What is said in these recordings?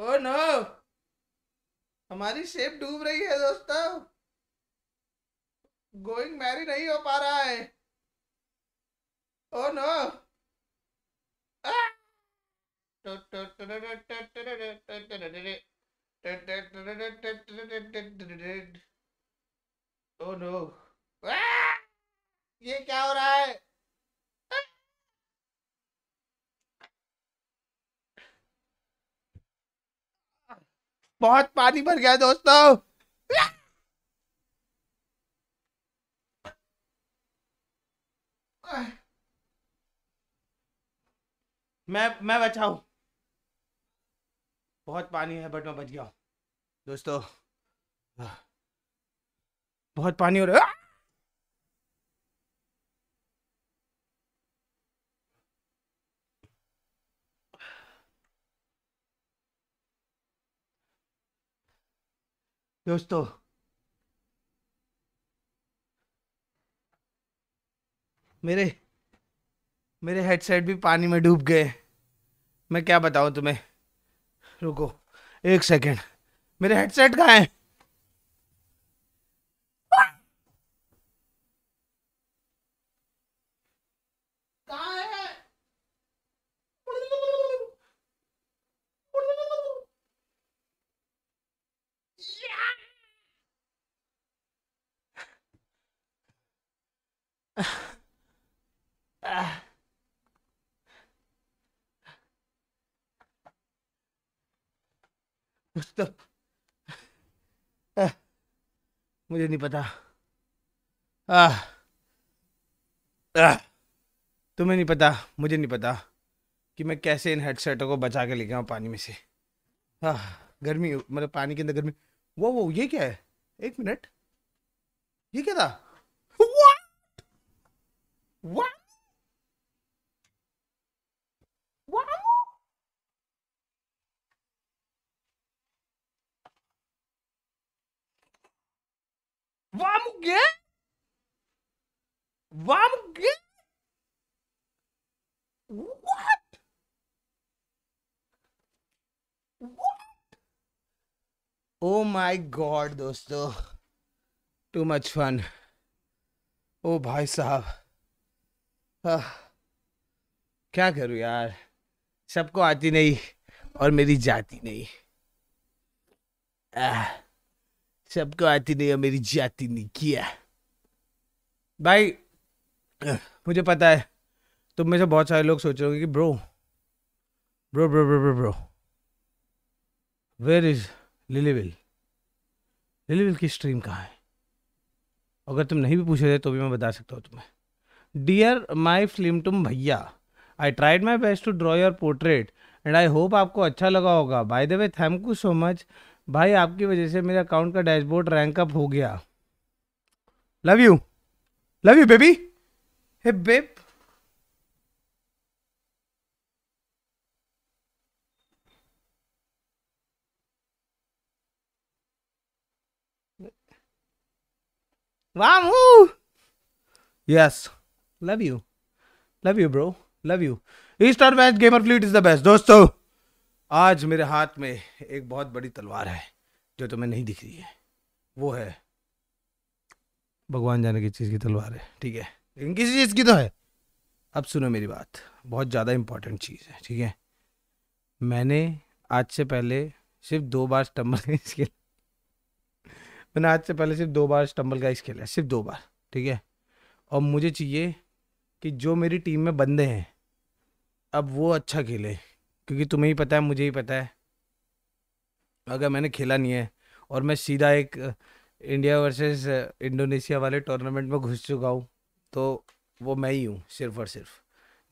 ओ oh, no हमारी ship डूब रही है दोस्तों गोइंग मैरी नहीं हो पा रहा है ओ नो ओ नो ये क्या हो रहा है बहुत पानी भर गया दोस्तों मैं मैं बचा हूं बहुत पानी है बट मैं बच गया दोस्तों बहुत पानी हो रहा है दोस्तों मेरे मेरे हेडसेट भी पानी में डूब गए मैं क्या बताऊं तुम्हें रुको एक सेकेंड मेरे हेडसेट कहाँ हैं मुझे नहीं पता आह आह तुम्हें नहीं पता मुझे नहीं पता कि मैं कैसे इन हेडसेटों को बचा के ले गया पानी में से आह गर्मी मतलब पानी के अंदर गर्मी वो वो ये क्या है एक मिनट ये क्या था What? What? Oh my god दोस्तों टू मच फन ओ भाई साहब ah. क्या करूं यार सबको आती नहीं और मेरी जाती नहीं आ, ah. सबको आती नहीं है मेरी जाति नहीं किया भाई मुझे पता है तुम में से बहुत सारे लोग सोच रहे होंगे कि bro bro bro bro bro bro where is लिलीविल लिलीविल की स्ट्रीम कहाँ है अगर तुम नहीं भी पूछ रहे तो भी मैं बता सकता हूँ तुम्हें डियर माई फिल्म तुम भैया I tried my best to draw your portrait and I hope आपको अच्छा लगा होगा by the way thank you so much भाई आपकी वजह से मेरे अकाउंट का डैशबोर्ड रैंक अप हो गया love you love you baby hey babe वामू yes love you love you bro love you और west Gamer Fleet is the best दोस्तों आज मेरे हाथ में एक बहुत बड़ी तलवार है जो तुम्हें नहीं दिख रही है वो है भगवान जाने की चीज़ की तलवार है ठीक है लेकिन किसी चीज़ की तो है अब सुनो मेरी बात बहुत ज़्यादा इम्पोर्टेंट चीज़ है ठीक है मैंने आज से पहले सिर्फ दो बार स्टम्बल का खेला मैंने आज से पहले सिर्फ दो बार स्टम्बल का इस खेला है सिर्फ दो बार ठीक है और मुझे चाहिए कि जो मेरी टीम में बंदे हैं अब वो अच्छा खेले क्योंकि तुम्हें ही पता है मुझे ही पता है अगर मैंने खेला नहीं है और मैं सीधा एक इंडिया वर्सेस इंडोनेशिया वाले टूर्नामेंट में घुस चुका हूँ तो वो मैं ही हूँ सिर्फ और सिर्फ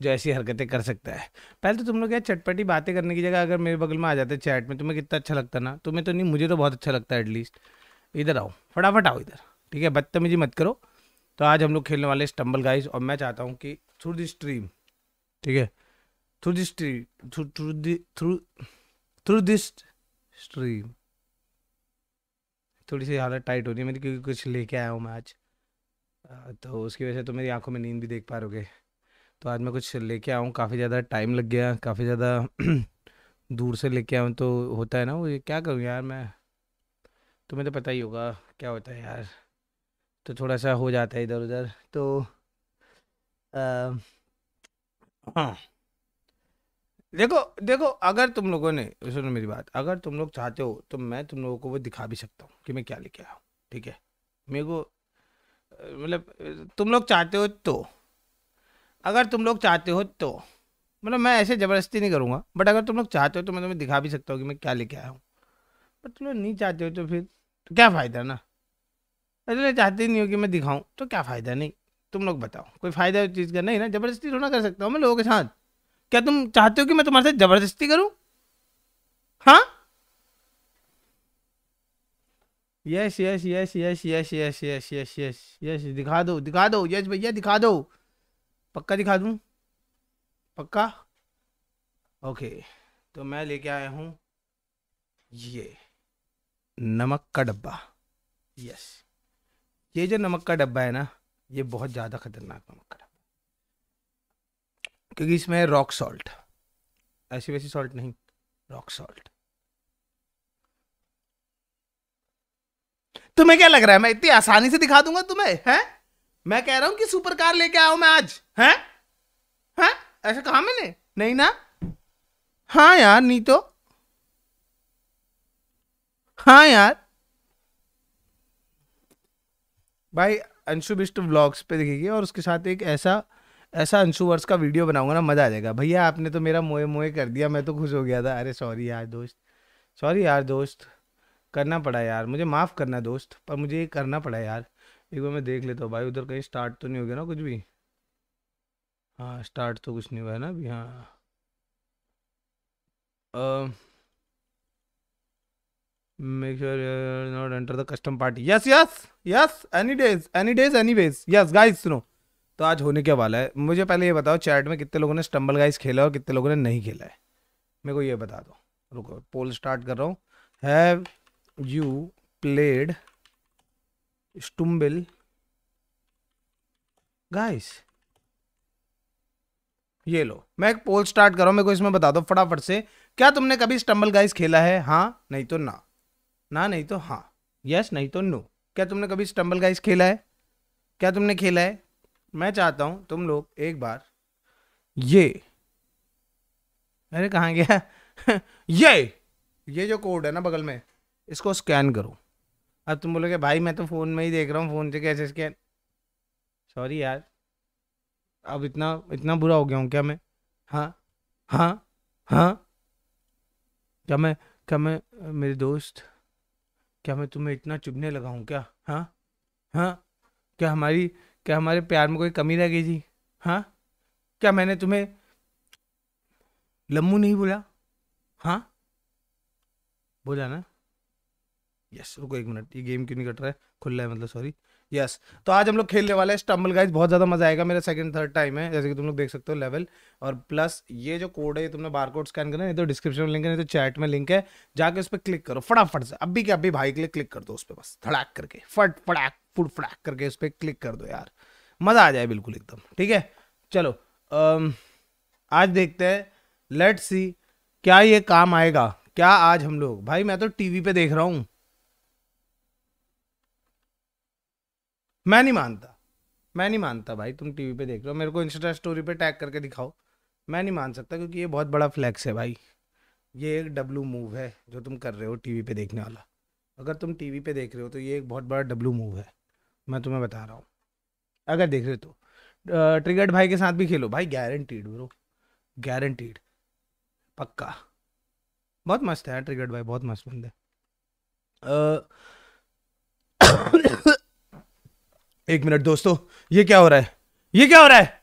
जो ऐसी हरकतें कर सकता है पहले तो तुम लोग क्या चटपटी बातें करने की जगह अगर मेरे बगल में आ जाते चैट में तुम्हें कितना अच्छा लगता ना तुम्हें तो नहीं मुझे तो बहुत अच्छा लगता है एटलीस्ट इधर आओ फटाफट आओ इधर ठीक है बदतमीजी मत करो तो आज हम लोग खेलने वाले स्टम्बल गाइज और मैं चाहता हूँ कि थ्रू द स्ट्रीम ठीक है through this tree through through the, through through this stream थोड़ी सी हालत टाइट हो रही है मेरी क्योंकि कुछ लेके आया हूँ मैं आज तो उसकी वजह से तो मेरी आंखों में नींद भी देख पा रोगे तो आज मैं कुछ लेके आया हूँ काफ़ी ज़्यादा टाइम लग गया काफ़ी ज़्यादा दूर से लेके आऊँ तो होता है ना वो क्या करूँ यार मैं तुम्हें तो पता ही होगा क्या होता है यार तो थोड़ा सा हो जाता है इधर उधर तो हाँ देखो देखो अगर तुम लोगों ने सुनो मेरी बात अगर तुम लोग चाहते हो तो मैं तुम लोगों को वो दिखा भी सकता हूँ कि मैं क्या लेके आया हूँ ठीक है मेरे को मतलब तुम लोग चाहते हो तो अगर तुम लोग चाहते हो तो मतलब मैं ऐसे ज़बरदस्ती नहीं करूँगा बट अगर तुम लोग चाहते हो तो मैं तुम्हें दिखा भी सकता हूँ कि मैं क्या लेके आया हूँ बट तुम लोग नहीं चाहते हो तो फिर तो क्या फ़ायदा ना अरे लोग चाहते नहीं हो कि मैं दिखाऊँ तो क्या फ़ायदा नहीं तुम लोग बताओ कोई फ़ायदा उस चीज़ का नहीं ना ज़बरदस्ती थोड़ा कर सकता हूँ मैं लोगों के साथ क्या तुम चाहते हो कि मैं तुम्हारे साथ जबरदस्ती करूं हाँ yes yes yes yes yes yes yes yes yes yes दिखा दो दिखा दो यस भैया दिखा दो पक्का दिखा दू पक्का ओके तो मैं लेके आया हूँ ये नमक का डब्बा यस ये जो नमक का डब्बा है ना ये बहुत ज़्यादा खतरनाक नमक का क्योंकि इसमें है रॉक सॉल्ट ऐसी वैसी सॉल्ट नहीं रॉक सॉल्ट तुम्हें क्या लग रहा है मैं इतनी आसानी से दिखा दूंगा तुम्हें हैं मैं कह रहा हूं कि सुपर कार लेके आओ मैं आज हैं हैं ऐसा कहा मैंने नहीं ना हाँ यार नहीं तो हाँ यार भाई अंशु बिष्ट व्लॉग्स पे दिखेगी और उसके साथ एक ऐसा ऐसा अंशुवर्स का वीडियो बनाऊंगा ना मज़ा आ जाएगा भैया आपने तो मेरा मोए मोए कर दिया मैं तो खुश हो गया था अरे सॉरी यार दोस्त सॉरी यार दोस्त करना पड़ा यार मुझे माफ़ करना दोस्त पर मुझे ये करना पड़ा यार एक बार मैं देख लेता हूँ भाई उधर कहीं स्टार्ट तो नहीं हो गया ना कुछ भी हाँ स्टार्ट तो कुछ नहीं हुआ है ना अभी हाँ make sure not enter the custom party yes yes yes any days any days any ways yes guys सुनो तो आज होने क्या वाला है मुझे पहले ये बताओ चैट में कितने लोगों ने स्टम्बल गाइस खेला और कितने लोगों ने नहीं खेला है मेरे को ये बता दो रुको पोल स्टार्ट कर रहा हूँ have you played Stumble Guys ये लो मैं एक पोल स्टार्ट कर रहा हूँ मेरे को इसमें बता दो फटाफट से क्या तुमने कभी स्टम्बल गाइस खेला है हाँ नहीं तो ना ना नहीं तो हाँ यस नहीं तो नो क्या तुमने कभी स्टम्बल गाइस खेला है क्या तुमने खेला है मैं चाहता हूँ तुम लोग एक बार ये अरे कहाँ गया ये ये जो कोड है ना बगल में इसको स्कैन करो अब तुम बोलोगे भाई मैं तो फ़ोन में ही देख रहा हूँ फ़ोन से कैसे स्कैन सॉरी यार अब इतना इतना बुरा हो गया हूँ क्या मैं हाँ हाँ हाँ क्या मैं क्या मैं मेरे दोस्त क्या मैं तुम्हें इतना चुभने लगा हूँ क्या हाँ हाँ क्या हमारी क्या हमारे प्यार में कोई कमी रह गई थी हाँ क्या मैंने तुम्हें लम्बू नहीं बोला हाँ बोला ना यस रुको एक मिनट ये गेम क्यों नहीं कट रहा है खुला है मतलब सॉरी यस तो आज हम लोग खेलने वाले हैं स्टम्बल गाइज बहुत ज़्यादा मजा आएगा मेरा सेकंड थर्ड टाइम है जैसे कि तुम लोग देख सकते हो लेवल और प्लस ये जो कोड है ये तुमने बार कोड स्कैन करना है तो डिस्क्रिप्शन में लिंक है नहीं तो चैट में लिंक है जाके उस पर क्लिक करो फटाफट से अभी के अभी भाई के लिए क्लिक कर दो उस पर बस धड़ाक करके फट फटाक फुट फ्लैक करके इस पर क्लिक कर दो यार मज़ा आ जाए बिल्कुल एकदम ठीक है चलो आज देखते हैं लेट सी क्या ये काम आएगा क्या आज हम लोग भाई मैं तो टीवी पे देख रहा हूं मैं नहीं मानता मैं नहीं मानता भाई तुम टीवी पे देख रहे हो मेरे को इंस्टा स्टोरी पे टैग करके दिखाओ मैं नहीं मान सकता क्योंकि ये बहुत बड़ा फ्लैक्स है भाई ये एक डब्लू मूव है जो तुम कर रहे हो टीवी पे देखने वाला अगर तुम टीवी पे देख रहे हो तो ये एक बहुत बड़ा डब्लू मूव है मैं तुम्हें बता रहा हूँ अगर देख रहे तो ट्रिगर्ड भाई के साथ भी खेलो भाई गारंटीड ब्रो गारंटीड पक्का बहुत मस्त है ट्रिगर्ड भाई बहुत मस्त है एक मिनट दोस्तों ये क्या हो रहा है ये क्या हो रहा है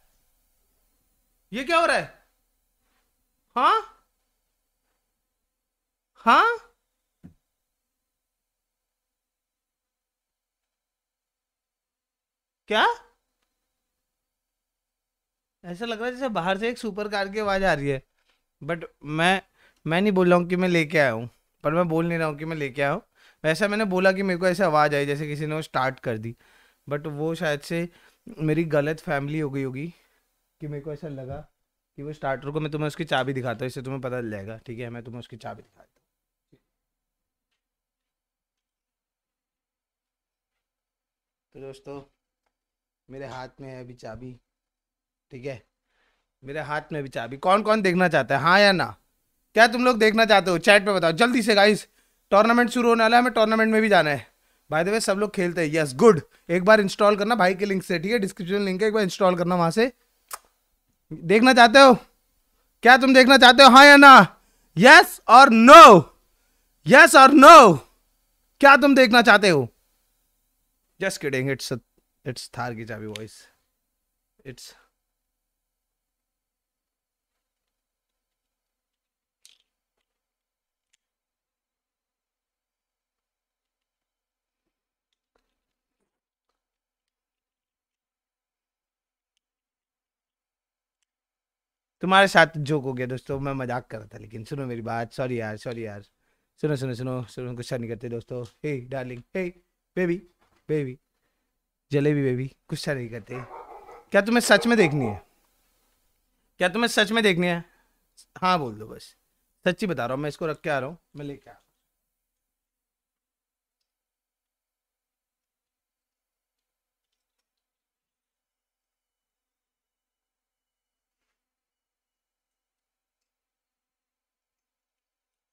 ये क्या हो रहा है हाँ हाँ क्या ऐसा लग रहा है जैसे बाहर से एक सुपर कार की आवाज़ आ रही है बट मैं मैं नहीं बोल रहा हूँ कि मैं लेके आया हूँ पर मैं बोल नहीं रहा हूँ कि मैं लेके आया हूँ वैसा मैंने बोला कि मेरे को ऐसे आवाज़ आई जैसे किसी ने वो स्टार्ट कर दी बट वो शायद से मेरी गलत फैमिली हो गई होगी कि मेरे को ऐसा लगा कि वो स्टार्टर को मैं तुम्हें उसकी चाबी दिखाता हूँ इससे तुम्हें पता चल जाएगा ठीक है मैं तुम्हें उसकी चाबी दिखाता हूँ तो दोस्तों मेरे हाथ में है अभी चाबी ठीक है मेरे हाथ में अभी चाबी कौन कौन देखना चाहता है हाँ या ना क्या तुम लोग देखना चाहते हो चैट पे बताओ जल्दी से गाइस टूर्नामेंट शुरू होने वाला है हमें टूर्नामेंट में भी जाना है बाय द वे सब लोग खेलते हैं यस गुड एक बार इंस्टॉल करना भाई के लिंक से ठीक है डिस्क्रिप्शन लिंक है एक बार इंस्टॉल करना वहां से देखना चाहते हो क्या तुम देखना चाहते हो हाँ या ना यस और नो यस और नो क्या तुम देखना चाहते हो just kidding it's it's Thar की चाबी वॉइस इट्स तुम्हारे साथ जोक हो गया दोस्तों मैं मजाक कर रहा था लेकिन सुनो मेरी बात सॉरी यार सॉरी यार सुनो सुनो सुनो सुनो गुस्सा नहीं करते दोस्तों hey darling hey baby baby jalebi baby सा नहीं करते क्या तुम्हें सच में देखनी है क्या तुम्हें सच में देखनी है हाँ बोल दो बस सच्ची बता रहा हूँ मैं इसको रख के आ रहा हूँ मैं लेके आ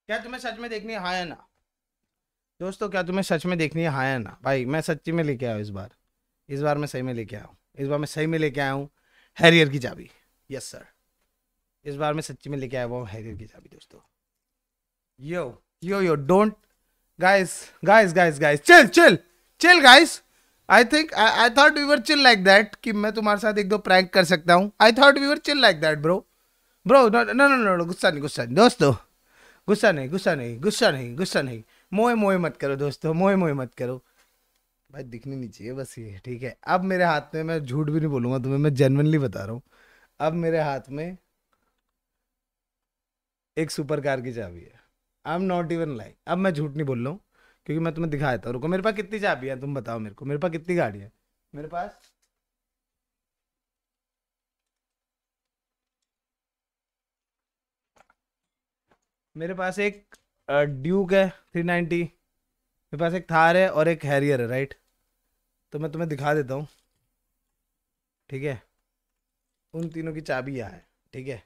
क्या तुम्हें सच में देखनी है हाँ या ना दोस्तों क्या तुम्हें सच में देखनी है हाँ या ना भाई मैं सच्ची में लेके आया इस बार इस बार मैं सही में लेके आया हूँ इस बार मैं सही में लेके आया हूँ हैरियर की चाबी यस सर इस बार मैं सच्ची में लेके आया हुआ हूँ हैरियर की चाबी दोस्तों yo yo yo don't guys guys guys guys chill chill chill guys I think I thought we were chill like that कि मैं तुम्हारे साथ एक दो प्रैंक कर सकता हूँ I thought we were chill like that bro bro no no no no गुस्सा नहीं गुस्सा नहीं दोस्तों गुस्सा नहीं गुस्सा नहीं गुस्सा नहीं गुस्सा नहीं मोए मोए मत करो दोस्तों मोए मोए मत करो भाई दिखनी नहीं चाहिए बस ये ठीक है अब मेरे हाथ में मैं झूठ भी नहीं बोलूंगा तुम्हें मैं जेनवनली बता रहा हूँ अब मेरे हाथ में एक सुपर कार की चाबी है I am not even like अब मैं झूठ नहीं बोल रहा हूँ क्योंकि मैं तुम्हें दिखा देता हूँ रुको मेरे पास कितनी चाबी है तुम बताओ मेरे को मेरे पास कितनी गाड़ी है मेरे पास मेरे पास एक ड्यूक है थ्री नाइन्टी मेरे पास एक थार है और एक हैरियर है राइट तो मैं तुम्हें दिखा देता हूँ ठीक है उन तीनों की चाबी यहाँ है ठीक है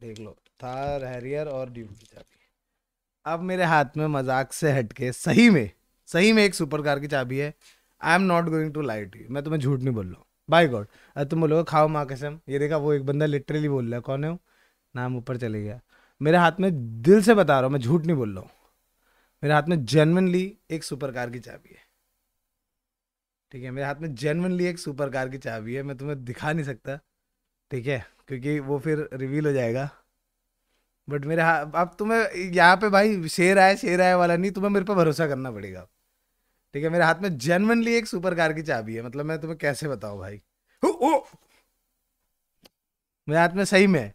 देख लो थार हैरियर और ड्यूब की चाबी अब मेरे हाथ में मजाक से हटके सही में सही में एक सुपर कार की चाबी है I am not going to lie to मैं तुम्हें झूठ नहीं बोल रहा हूँ बाई गॉड अरे तुम बोलोगे खाओ माँ कसम ये देखा वो एक बंदा लिटरली बोल रहा है कौन है वो नाम ऊपर चले गया मेरे हाथ में दिल से बता रहा हूँ मैं झूठ नहीं बोल रहा हूँ मेरे हाथ में जेनवनली एक सुपर कार की चाबी है ठीक है मेरे हाथ में जेनवनली एक सुपर कार की चाबी है मैं तुम्हें दिखा नहीं सकता ठीक है क्योंकि वो फिर रिवील हो जाएगा बट मेरे हाथ अब तुम्हें यहाँ पे भाई शेर आए शेर आए वाला नहीं तुम्हें मेरे पे भरोसा करना पड़ेगा ठीक है मेरे हाथ में जेनवनली एक सुपर कार की चाबी है मतलब मैं तुम्हें कैसे बताऊँ भाई ओ, मेरे हाथ में सही में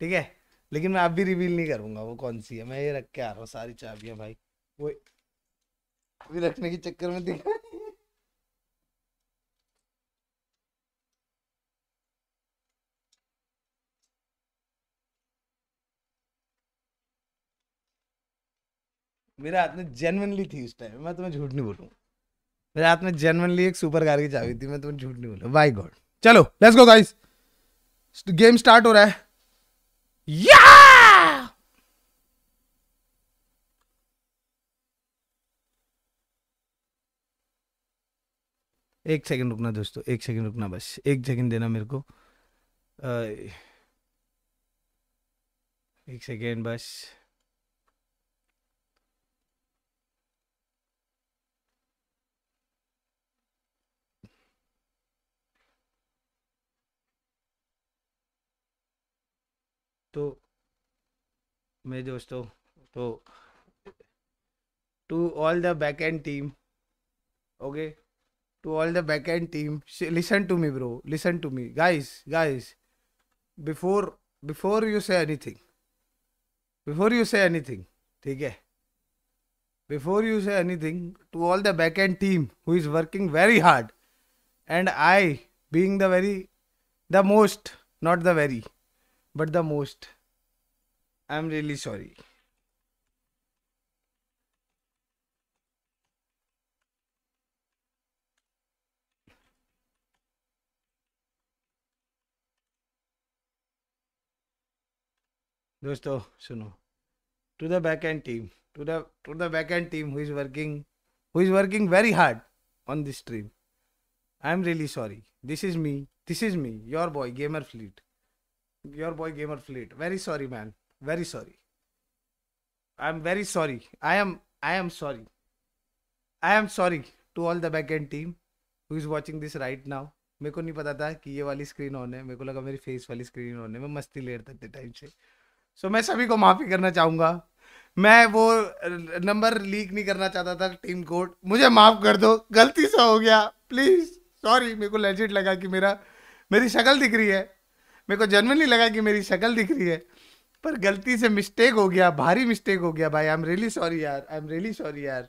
ठीक है लेकिन मैं अब भी रिवील नहीं करूँगा वो कौन सी है मैं ये रख के आ रहा हूँ सारी चाबियाँ भाई वो रखने के चक्कर में दिखा मेरे हाथ में जेनवनली थी उस टाइम मैं तुम्हें झूठ नहीं बोलूँ मेरे हाथ में जेनवनली एक सुपर कार की चाबी थी मैं तुम्हें झूठ नहीं बोलूँ बाई गॉड चलो let's go guys game start हो रहा है या एक सेकंड रुकना दोस्तों एक सेकंड रुकना बस एक सेकंड देना मेरे को आ, एक सेकंड बस तो मेरे दोस्तों तो to all the back end team okay to all the back end team listen to me bro listen to me guys guys before before you say anything before you say anything ठीक है before you say anything to all the back end team who is working very hard and I being the very the most not the very but the most. I'm really sorry. दोस्तों सुनो to the back end team to the to the back end team who is working who is working very hard on this stream I am really sorry this is me this is me your boy Gamer Fleet your boy gamer fleet very sorry man very sorry i'm very sorry i am i am sorry i am sorry to all the backend team who is watching this right now मेरे को नहीं पता था कि ये वाली screen on है मेरे को लगा मेरी फेस वाली स्क्रीन ऑन है मैं मस्ती ले रहा था टाइम से सो so, मैं सभी को माफ़ी करना चाहूँगा मैं वो नंबर लीक नहीं करना चाहता था टीम कोड मुझे माफ़ कर दो गलती से हो गया प्लीज़ सॉरी मेरे को लेजिट लगा कि मेरा मेरी शक्ल दिख रही है मेरे को जनरली लगा कि मेरी शक्ल दिख रही है पर गलती से मिस्टेक हो गया भारी मिस्टेक हो गया भाई आई एम रियली सॉरी यार आई एम रियली सॉरी यार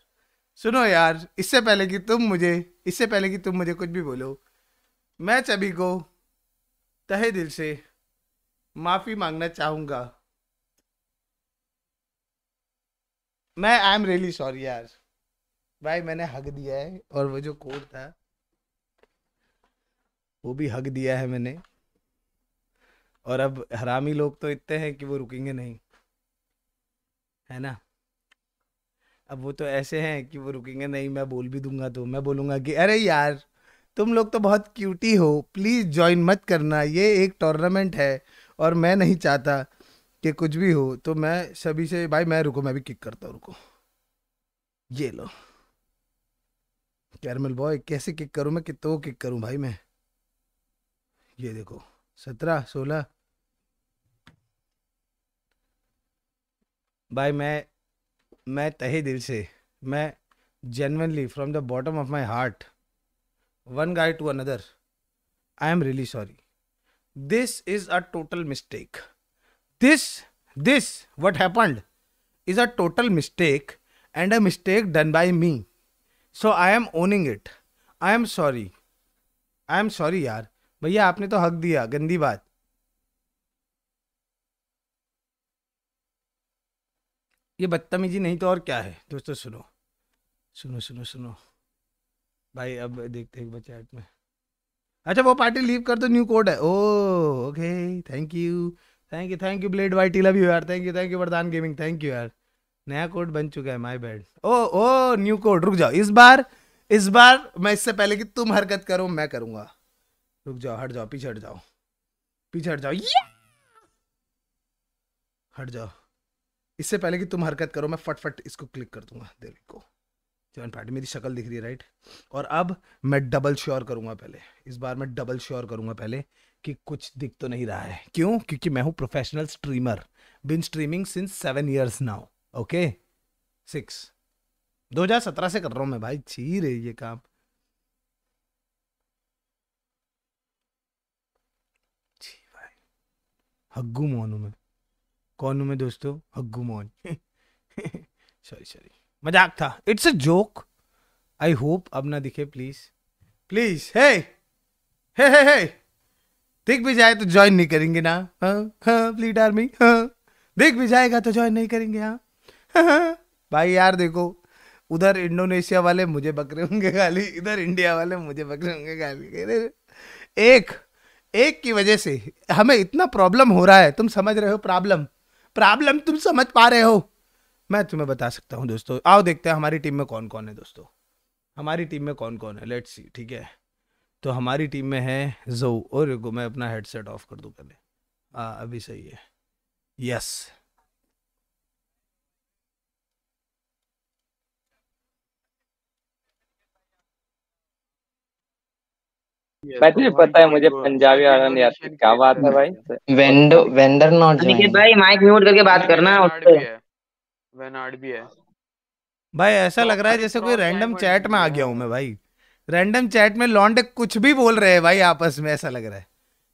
सुनो यार इससे पहले कि तुम मुझे इससे पहले कि तुम मुझे कुछ भी बोलो मैं चबी को तहे दिल से माफ़ी मांगना चाहूंगा मैं आई एम रियली सॉरी यार भाई मैंने हक दिया है और वो जो कोड था वो भी हक दिया है मैंने और अब हरामी लोग तो इतने हैं कि वो रुकेंगे नहीं है ना अब वो तो ऐसे हैं कि वो रुकेंगे नहीं मैं बोल भी दूंगा तो मैं बोलूँगा कि अरे यार तुम लोग तो बहुत क्यूटी हो प्लीज़ ज्वाइन मत करना ये एक टूर्नामेंट है और मैं नहीं चाहता कि कुछ भी हो तो मैं सभी से भाई मैं रुको मैं भी किक करता हूँ रुको ये लो कैरमल बॉय कैसे किक करूँ मैं कितो किक करूँ भाई मैं ये देखो सत्रह सोलह भाई मैं मैं तहे दिल से मैं genuinely from the bottom of my heart one guy to another I am really sorry this is a total mistake this this what happened is a total mistake and a mistake done by me so I am owning it I am sorry I am sorry यार भैया आपने तो हक दिया गंदी बात ये बदतमीजी नहीं तो और क्या है दोस्तों सुनो सुनो सुनो सुनो भाई अब देखते हैं चैट में अच्छा वो पार्टी लीव कर दो न्यू कोड है oh okay thank you thank you thank you Blade Y love you यार thank you thank you Vardaan gaming thank you यार नया कोड बन चुका है my bad oh oh new code रुक जाओ इस बार इस बार मैं इससे पहले कि तुम हरकत करो मैं करूँगा रुक जाओ हट जाओ पीछे हट जाओ पीछे हट जाओ ये हट जाओ इससे पहले कि तुम हरकत करो मैं फटफट इसको क्लिक कर दूंगा देर को जॉन पार्टी मेरी शक्ल दिख रही है राइट और अब मैं डबल श्योर करूंगा पहले इस बार मैं डबल श्योर करूंगा पहले कि कुछ दिख तो नहीं रहा है क्यों क्योंकि मैं हूं professional streamer been streaming since seven years now okay six दो हजार सत्रह से कर रहा हूं मैं भाई छी रही ये काम हग्गू मोहन हूँ मैं कौन हूँ मैं दोस्तों हग्गू मोहन सॉरी सॉरी मजाक था it's a joke I hope अब ना दिखे प्लीज प्लीज हे हे हे हे दिख भी जाए तो ज्वाइन नहीं करेंगे ना हाँ आर्मी हाँ, हाँ। दिख भी जाएगा तो ज्वाइन नहीं करेंगे हाँ।, हाँ, हाँ भाई यार देखो उधर इंडोनेशिया वाले मुझे बकरे होंगे गाली इधर इंडिया वाले मुझे बकरे होंगे गाली एक एक की वजह से हमें इतना प्रॉब्लम हो रहा है तुम समझ रहे हो प्रॉब्लम प्रॉब्लम तुम समझ पा रहे हो मैं तुम्हें बता सकता हूँ दोस्तों आओ देखते हैं हमारी टीम में कौन कौन है दोस्तों हमारी टीम में कौन कौन है लेट्स सी ठीक है तो हमारी टीम में है जो और मैं अपना हेडसेट ऑफ कर दूँ पहले हाँ अभी सही है यस तो पता है पता है मुझे पंजाबी वाला नहीं आती क्या बात है भाई वेंडो वेंडर नॉट निखिल भाई माइक म्यूट करके बात करना उससे वेनार्ड भी है भाई ऐसा लग रहा है जैसे कोई रैंडम चैट में आ गया हूं मैं भाई रैंडम चैट में लॉन्डे कुछ भी बोल रहे हैं भाई आपस में ऐसा लग रहा है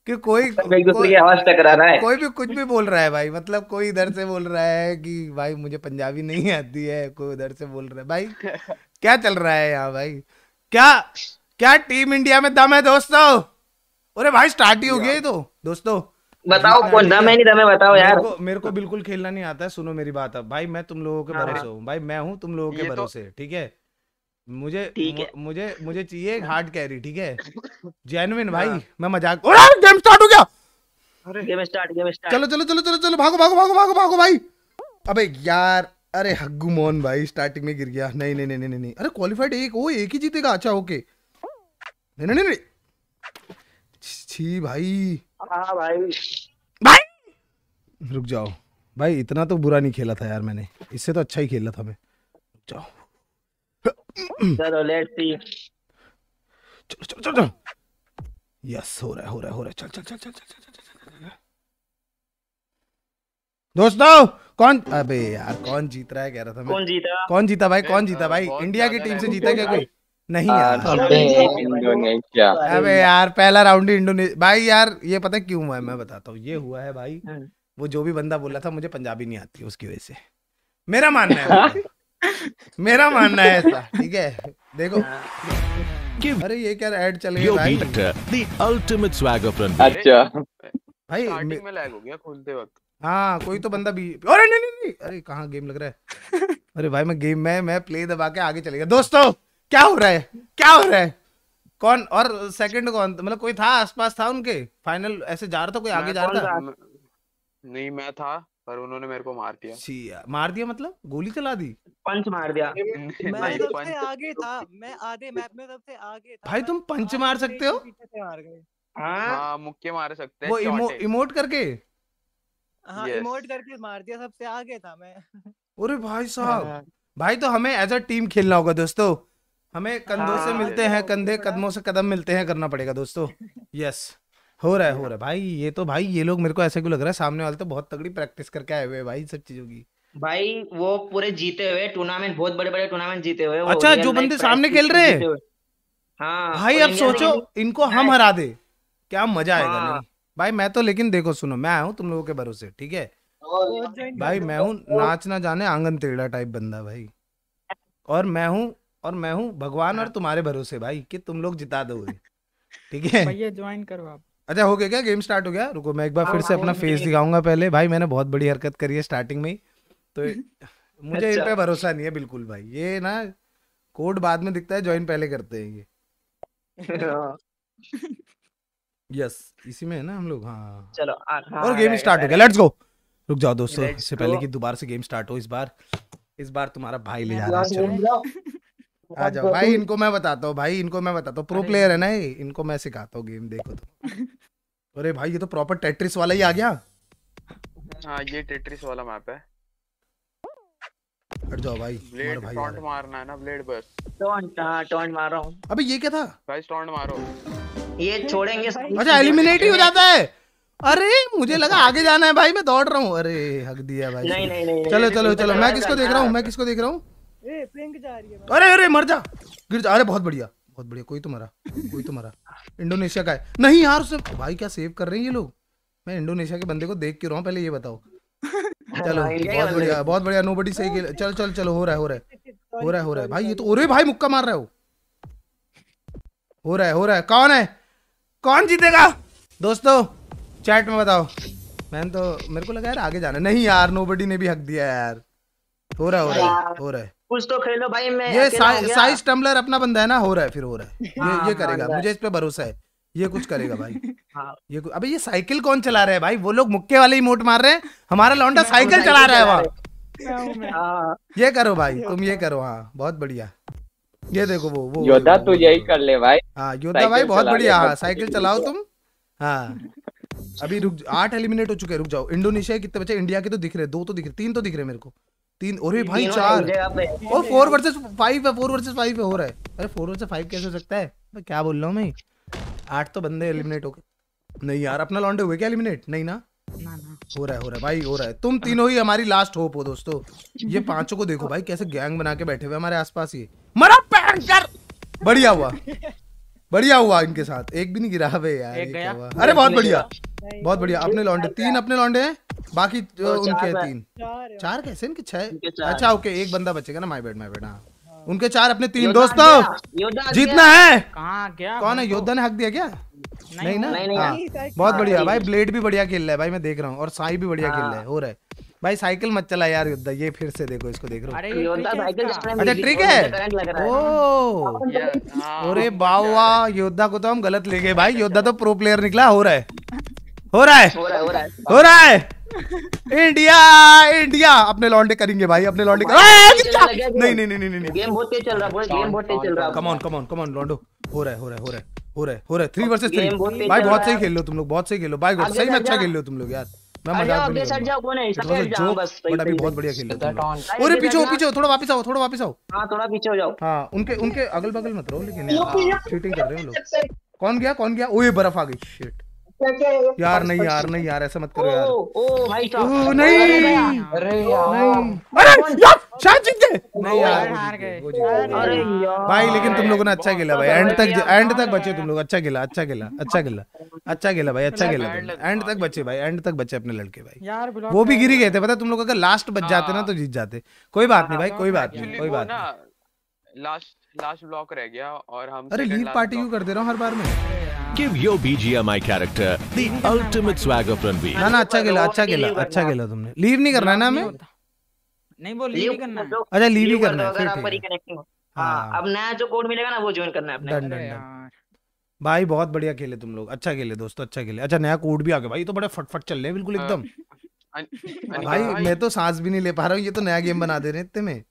कि कोई एक दूसरे की आवाज टकरा रहा है कोई भी कुछ भी बोल रहा है भाई मतलब कोई इधर से बोल रहा है कि भाई मुझे पंजाबी नहीं आती है कोई उधर से बोल रहा है भाई क्या चल रहा है यहाँ भाई क्या क्या टीम इंडिया में दम है दोस्तों अरे भाई स्टार्ट ही हो गया तो दोस्तों बताओ कौन दम है नहीं दम है बताओ यार मेरे को, मेरे को बिल्कुल खेलना नहीं आता है सुनो मेरी बात अब भाई मैं तुम लोगों के हाँ। भरोसे हूँ भाई मैं हूँ तुम लोगों के तो- भरोसे ठीक है मुझे मुझे मुझे चाहिए एक हार्ड कैरी ठीक है जेनुइन भाई हाँ। मैं मजाक गेम स्टार्ट हो गया गेम स्टार्ट गेम स्टार्ट चलो चलो चलो चलो चलो भागो भागो भागो भागो भागो भाई अबे यार अरे हग्गू मोहन भाई स्टार्टिंग में गिर गया नहीं नहीं नहीं नहीं नहीं अरे क्वालिफाइड एक वो एक ही जीतेगा अच्छा ओके okay. नहीं नहीं नहीं छी भाई हाँ भाई भाई रुक जाओ भाई इतना तो बुरा नहीं खेला था यार मैंने इससे तो अच्छा ही खेला था मैं जाओ चलो लेट्स सी चलो चलो चलो यस हो रहा है हो रहा है हो रहा है चल चल चल चल चल चल चल दोस्तों कौन अबे यार कौन जीत रहा है कह रहा था मैं कौन जीता कौन जीता भाई कौन जीता भाई इंडिया की टीम से जीता क्या कोई नहीं यार अबे यार पहला राउंड ही इंडोनेशिया भाई यार ये पता क्यों हुआ है मैं बताता हूँ ये हुआ है भाई हम्म। वो जो भी बंदा बोला था मुझे पंजाबी नहीं आती उसकी वजह से मेरा मानना है मेरा मानना है ऐसा ठीक है देखो अरे ये क्या ऐड चल गया भाई द अल्टीमेट स्वैगर फ्रंट अच्छा भाई स्टार्टिंग में लैग हो गया खोलते वक्त हाँ कोई तो बंदा भी अरे नहीं नहीं नहीं अरे कहाँ गेम लग रहा है अरे भाई मैं गेम में मैं प्ले दबा के आगे चलेगा दोस्तों क्या हो रहा है क्या हो रहा है कौन और सेकंड कौन मतलब कोई था आसपास था उनके फाइनल ऐसे जा रहा था कोई आगे जा रहा था नहीं मैं था पर उन्होंने मेरे को मार दिया छिया मार दिया मतलब गोली चला दी पंच मार दिया मैं सबसे तो आगे था मैं आधे मैप में सबसे आगे था भाई तुम पंच मार सकते हो मार गए हाँ। हाँ। हाँ, मुक्के मार सकते हैं वो इमोट करके हाँ इमोट करके मार दिया सबसे आगे था मैं अरे भाई साहब भाई तो हमें एज अ टीम खेलना होगा दोस्तों हमें कंधों से हाँ, मिलते हैं कंधे कदमों से कदम मिलते हैं करना पड़ेगा दोस्तों यस हो रहा है हो रहा है भाई ये तो भाई ये लोग मेरे को ऐसे क्यों लग रहा है सामने वाले तो बहुत तगड़ी प्रैक्टिस करके आए हुए भाई सब चीजों की भाई वो पूरे जीते हुए टूर्नामेंट बहुत बड़े बड़े टूर्नामेंट जीते हुए वो अच्छा जो बंदे सामने खेल रहे हैं हाँ भाई अब सोचो इनको हम हरा दे क्या मजा आएगा हाँ। भाई मैं तो लेकिन देखो सुनो मैं आया हूँ तुम लोगों के भरोसे ठीक है भाई मैं हूँ नाच ना जाने आंगन टेढ़ा टाइप बंदा भाई और मैं हूँ और मैं हूँ भगवान और हाँ। तुम्हारे भरोसे भाई कि तुम लोग जिता दो ठीक है भैया ज्वाइन करो आप अच्छा हो गया क्या गेम स्टार्ट हो गया रुको मैं एक बार हाँ, फिर से हाँ, अपना फेस दिखाऊंगा पहले भाई मैंने बहुत बड़ी हरकत करी है स्टार्टिंग में ही तो मुझे इन अच्छा। पे भरोसा नहीं है बिल्कुल भाई ये ना कोड बाद में दिखता है ज्वाइन पहले करते हैं ये यस इसी में है ना हम लोग हाँ चलो और गेम स्टार्ट हो गया लेट्स गो रुक जाओ दोस्तों इससे पहले कि दोबारा से गेम स्टार्ट हो इस बार इस बार तुम्हारा भाई ले जा रहा है आ जाओ भाई इनको मैं बताता हूँ भाई इनको मैं बताता हूँ प्रो प्लेयर है ना ये इनको मैं सिखाता हूँ गेम देखो तो अरे भाई ये तो प्रॉपर टेट्रिस वाला ही आ गया हाँ ये टेट्रिस वाला मैप है हट जाओ भाई ब्लेड भाई टॉन्ट मारना है ना ब्लेड बस टॉन्ट हाँ टॉन्ट मार रहा हूँ अबे ये क्या था भाई टॉन्ट मारो ये छोड़ेंगे अच्छा एलिमिनेट ही हो जाता है अरे मुझे लगा आगे जाना है भाई मैं दौड़ रहा हूँ अरे हक दिया भाई नहीं नहीं नहीं चलो चलो चलो मैं किसको देख रहा हूँ मैं किसको देख रहा हूँ जा रही है अरे अरे मर जा गिर जा अरे बहुत बढ़िया बहुत बढ़िया कोई तो मरा कोई तो मरा इंडोनेशिया का है नहीं यार उसने भाई क्या सेव कर रहे हैं ये लोग मैं इंडोनेशिया के बंदे को देख क्यों रहा हूँ पहले ये बताओ चलो बहुत बढ़िया बहुत बढ़िया नो बडी सही चल चल चलो हो रहा है हो रहा है हो रहा है हो रहा है भाई ये तो अरे भाई मुक्का मार रहा है हो रहा है हो रहा है कौन है कौन जीतेगा दोस्तों चैट में बताओ मैंने तो मेरे को लगा यार आगे जाना नहीं यार नोबडी ने भी हक दिया यार हो रहा है हो रहा है हो रहा है कुछ तो खेलो भाई मैं ये साइज टम्बलर अपना बंदा है ना हो रहा है फिर हो रहा है ये हाँ, ये करेगा मुझे इस पे भरोसा है ये कुछ करेगा भाई हाँ। ये अबे ये साइकिल कौन चला रहा है भाई वो लोग मुक्के वाले ही मोट मार रहे हैं हमारा लौंडा साइकिल चला रहा है वहाँ हाँ। ये करो भाई तुम ये करो हाँ बहुत बढ़िया ये देखो वो वो योद्धा तू तो यही कर ले भाई हाँ योद्धा भाई बहुत बढ़िया हाँ साइकिल चलाओ तुम हाँ अभी रुक आठ एलिमिनेट हो चुके हैं रुक जाओ इंडोनेशिया कितने बचे इंडिया के तो दिख रहे दो तो दिख रहे तीन तो दिख रहे मेरे को तीन और भी भाई चार और फोर वर्सेस फाइव है फोर वर्सेस फाइव हो रहा है अरे फोर वर्सेस फाइव कैसे हो सकता है मैं क्या बोल रहा हूँ मैं आठ तो बंदे एलिमिनेट हो गए नहीं यार अपना लॉन्डे हुए क्या एलिमिनेट नहीं ना हो रहा है हो रहा है भाई हो रहा है तुम तीनों ही हमारी लास्ट होप हो दोस्तों ये पांचों को देखो भाई कैसे गैंग बना के बैठे हुए हमारे आसपास ये मरा पैंकर बढ़िया हुआ बढ़िया हुआ इनके साथ एक भी नहीं गिरा भाई यार अरे बहुत बढ़िया बहुत बढ़िया अपने लौंडे तीन अपने लौंडे हैं बाकी तो उनके तीन चार कैसे इनके छह अच्छा ओके एक बंदा बचेगा ना माई बेड माई बेड हाँ उनके चार अपने तीन दोस्तों जीतना है कौन है योद्धा ने हक दिया क्या नहीं ना हाँ। बहुत बढ़िया भाई ब्लेड भी बढ़िया खेल रहा है भाई मैं देख रहा हूँ और साई भी बढ़िया खेल रहा है हाँ। हो रहा है भाई साइकिल मत चला यार योद्धा ये फिर से देखो इसको देख रहा हूँ अच्छा ट्रिक है ओ हाँ। अरे योद्धा को तो हम गलत ले गए भाई योद्धा तो प्रो प्लेयर निकला हो रहा है हो रहा है हो रहा है इंडिया इंडिया अपने लॉन्डे करेंगे भाई अपने लॉन्डे कर... नहीं नहीं नहीं नहीं गेम बहुत कम ऑन लॉन्डो हो रहा है हो रहा है हो रहा है हो रहा है हो रहा है थ्री वर्सेस थ्री भाई बहुत सही खेल लो तुम लोग बहुत सही खेल लो भाई सही में अच्छा खेल लो तुम लोग यार मैं मजाक कर जाओ कौन है जो बट अभी बहुत बढ़िया खेल रहे हो अरे पीछे पीछे थोड़ा वापस आओ थोड़ा वापस आओ हां थोड़ा पीछे हो जाओ हां उनके उनके अगल-बगल मत रहो लेकिन चीटिंग हाँ, कर रहे हो लोग कौन गया कौन गया ओए बर्फ आ गई शिट यार नहीं यार नहीं यार ऐसा मत करो यार ओ भाई साहब नहीं अरे यार यार शायद जीत गए नहीं यार हार गए अरे भाई लेकिन तुम लोगों ने अच्छा खेला भाई एंड तक एंड तक बचे तुम लोग अच्छा खेला अच्छा खेला अच्छा खेला अच्छा खेला भाई अच्छा खेला एंड तक बचे भाई एंड तक बचे अपने लड़के भाई वो भी गिरी गए थे पता तुम लोग अगर लास्ट बच जाते ना तो जीत जाते कोई बात नहीं भाई हाँ, कोई हाँ, बात नहीं कोई बात नहीं लास्ट लास्ट ब्लॉक रह गया और हम अरे लीव पार्टी क्यों कर दे रहा हूँ हर बार में Give your BGMI character the ultimate swag of Ranveer ना ना अच्छा खेला अच्छा खेला अच्छा खेला तुमने लीव नहीं करना है ना हमें नहीं वो लीव करना अच्छा लीव ही करना है अगर आप रिकनेक्टिंग हां अब नया जो कोड मिलेगा ना वो ज्वाइन करना है अपने डन डन भाई बहुत बढ़िया खेले तुम लोग अच्छा खेले दोस्तों अच्छा खेले अच्छा नया कोड भी आ गया भाई तो बड़े फटफट चल रहे बिल्कुल हाँ। एकदम भाई मैं तो सांस भी नहीं ले पा रहा हूँ ये तो नया गेम बना दे रहे हैं इतने में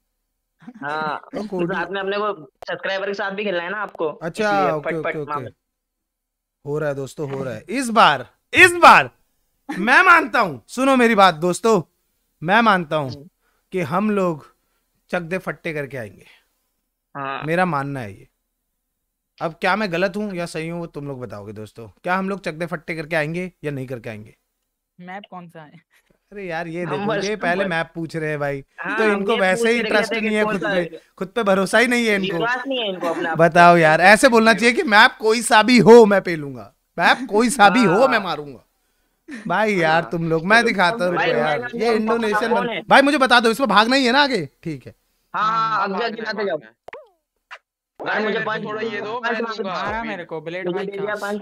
हाँ तो साथ आपने अपने को सब्सक्राइबर के साथ भी खेलना है ना आपको अच्छा ओके ओके ओके हो रहा है दोस्तों हो रहा है इस बार इस बार मैं मानता हूं सुनो मेरी बात दोस्तों मैं मानता हूं कि हम लोग चकदे फट्टे करके आएंगे आ, हाँ। मेरा मानना है ये अब क्या मैं गलत हूँ या सही हूँ वो तुम लोग बताओगे दोस्तों क्या हम लोग चकदे फट्टे करके आएंगे या नहीं करके आएंगे मैप कौन सा है अरे यार ये देखो ये पहले मैप पूछ रहे हैं भाई हाँ, तो इनको वैसे ही इंटरेस्ट नहीं है खुद पे खुद पे भरोसा ही नहीं है इनको नहीं है इनको अपना बताओ यार ऐसे बोलना चाहिए कि मैप कोई सा भी हो मैं पे लूंगा मैप कोई सा भी हो मैं मारूंगा भाई यार तुम लोग मैं दिखाता हूँ यार ये इंडोनेशियन भाई मुझे बता दो इसमें भाग नहीं है ना आगे ठीक है हाँ, हाँ, हाँ, मुझे पांच थोड़ा ये दो मेरे को ब्लेड भाई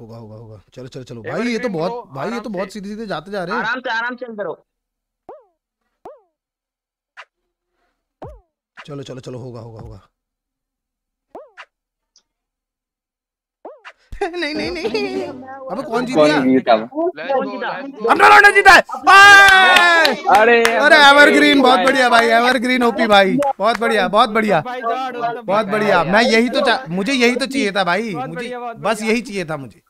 होगा होगा होगा चलो चलो चलो तो भाई ये तो बहुत भाई ये तो बहुत सीधे सीधे जाते जा रहे हैं आराम से आराम से अंदर चलो चलो चलो होगा होगा होगा नहीं नहीं नहीं अबे कौन जीत गया जीता ना रोना जीता है अरे अरे एवरग्रीन बहुत बढ़िया भाई एवरग्रीन ओपी भाई बहुत बढ़िया बहुत बढ़िया बहुत बढ़िया मैं यही तो मुझे यही तो चाहिए था भाई मुझे बस यही चाहिए था मुझे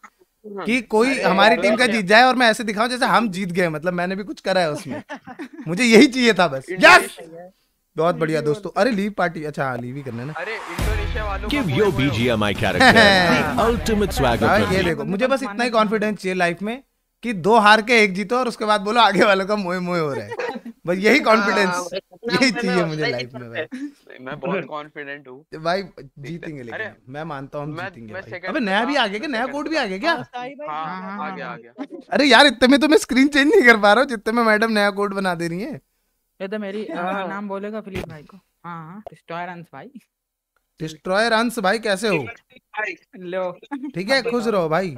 कि हम्म। कोई हमारी टीम का जीत जाए और मैं ऐसे दिखाऊं जैसे हम जीत गए मतलब मैंने भी कुछ करा है उसमें मुझे यही चाहिए था बस यस बहुत बढ़िया दोस्तों अरे लीव पार्टी अच्छा हाँ लीव ही करने ना अरे इंडोनेशिया वालों गिव हाँ, ये देखो मुझे बस इतना ही कॉन्फिडेंस चाहिए लाइफ में कि दो हार के एक जीतो और उसके बाद बोलो आगे वालों का मोए मोए हो रहा है बस यही कॉन्फिडेंस हाँ, तो। यही चाहिए मुझे लाइफ में भाई मैं बहुत कॉन्फिडेंट हूँ तो भाई जीतेंगे लेकिन मैं मानता हूँ जीतेंगे अबे नया हाँ, भी आ गया क्या नया कोड भी आ गया क्या अरे यार इतने में तो मैं स्क्रीन चेंज नहीं कर पा रहा हूँ जितने में मैडम नया कोड बना दे रही है ये तो मेरी नाम बोलेगा फिलीप भाई को हाँ डिस्ट्रॉयर हाँ, अंश भाई डिस्ट्रॉयर अंश भाई कैसे हो लो ठीक है खुश रहो भाई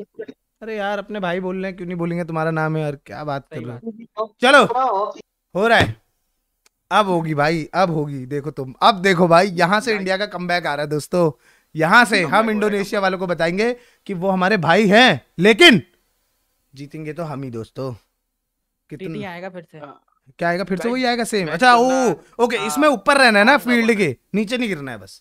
अरे यार अपने भाई बोल रहे हैं क्यों नहीं बोलेंगे तुम्हारा नाम है यार क्या बात कर रहा तो है चलो हो रहा है अब होगी भाई अब होगी देखो तुम अब देखो भाई यहाँ से इंडिया का कम आ रहा है दोस्तों यहाँ से हम इंडोनेशिया वालों को बताएंगे कि वो हमारे भाई हैं लेकिन जीतेंगे तो हम ही दोस्तों कितनी आएगा फिर से हाँ। क्या आएगा फिर से वही आएगा सेम अच्छा तो ओ ओके इसमें हाँ, ऊपर रहना है ना फील्ड हाँ, के नीचे नहीं गिरना है बस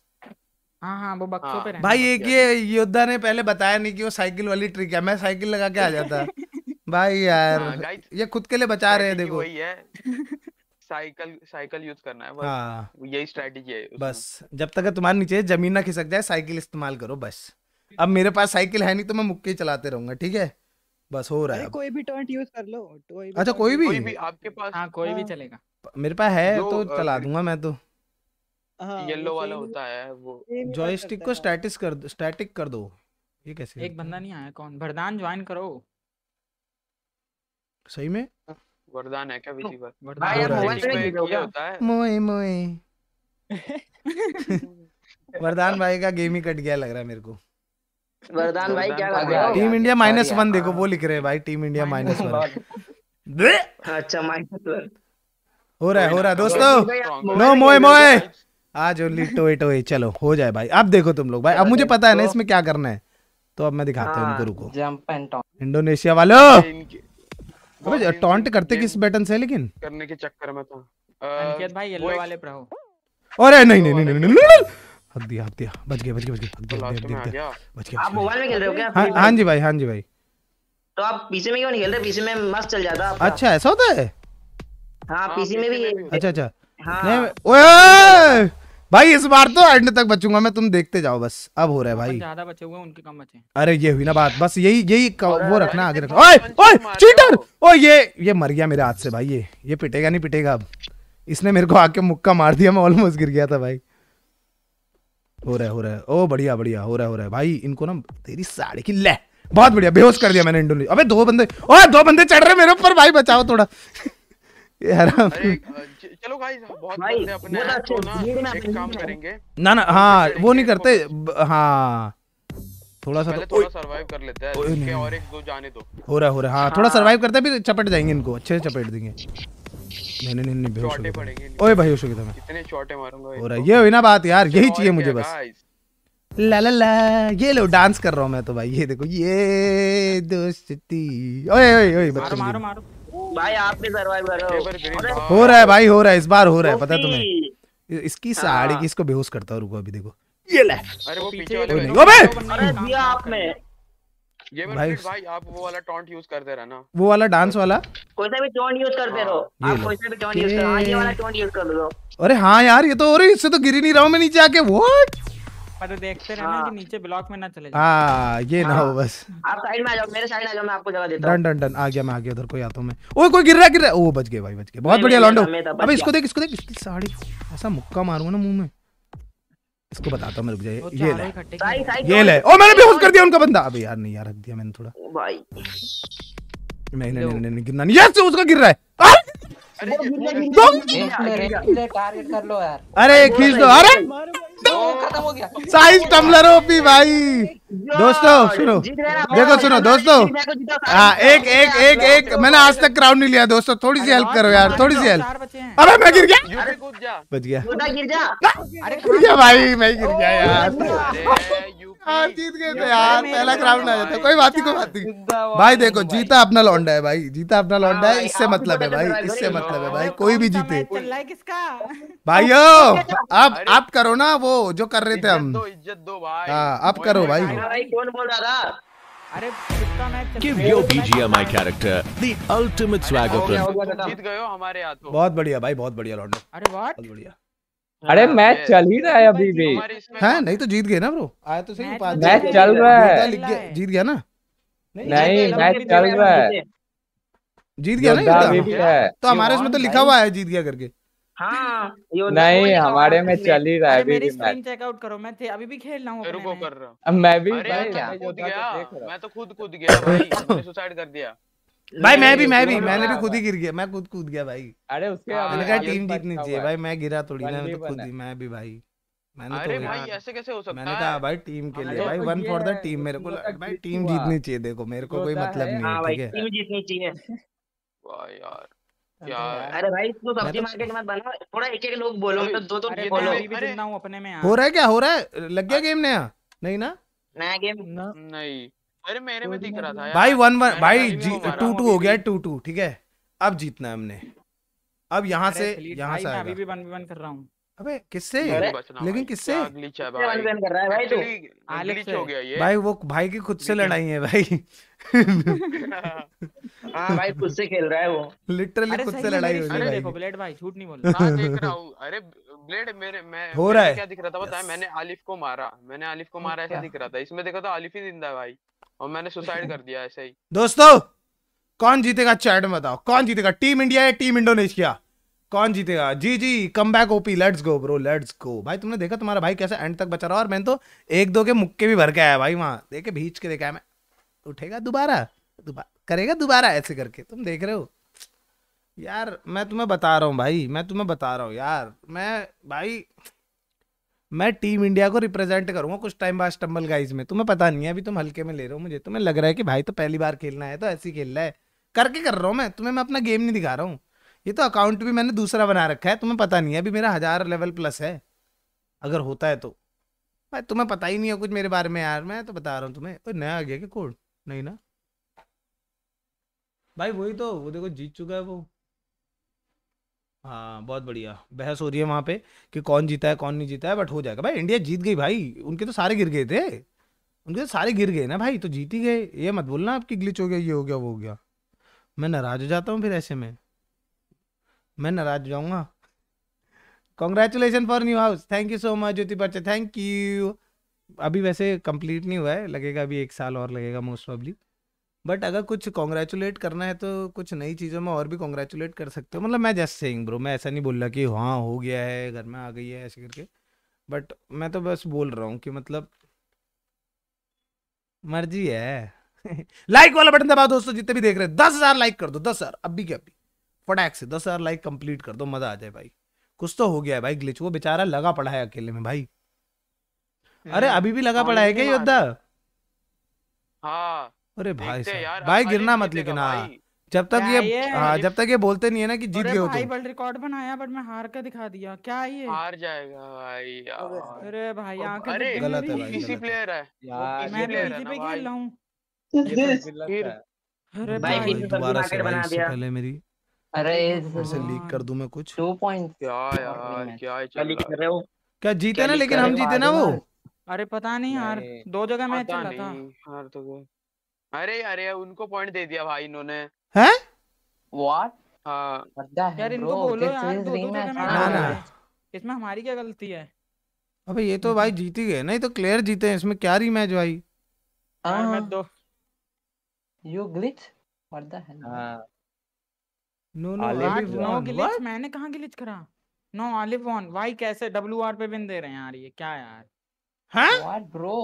हाँ हाँ वो बक्सों हाँ, पे भाई एक ये योद्धा ने पहले बताया नहीं कि वो साइकिल वाली ट्रिक है मैं साइकिल लगा के आ जाता भाई यार हाँ, ये खुद के लिए बचा रहे हैं देखो वही है साइकिल साइकिल यूज करना है हाँ यही स्ट्रेटेजी है बस जब तक तुम्हारे नीचे जमीन ना खिसक जाए साइकिल इस्तेमाल करो बस अब मेरे पास साइकिल है नहीं तो मैं मुक्के चलाते रहूंगा ठीक है बस हो रहा है कोई भी टॉन्ट यूज कर लो कोई तो अच्छा कोई भी कोई भी आपके पास हाँ कोई भी हाँ। चलेगा मेरे पास है तो चला दूंगा मैं तो हाँ, येलो वाला होता है वो जॉयस्टिक को स्टैटिक हाँ। कर दो स्टैटिक कर दो ये कैसे एक बंदा नहीं आया कौन वरदान ज्वाइन करो सही में वरदान है क्या विधि हाँ, पर वरदान यार से होता है मोए मोए वरदान भाई का गेम ही कट गया लग रहा है मेरे को वरदान भाई क्या लग रहा है टीम इंडिया माइनस वन देखो वो लिख रहे हैं भाई टीम इंडिया माइनस वन अच्छा माइनस वन हो रहा है हो रहा है दोस्तों नो मोए मोए आज ओनली टोए टोए चलो हो जाए भाई अब देखो तुम लोग भाई अब मुझे पता है ना इसमें क्या करना है तो अब मैं दिखाता हूँ इनको रुको टॉन्ट इंडोनेशिया वालों टॉन्ट करते किस बटन से लेकिन करने के चक्कर में था तो। भाई येलो वाले पर हो अरे नहीं नहीं नहीं नहीं हक दिया हक दिया बच गए बच गए बच गए तो बच गए आप मोबाइल में खेल रहे हो क्या हां हाँ जी भाई हां जी भाई तो आप पीसी में क्यों नहीं खेल रहे पीसी में मस्त चल जाता अच्छा ऐसा होता है हां पीसी हाँ, में भी अच्छा अच्छा हाँ। ओए भाई इस बार तो एंड तक बचूंगा मैं तुम देखते जाओ बस अब हो रहा है भाई ज्यादा बचे हुए उनके कम बचे अरे ये हुई ना बात बस यही यही वो रखना आगे रखना ओए ओए चीटर ओए ये ये मर गया मेरे हाथ से भाई ये ये पिटेगा नहीं पिटेगा अब इसने मेरे को आके मुक्का मार दिया मैं ऑलमोस्ट गिर गया था भाई हो रहा है हो रहा है ओ बढ़िया बढ़िया हो रहा है हो रहा है भाई इनको ना तेरी साड़ी की ले बहुत बढ़िया बेहोश कर दिया मैंने इंडोनेशिया अबे दो बंदे ओए दो बंदे चढ़ रहे मेरे ऊपर भाई बचाओ थोड़ा ना ना हाँ वो नहीं करते हाँ थोड़ा सा तो थोड़ा सरवाइव कर लेते हो रहा हो रहा हाँ, थोड़ा हाँ। करते फिर जाएंगे इनको अच्छे से चपेट देंगे नहीं नहीं नहीं बेहोश ओए भाई होश इतने मारूंगा हो रहा ये ना बात यार यही चाहिए मुझे बस ला ला ला ये लो डांस कर रहा हूं मैं तो भाई ये देखो ये दोस्ती ओए ओए ओए मारो मारो मारो भाई आप भी सरवाइव करो हो रहा है भाई हो रहा है इस बार हो रहा है पता तुम्हें इसकी साड़ी हाँ। की इसको बेहोश करता हूँ रुको अभी देखो ये ले अरे वो पीछे वाले अबे दिया आपने ये भाई भाई आप वो वाला टॉन्ट यूज करते रहो ना वो वाला डांस वाला कोई सा भी टॉन्ट यूज करते हाँ। रहो आप कोई सा भी टॉन्ट यूज करो हाँ, ये वाला टॉन्ट यूज कर लो अरे हाँ यार ये तो अरे इससे तो गिर ही नहीं रहा हूँ मैं नीचे आके व्हाट पर देखते रहना कि हाँ। नीचे ब्लॉक में ना चले जाए हां ये ना हो हाँ। बस आप साइड में आ जाओ मेरे साइड आ जाओ मैं आपको जगह देता हूं डन डन डन आ गया मैं आ गया उधर कोई आता हूं मैं ओए कोई गिर रहा गिर रहा ओ बच गए भाई बच गए बहुत बढ़िया लॉन्डो तो अबे इसको देख इसको देख इसकी साड़ी ऐसा मुक्का मारूंगा ना मुंह में इसको बताता हूं मैं रुक जाइए ये ले ये ले ओ मैंने बेहोश कर दिया उनका बंदा अबे यार नहीं यार रख दिया मैंने थोड़ा भाई नहीं नहीं नहीं गिरना नहीं यस उसका गिर रहा है अरे खींच दो अरे हो साइज टम्बलर ओपी भाई दोस्तों सुनो देखो सुनो दोस्तों तो हाँ एक एक एक एक मैंने आज तक क्राउन नहीं लिया दोस्तों थोड़ी सी हेल्प करो यार थोड़ी सी हेल्प अबे मैं गिर गया बच गया हाँ, गिर गया भाई मैं गिर गया यार हाँ जीत गए थे यार पहला क्राउड आ जाता कोई बात नहीं कोई बात नहीं भाई देखो जीता अपना लौंडा है भाई जीता अपना हाँ, लौंडा है इससे मतलब है भाई इससे मतलब, मतलब है भाई कोई भी जीते भाइयों अब आप करो ना वो वो जो कर रहे थे हम इज्जत दो भाई अब हाँ, करो भाई कौन बोल रहा था अरे Give your BGMI character the ultimate swagger print. जीत गए हो हमारे हाथों। बहुत बढ़िया भाई बहुत बढ़िया लॉर्ड अरे व्हाट? बहुत बढ़िया। अरे हाँ, मैच चल ही रहा है अभी भी है हाँ, तो। नहीं तो जीत गए ना ब्रो आया तो सही पास. मैच चल रहा है जीत गया ना नहीं मैच चल रहा है जीत गया ना तो हमारे इसमें तो लिखा हुआ है जीत गया करके हाँ नहीं हमारे हाँ, में चल ही रहा है अभी भी मैच चेकआउट करो मैं थे अभी भी खेल रहा हूँ रुको कर रहा हूँ मैं भी भाई क्या कूद गया मैं तो खुद कूद गया भाई मैंने सुसाइड कर दिया भाई मैं भी मैं भी मैंने भी खुद ही गिर गया मैं खुद कूद गया भाई अरे उसके हाँ, मैंने कहा टीम जीतनी चाहिए भाई मैं गिरा थोड़ी ना मैं तो खुद ही मैं भी भाई मैंने तो अरे तो भाई ऐसे कैसे हो सकता है मैंने कहा भाई टीम के हाँ, लिए भाई वन फॉर द टीम मेरे को भाई टीम जीतनी चाहिए देखो मेरे को कोई तो मतलब नहीं है ठीक है टीम जीतनी चाहिए वाह यार तो तो मतलब हो रहा है क्या हो रहा है लग गया हाँ। गेम नया नहीं ना नया गेम नहीं अरे मेरे में दिख रहा था भाई वन वन भाई टू टू हो गया टू टू ठीक है अब जीतना है हमने अब यहाँ से यहाँ से अभी भी वन वन कर रहा हूँ अबे किससे लेकिन किससे भाई।, भाई।, भाई वो भाई की खुद से लड़ाई है भाई हाँ भाई खुद से खेल रहा है वो लिटरली खुद से लड़ाई हो रही है देखो ब्लेड भाई झूठ नहीं बोल हाँ, हाँ, रहा अरे ब्लेड मेरे मैं हो रहा है क्या दिख रहा था बताया मैंने आलिफ को मारा मैंने आलिफ को मारा ऐसा अच्छा। दिख रहा था इसमें तो आलिफ ही जिंदा है भाई और मैंने सुसाइड कर दिया ऐसे ही दोस्तों कौन जीतेगा चैट में बताओ कौन जीतेगा टीम इंडिया या टीम इंडोनेशिया कौन जीतेगा GG GG come back OP let's go bro let's go भाई तुमने देखा तुम्हारा भाई कैसे एंड तक बचा रहा और मैंने तो एक दो के मुक्के भी भर के आया भाई वहां देखे भीच के देखा है मैं उठेगा दोबारा करेगा दोबारा ऐसे करके तुम देख रहे हो यार मैं तुम्हें बता रहा हूँ भाई मैं तुम्हें बता रहा हूँ यार मैं भाई मैं टीम इंडिया को रिप्रेजेंट करूंगा कुछ टाइम बाद स्टम्बल गाइज में तुम्हें पता नहीं है अभी तुम हल्के में ले रहे हो मुझे तुम्हें लग रहा है कि भाई तो पहली बार खेलना है तो ऐसे ही खेल रहा है करके कर रहा हूँ मैं तुम्हें मैं अपना गेम नहीं दिखा रहा हूँ ये तो अकाउंट भी मैंने दूसरा बना रखा है तुम्हें पता नहीं है अभी मेरा हज़ार लेवल प्लस है अगर होता है तो भाई तुम्हें पता ही नहीं है कुछ मेरे बारे में यार मैं तो बता रहा हूँ तुम्हें कोई नया आ गया कि कोड नहीं ना भाई वही तो वो देखो जीत चुका है वो हाँ बहुत बढ़िया बहस हो रही है वहां पे कि कौन जीता है कौन नहीं जीता है बट हो जाएगा भाई इंडिया जीत गई भाई उनके तो सारे गिर गए थे उनके तो सारे गिर गए ना भाई तो जीत ही गए ये मत बोलना आपकी ग्लिच हो गया ये हो गया वो हो गया मैं नाराज हो जाता हूँ फिर ऐसे में मैं नाराज जाऊंगा जाऊँगा congratulations for new house thank you so much Jyoti पर्चा थैंक यू अभी वैसे कंप्लीट नहीं हुआ है लगेगा अभी एक साल और लगेगा मोस्ट पब्ली बट अगर कुछ कॉन्ग्रेचुलेट करना है तो कुछ नई चीज़ों में और भी कॉन्ग्रेचुलेट कर सकते हो मतलब मैं जस्ट सेइंग ब्रो मैं ऐसा नहीं बोल रहा कि हाँ हो गया है घर में आ गई है ऐसे करके बट मैं तो बस बोल रहा हूँ कि मतलब मर्जी है लाइक वाला बटन दबाओ दोस्तों जितने भी देख रहे हैं दस हज़ार लाइक कर दो दस हज़ार अभी के अभी फटाक से दस हज़ार लाइक कंप्लीट कर दो मज़ा आ जाए भाई कुछ तो हो गया है भाई ग्लिच वो बेचारा लगा पड़ा है अकेले में भाई हम्म। अरे अभी भी लगा पड़ा है क्या योद्धा हाँ अरे भाई साहब भाई गिरना मत लेकिन हाँ। जब तक ये, हाँ जब तक ये बोलते नहीं है ना कि जीत गए हो भाई वर्ल्ड रिकॉर्ड बनाया बट मैं हार कर दिखा दिया क्या ये हार जाएगा भाई यार अरे भाई आंखें अरे गलत है भाई किसी प्लेयर है यार मैं भी इसी पे खेल रहा हूं तो अरे भाई फिर दोबारा से बना दिया पहले मेरी अरे तो से लीक हाँ। कर दूं मैं कुछ 2 पॉइंट क्या यार क्या चल रहा है क्या जीते ना लेकिन हम जीते ना वो अरे पता नहीं यार दो जगह मैच चल रहा था तो यार तो अरे अरे उनको पॉइंट दे दिया भाई इन्होंने हैं व्हाट हां यार इनको बोलो यार दो जगह ना ना इसमें हमारी क्या गलती है अबे ये तो भाई जीत ही गए नहीं तो क्लियर जीते हैं इसमें क्या री मैच भाई हां मैं do you glitch what the hell no no no glitch मैंने कहां ग्लिच करा नो ऑलिव वन वाई कैसे डब्ल्यूआर पे विन दे रहे हैं यार ये क्या यार हाँ ब्रो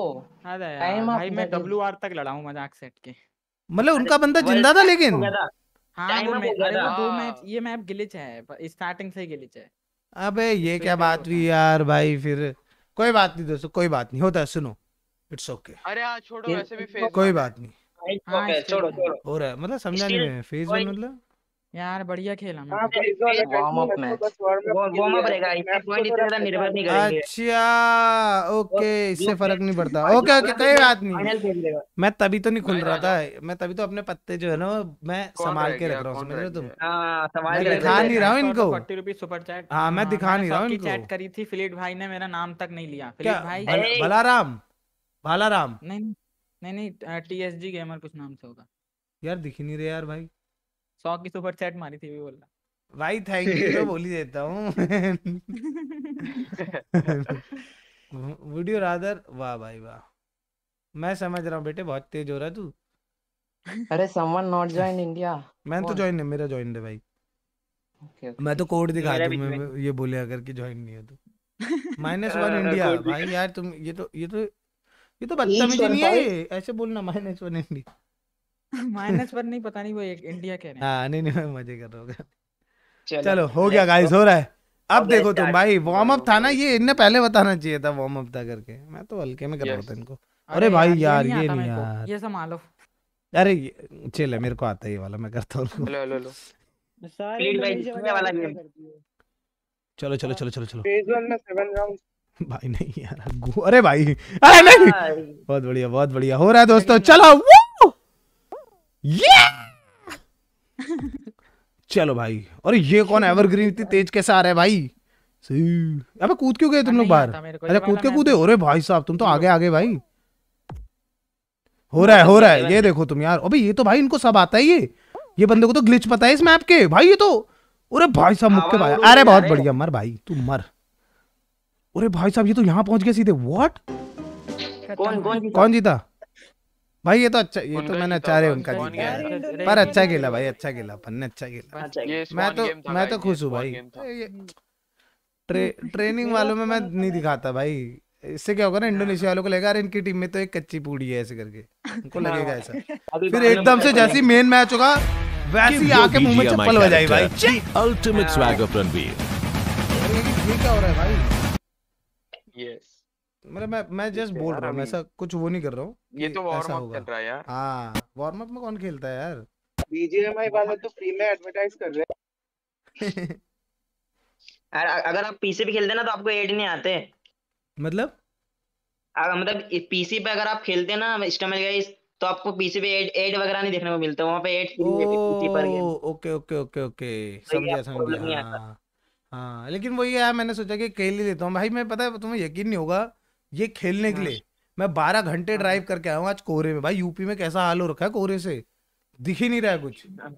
भाई मैं आर तक लड़ा हूँ मजाक सेट के मतलब उनका बंदा जिंदा था लेकिन हाँ दो ये मैप है स्टार्टिंग से है अबे ये तो क्या बात हुई यार भाई फिर कोई बात नहीं दोस्तों कोई बात नहीं होता है सुनो इट्स ओके अरे छोड़ो वैसे भी फेस कोई बात नहीं हाँ, छोड़ो छोड़ो हो रहा है मतलब समझा नहीं फेस मतलब यार बढ़िया खेला वार्म हाँ, अप मैच वार्म अप रहेगा इसमें पॉइंट इतना निर्भर नहीं करेंगे अच्छा ओके इससे फर्क नहीं पड़ता ओके ओके कोई बात नहीं मैं तभी तो नहीं खुल रहा था मैं तभी तो अपने पत्ते जो है ना मैं संभाल के रख रहा हूँ समझ रहे हो तुम हाँ, मैं दिखा नहीं रहा हूँ इनको फोर्टी रुपीज सुपर चैट हाँ मैं हाँ, दिखा नहीं रहा हूँ इनको चैट करी थी फिलिट भाई ने मेरा नाम तक नहीं लिया फिलिट भाई भलाराम भालाराम नहीं नहीं नहीं टी एस जी गेमर कुछ नाम से होगा यार दिख नहीं रहे यार भाई सौ की सुपर चैट मारी थी भी बोलना भाई थैंक यू तो बोल ही देता हूँ वीडियो यू रादर वाह भाई वाह मैं समझ रहा हूँ बेटे बहुत तेज हो रहा तू अरे समवन नॉट जॉइन इंडिया मैं तो जॉइन है मेरा जॉइन है भाई okay, okay. मैं तो कोड दिखा दूं मैं ये बोले अगर कि जॉइन नहीं है तो माइनस वन इंडिया भाई यार तुम ये तो ये तो ये तो बदतमीजी नहीं है ऐसे बोलना minus one India minus one नहीं पता नहीं वो एक इंडिया के हैं हाँ नहीं नहीं मैं मजे कर रहा हूँ चलो हो गया गाइस हो रहा है अब देखो तुम भाई वार्म अप था ना ये इनने पहले बताना चाहिए था वार्म अप था करके मैं तो हल्के में कर रहा था इनको अरे भाई यार ये नहीं यार ये संभालो अरे चल मेरे को आता है ये वाला मैं करता हूँ लो लो लो चलो चलो चलो चलो चलो भाई नहीं यार अरे भाई अरे नहीं बहुत बढ़िया बहुत बढ़िया हो रहा है दोस्तों चलो yeah! चलो भाई और ये कौन एवरग्रीन इतनी तेज कैसे आ रहा है भाई अबे कूद क्यों गए तुम लोग बाहर अरे कूद के कूदे हो रहे भाई साहब तुम तो आगे आगे भाई हो रहा है हो रहा है ये देखो तुम यार अबे ये तो भाई इनको सब आता है ये ये बंदे को तो ग्लिच पता है इस मैप के भाई ये तो अरे भाई साहब मुक्के भाई अरे बहुत बढ़िया मर भाई तू मर अरे भाई साहब ये तो यहाँ पहुंच गया सीधे व्हाट कौन कौन जीता भाई ये तो अच्छा ये तो मैंने तो अच्छा रे उनका जीत गया पर अच्छा खेला भाई अच्छा खेला अपन ने अच्छा खेला अच्छा तो- मैं तो मैं तो खुश हूँ भाई ट्रेनिंग तो वालों में मैं नहीं दिखाता भाई इससे क्या होगा ना इंडोनेशिया वालों को हाँ। लगेगा अरे इनकी टीम में तो एक कच्ची पूड़ी है ऐसे करके उनको हाँ। लगेगा ऐसा फिर एकदम से जैसी मेन मैच होगा वैसी आके मुंह में चप्पल हो जाएगी भाई अल्टीमेट स्वैगर ऑफ रणबीर ये क्या हो रहा है भाई यस मतलब मैं मैं जस्ट बोल रहा हूँ ऐसा कुछ वो नहीं कर रहा हूँ ये तो वार्म अप चल रहा है यार हाँ वार्म अप में कौन खेलता है यार बीजीएमआई वाले तो फ्री में एडवर्टाइज कर रहे हैं यार अगर आप पीसी पे खेलते ना तो आपको एड नहीं आते मतलब आ, मतलब पीसी पे अगर आप खेलते ना स्टमल गाइस तो आपको पीसी पे एड एड वगैरह नहीं देखने को मिलता वहां पे एड पीसी पर ओके ओके ओके ओके तो समझा समझा हाँ, हाँ लेकिन वही है मैंने सोचा कि खेल ही लेता हूँ भाई मैं पता है तुम्हें यकीन नहीं होगा ये खेलने के हाँ। लिए मैं बारह घंटे ड्राइव हाँ। करके आया आज कोहरे में भाई यूपी में कैसा हाल हो रखा है कोहरे से दिख ही नहीं रहा है कुछ आ,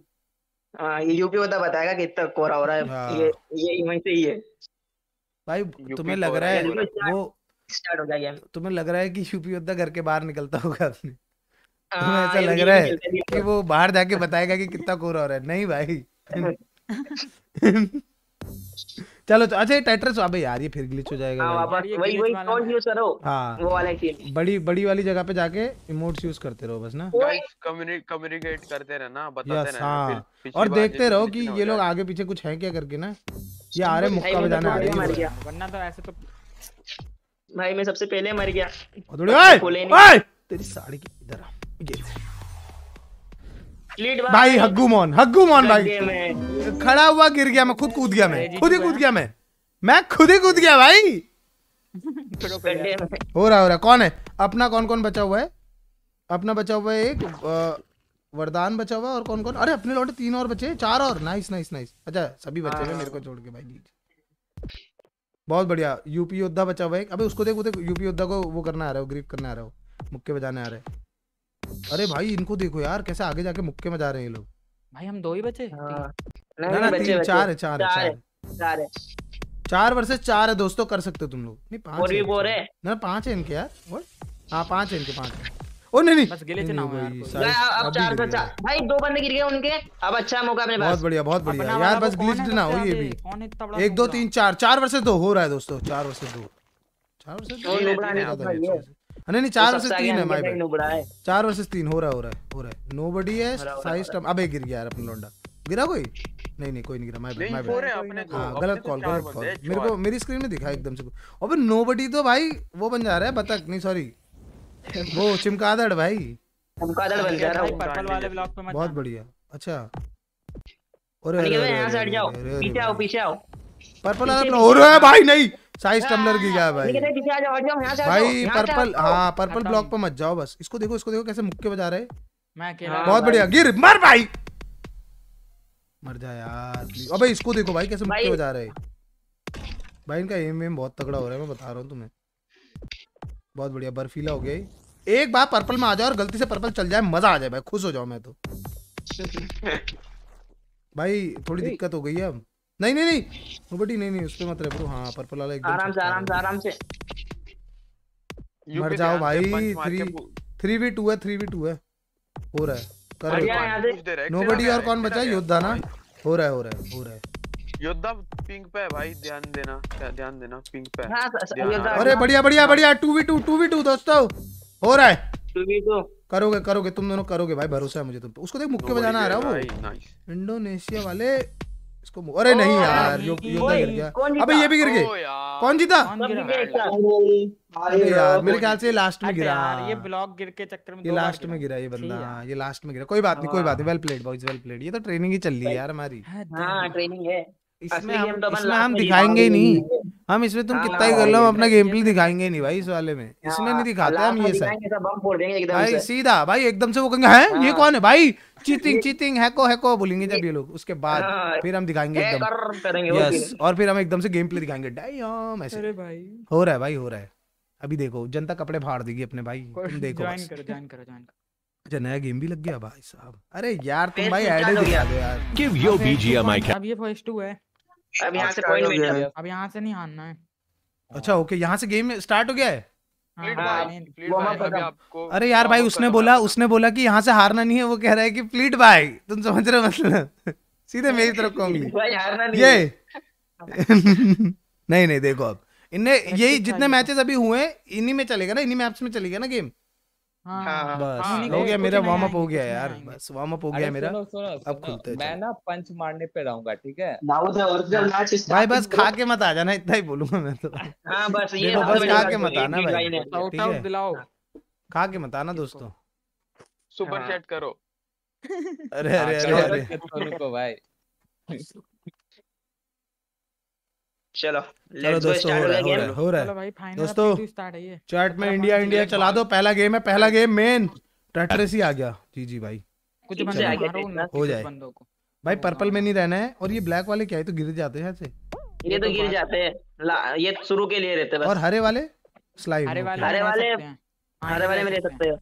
हाँ, ये यूपी बता बताएगा कि इतना कोहरा हो रहा है ये ये वहीं से ही है भाई तुम्हें लग रहा है वो स्टार्ट हो गया गेम तुम्हें लग रहा है कि यूपी योद्धा घर के बाहर निकलता होगा अपने तुम्हें ऐसा लग रहा है कि वो बाहर जाके बताएगा कि कितना कोहरा हो रहा है नहीं भाई चलो तो अच्छा टेट्रस अबे यार ये फिर ग्लिच हो हाँ, जाएगा हाँ, वही वही कौन यूज करो हाँ वो वाला चीज बड़ी बड़ी वाली जगह पे जाके इमोट्स यूज करते रहो बस ना कम्युनिकेट करते रहना बताते रहना हाँ और देखते रहो कि ये लोग आगे पीछे कुछ है क्या करके ना ये आ रहे मुक्का बजाने आ रहे हैं तो वरना तो ऐसे तो भाई मैं सबसे पहले मर गया तेरी साड़ी इधर आ भाई हग्गू मोहन हग्गू मोहन भाई खड़ा हुआ गिर गया मैं खुद कूद गया मैं खुद ही कूद गया मैं मैं खुद ही कूद गया भाई हो रहा हो रहा कौन है अपना कौन कौन बचा हुआ है अपना बचा हुआ है एक वरदान बचा हुआ और कौन कौन अरे अपने लौटे तीन और बचे चार और नाइस नाइस नाइस अच्छा सभी बचे हुए मेरे को छोड़ के भाई बहुत बढ़िया यूपी योद्धा बचा हुआ है अबे उसको देख देख यूपी योद्धा को वो करना आ रहा हो ग्रीफ करना आ रहा हो मुक्के बजाने आ रहे हैं अरे भाई इनको देखो यार कैसे आगे जाके मुक्के में जा रहे हैं ये लोग भाई हम दो ही बचे हाँ। ना ना तीन चार है चार है चार है चार वर्सेस चार है दोस्तों कर सकते हो तुम लोग नहीं पांच और है ना पांच है इनके यार हाँ पांच है इनके पांच ओ नहीं नहीं बस गिले से ना हो अब चार से चार भाई दो बंदे गिर गए उनके अब अच्छा मौका अपने पास बहुत बढ़िया बहुत बढ़िया यार तो बस ग्लिच ना हो ये भी एक दो तीन चार चार वर्सेस दो हो रहा है दोस्तों चार वर्सेस दो चार वर्सेस दो नहीं नहीं चार वर्सेस तीन है भाई चार वर्सेस तीन हो रहा हो रहा है हो रहा है नो बडी है साइज अबे गिर गया यार अपना लौंडा गिरा कोई नहीं नहीं कोई नहीं गिरा माय बैड माय बैड हां गलत कॉल तो गलत कॉल मेरे को मेरी स्क्रीन में दिखा एकदम से अबे नोबडी तो भाई वो बन जा रहा है बतख नहीं सॉरी वो चिमकादड़ भाई चिमकादड़ बन जा रहा है पर्पल वाले ब्लॉक पे मत बहुत बढ़िया अच्छा अरे अरे यहां से हट जाओ पीछे आओ पीछे आओ पर्पल वाला अरे भाई नहीं साइज टम्बलर की क्या भाई भाई पर्पल हाँ पर्पल ब्लॉक पर मत जाओ बस इसको देखो इसको देखो कैसे मुक्के बजा रहे बहुत बढ़िया गिर मर भाई मर जा यार अबे इसको देखो भाई कैसे मुक्के बजा रहे भाई इनका एम एम बहुत तगड़ा हो रहा है मैं बता रहा हूँ तुम्हें बहुत बढ़िया बर्फीला हो गया एक बार पर्पल में आ जाओ और गलती से पर्पल चल जाए मजा आ जाए भाई खुश हो जाओ मैं तो भाई थोड़ी दिक्कत हो गई है अब नहीं नहीं नहीं रोबर्टी नहीं नहीं उस पे मत रहे ब्रो हां पर्पल वाला एकदम आराम से आराम से आराम से मर जाओ भाई 3 3v2 है 3v2 है हो रहा है कर रहे नोबडी और कौन बचा योद्धा ना हो रहा है हो रहा है हो रहा है योद्धा पिंक पे है भाई ध्यान देना ध्यान देना पिंक पे हां अरे बढ़िया बढ़िया बढ़िया 2v2 2v2 दोस्तों हो रहा है 2v2 करोगे करोगे तुम दोनों करोगे भाई भरोसा है मुझे तुम पे उसको देख मुक्के बजाना आ रहा है वो इंडोनेशिया वाले इसको अरे नहीं यार यो योद्धा गिर गया अबे ये भी गिर गए कौन जीता अरे यार मेरे ख्याल से लास्ट में अच्छा गिरा यार ये ब्लॉक गिर के चक्कर में ये लास्ट में गिरा ये बंदा हाँ ये लास्ट में गिरा कोई बात नहीं हाँ। कोई बात नहीं well played boys well played ये तो ट्रेनिंग ही चल रही है यार हमारी हां ट्रेनिंग हाँ, है इसमें हम तो इसमें हम दिखाएंगे ही नहीं हम इसमें तुम हाँ, कितना ही कर लो हम अपना गेम प्ले तो दिखाएंगे नहीं भाई इस वाले में इसमें नहीं दिखाते हम ये सब तो भाई सीधा भाई एकदम से वो कहेंगे हैं ये कौन है भाई चीटिंग चीटिंग हैको हैको बोलेंगे जब ये लोग उसके बाद हाँ, फिर हम दिखाएंगे एकदम यस और फिर हम एकदम से गेम प्ले दिखाएंगे डायम ऐसे अरे भाई हो रहा है भाई हो रहा है अभी देखो जनता कपड़े फाड़ देगी अपने भाई तुम देखो ज्वाइन करो ज्वाइन करो ज्वाइन करो अच्छा, नया गेम भी लग गया भाई साहब अरे यार तुम भाई ऐड दिखा दो यार गिव यो बीजीएम आई अब ये फर्स्ट टू है अब यहां से पॉइंट मिल गया अब यहां से नहीं हारना है अच्छा ओके यहां से गेम स्टार्ट हो गया है हाँ। अरे यार भाई उसने बोला उसने बोला कि यहाँ से हारना नहीं है वो कह रहा है कि प्लीट भाई तुम समझ रहे हो मतलब सीधे मेरी तरफ को उंगली ये नहीं नहीं देखो अब इनने अच्छा, यही जितने मैचेस हाँ अभी हुए इन्हीं में चलेगा ना इन्हीं मैप्स में चलेगा ना गेम हाँ। हाँ, बस हाँ। हो गया मेरा वार्म अप हो गया यार बस वार्म अप हो गया मेरा अब खुलते हैं मैं ना पंच मारने पे रहूंगा ठीक है दाऊद ओरिजिनल मैच भाई बस खा के मत आ जाना इतना ही बोलूंगा मैं तो हां बस ये तो बस खा के मत आना भाई आउट आउट दिलाओ खा के मत आना दोस्तों सुपर चैट करो अरे अरे अरे भाई चलो चलो दोस्तों हो रहा है हो रहा है दोस्तों चैट में इंडिया इंडिया चला दो पहला गेम है पहला गेम मेन टटरेस ही आ गया जी जी भाई कुछ बंदे आ गए हो जाए भाई पर्पल में नहीं रहना है और ये ब्लैक वाले क्या है तो गिर जाते हैं ऐसे ये तो गिर जाते हैं ये शुरू के लिए रहते हैं और हरे वाले स्लाइड हरे वाले हरे वाले हरे वाले में रह सकते हो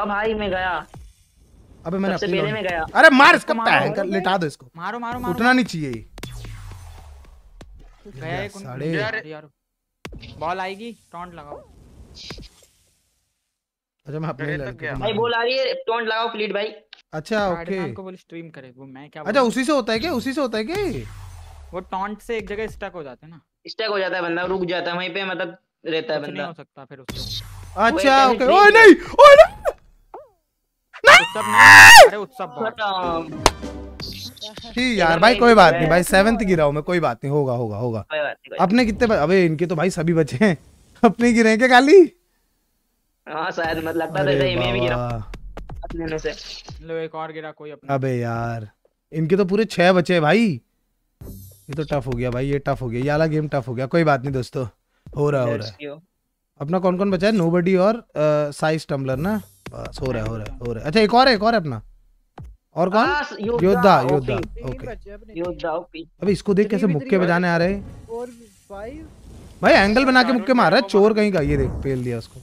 अब भाई मैं गया अबे मैंने अपने में गया अरे मार इसको तो लिटा दो इसको मारो मारो मारो उठना नहीं चाहिए साढ़े बॉल आएगी टॉन्ट लगाओ अच्छा मैं अपने लड़के भाई बोल आ रही है टॉन्ट लगाओ फ्लीट भाई अच्छा ओके आपको बोल स्ट्रीम करे वो मैं क्या अच्छा उसी से होता है क्या उसी से होता है क्या वो टॉन्ट से एक जगह स्टक हो जाते हैं ना स्टक हो जाता है बंदा रुक जाता है वहीं पे मतलब रहता है बंदा हो सकता फिर उसको अच्छा ओके तो ओए नहीं ओए नहीं अरे उत्सव ठीक यार तो भाई कोई बात नहीं भाई सेवंथ तो गिरा हूँ मैं कोई बात नहीं होगा होगा होगा अपने कितने अबे इनके तो भाई सभी बचे हैं अपने गिरे क्या खाली हाँ, शायद मत मतलब लगता था मैं भी गिरा अपने में से लो एक और गिरा कोई अपना अबे यार इनके तो पूरे छह बचे हैं भाई ये तो टफ हो गया भाई ये टफ हो गया ये वाला गेम टफ हो गया कोई बात नहीं दोस्तों हो रहा हो रहा है अपना कौन कौन बचा है नोबडी और साइज टम्बलर ना बस हो रहा है हो रहा है हो रहा है अच्छा एक और है एक और है अपना और कौन योद्धा योद्धा ओके योद्धा इसको देख कैसे मुक्के बजाने आ रहे हैं भाई एंगल बना के मुक्के मार रहा है चोर कहीं का ये देख फेल दिया उसको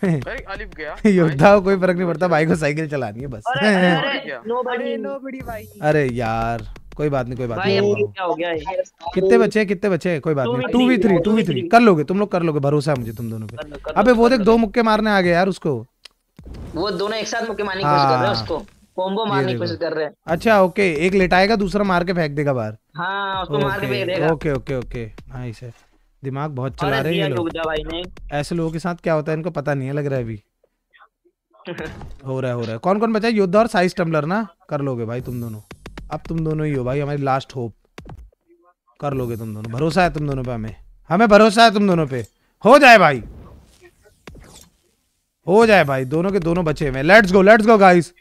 योद्धा को कोई फर्क नहीं पड़ता भाई को साइकिल चलानी है बस अरे यार कोई बात नहीं कोई बात नहीं कितने बचे कितने बचे कोई बात नहीं two v three two v three कर लोगे तुम लोग कर लोगे भरोसा है मुझे तुम दोनों पे अबे वो देख दो मुक्के मारने आ गए यार उसको वो दोनों एक साथ मुक्के मारने की कोशिश कर रहे हैं हाँ। उसको कॉम्बो मारने की कोशिश कर रहे हैं अच्छा ओके एक लिटाएगा दूसरा मार के फेंक देगा बाहर हाँ उसको मार के फेंक देगा ओके ओके ओके नाइस है दिमाग बहुत चला रहे हैं लोग ऐसे लोगों के साथ क्या होता है इनको पता नहीं है लग रहा है अभी हो रहा है हो रहा है कौन कौन बचा योद्धा और साइज टम्बलर ना कर लोगे भाई तुम दोनों अब तुम दोनों ही हो भाई हमारी लास्ट होप कर लोगे तुम दोनों भरोसा है तुम दोनों पे हमें हमें भरोसा है तुम दोनों पे हो जाए भाई हो जाए भाई दोनों के दोनों बचे हुए let's go let's go guys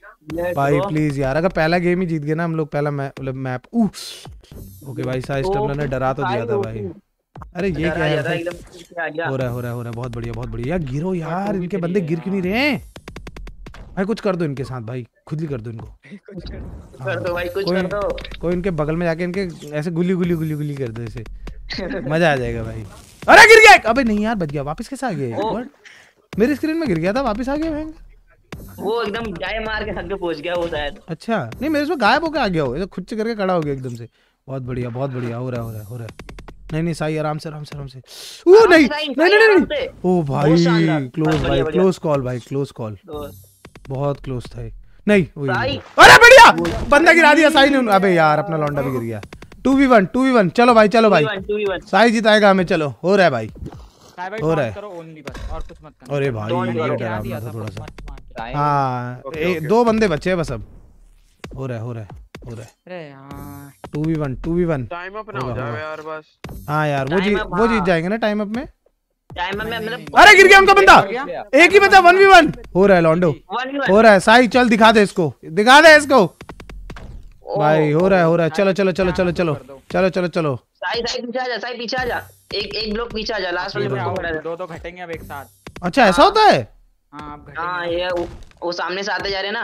भाई प्लीज यार अगर पहला गेम ही जीत गए ना हम लोग पहला मैप मैप ओके भाई साइज तो ने डरा तो दिया था भाई अरे ये क्या है हो रहा है हो रहा है हो रहा है बहुत बढ़िया बहुत बढ़िया यार गिरो यार इनके बंदे गिर क्यों नहीं रहे हैं भाई कुछ कर दो इनके साथ भाई खुद ही कर दो इनको कुछ कर दो हाँ। भाई कुछ कर दो कोई इनके बगल में जाके इनके ऐसे गुली गुली गुली गुली कर दो ऐसे मजा आ जाएगा भाई अरे गिर गया अबे नहीं यार बच गया वापस कैसे आ गया मेरी स्क्रीन में गिर गया था वापस आ गया भयंकर वो एकदम गाय मार के आगे पहुंच गया वो शायद अच्छा नहीं मेरे से गायब होकर आ गया हो तो खुद से करके खड़ा हो गया एकदम से बहुत बढ़िया बहुत बढ़िया हो रहा है हो रहा है हो रहा है नहीं नहीं साई आराम से आराम से आराम से ओ नहीं नहीं नहीं नहीं ओ भाई क्लोज भाई क्लोज कॉल भाई क्लोज कॉल बहुत क्लोज था नहीं अरे बढ़िया बंदा गिरा दिया साई ने अबे यार अपना लौंडा भी गिर गया two v one two v one चलो भाई चलो भाई साई जीताएगा हमें चलो हो रहा है भाई हो रहा है अरे भाई ये डरावना था थोड़ा सा हाँ दो बंदे बचे हैं बस अब हो रहा है हो रहा है हो रहा है two v one two v one time up ना हो जाए यार बस हाँ यार वो जी वो जीत हाँ। जाएंगे ना टाइम अप में मतलब अरे गिर गया उनका बंदा एक ही बंदा वन वी वन हो रहा है लॉन्डो हो रहा है साई चल दिखा दे इसको दिखा दे इसको भाई हो रहा है हो रहा है चलो चलो चलो चलो चलो चलो चलो चलो साई साई पीछे आ जा साई पीछे आ जा एक एक ब्लॉक पीछे आ जा लास्ट वाले पर खड़ा दो दो घटेंगे अब एक साथ अच्छा ऐसा होता है हां अब घटेंगे हां ये वो सामने से आते जा रहे हैं ना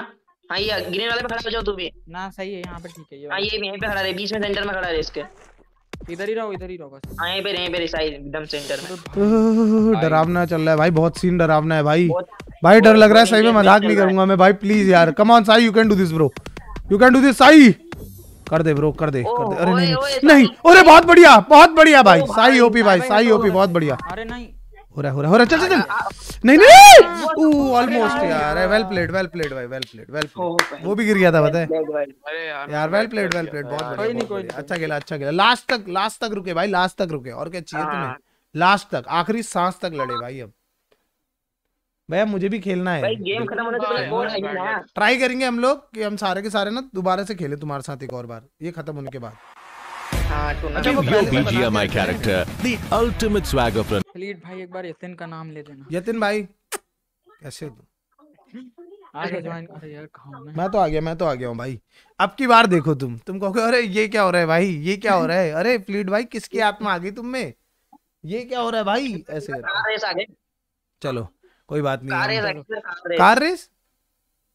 हां ये ग्रीन वाले पे खड़ा हो जाओ तू भी ना सही है यहां पे ठीक है ये हां ये भी यहीं पे खड़ा रहे बीच में सेंटर में खड़ा रहे इसके इधर ही रहो इधर ही रहो बस हां यहीं पे रहे मेरे साइड एकदम सेंटर में डरावना चल रहा है भाई बहुत सीन डरावना है भाई भाई डर लग रहा है सही में मजाक नहीं करूंगा मैं भाई प्लीज यार come on Sai you can do this bro you can do this Sai कर दे ब्रो कर दे ओ, कर दे अरे नहीं नहीं अरे बहुत बढ़िया बहुत बढ़िया भाई साई ओपी भाई साई ओपी बहुत बढ़िया अरे नहीं हो रहा हो रहा हो रहा चल चल नहीं नहीं ओ ऑलमोस्ट यार वेल प्लेड वेल प्लेड भाई वेल प्लेड वेल प्लेड वो भी गिर गया था पता है यार वेल प्लेड वेल प्लेड बहुत बढ़िया अच्छा खेला अच्छा खेला लास्ट तक लास्ट तक रुके भाई लास्ट तक रुके और क्या चाहिए तुम्हें हाँ। लास्ट तक आखिरी सांस तक लड़े भाई अब भैया मुझे भी खेलना है ट्राई करेंगे हम लोग कि हम सारे के सारे ना दोबारा से खेले तुम्हारे साथ एक और बार ये खत्म होने के बाद यतिन भाई कैसे मैं तो आ गया मैं तो आ गया हूँ भाई अब की बार देखो तुम तुम कहोगे अरे ये क्या हो रहा है भाई ये क्या हो रहा है अरे प्लीट भाई किसकी आत्मा आ गई तुम में ये क्या हो रहा है भाई ऐसे चलो कोई बात नहीं तो कार रेस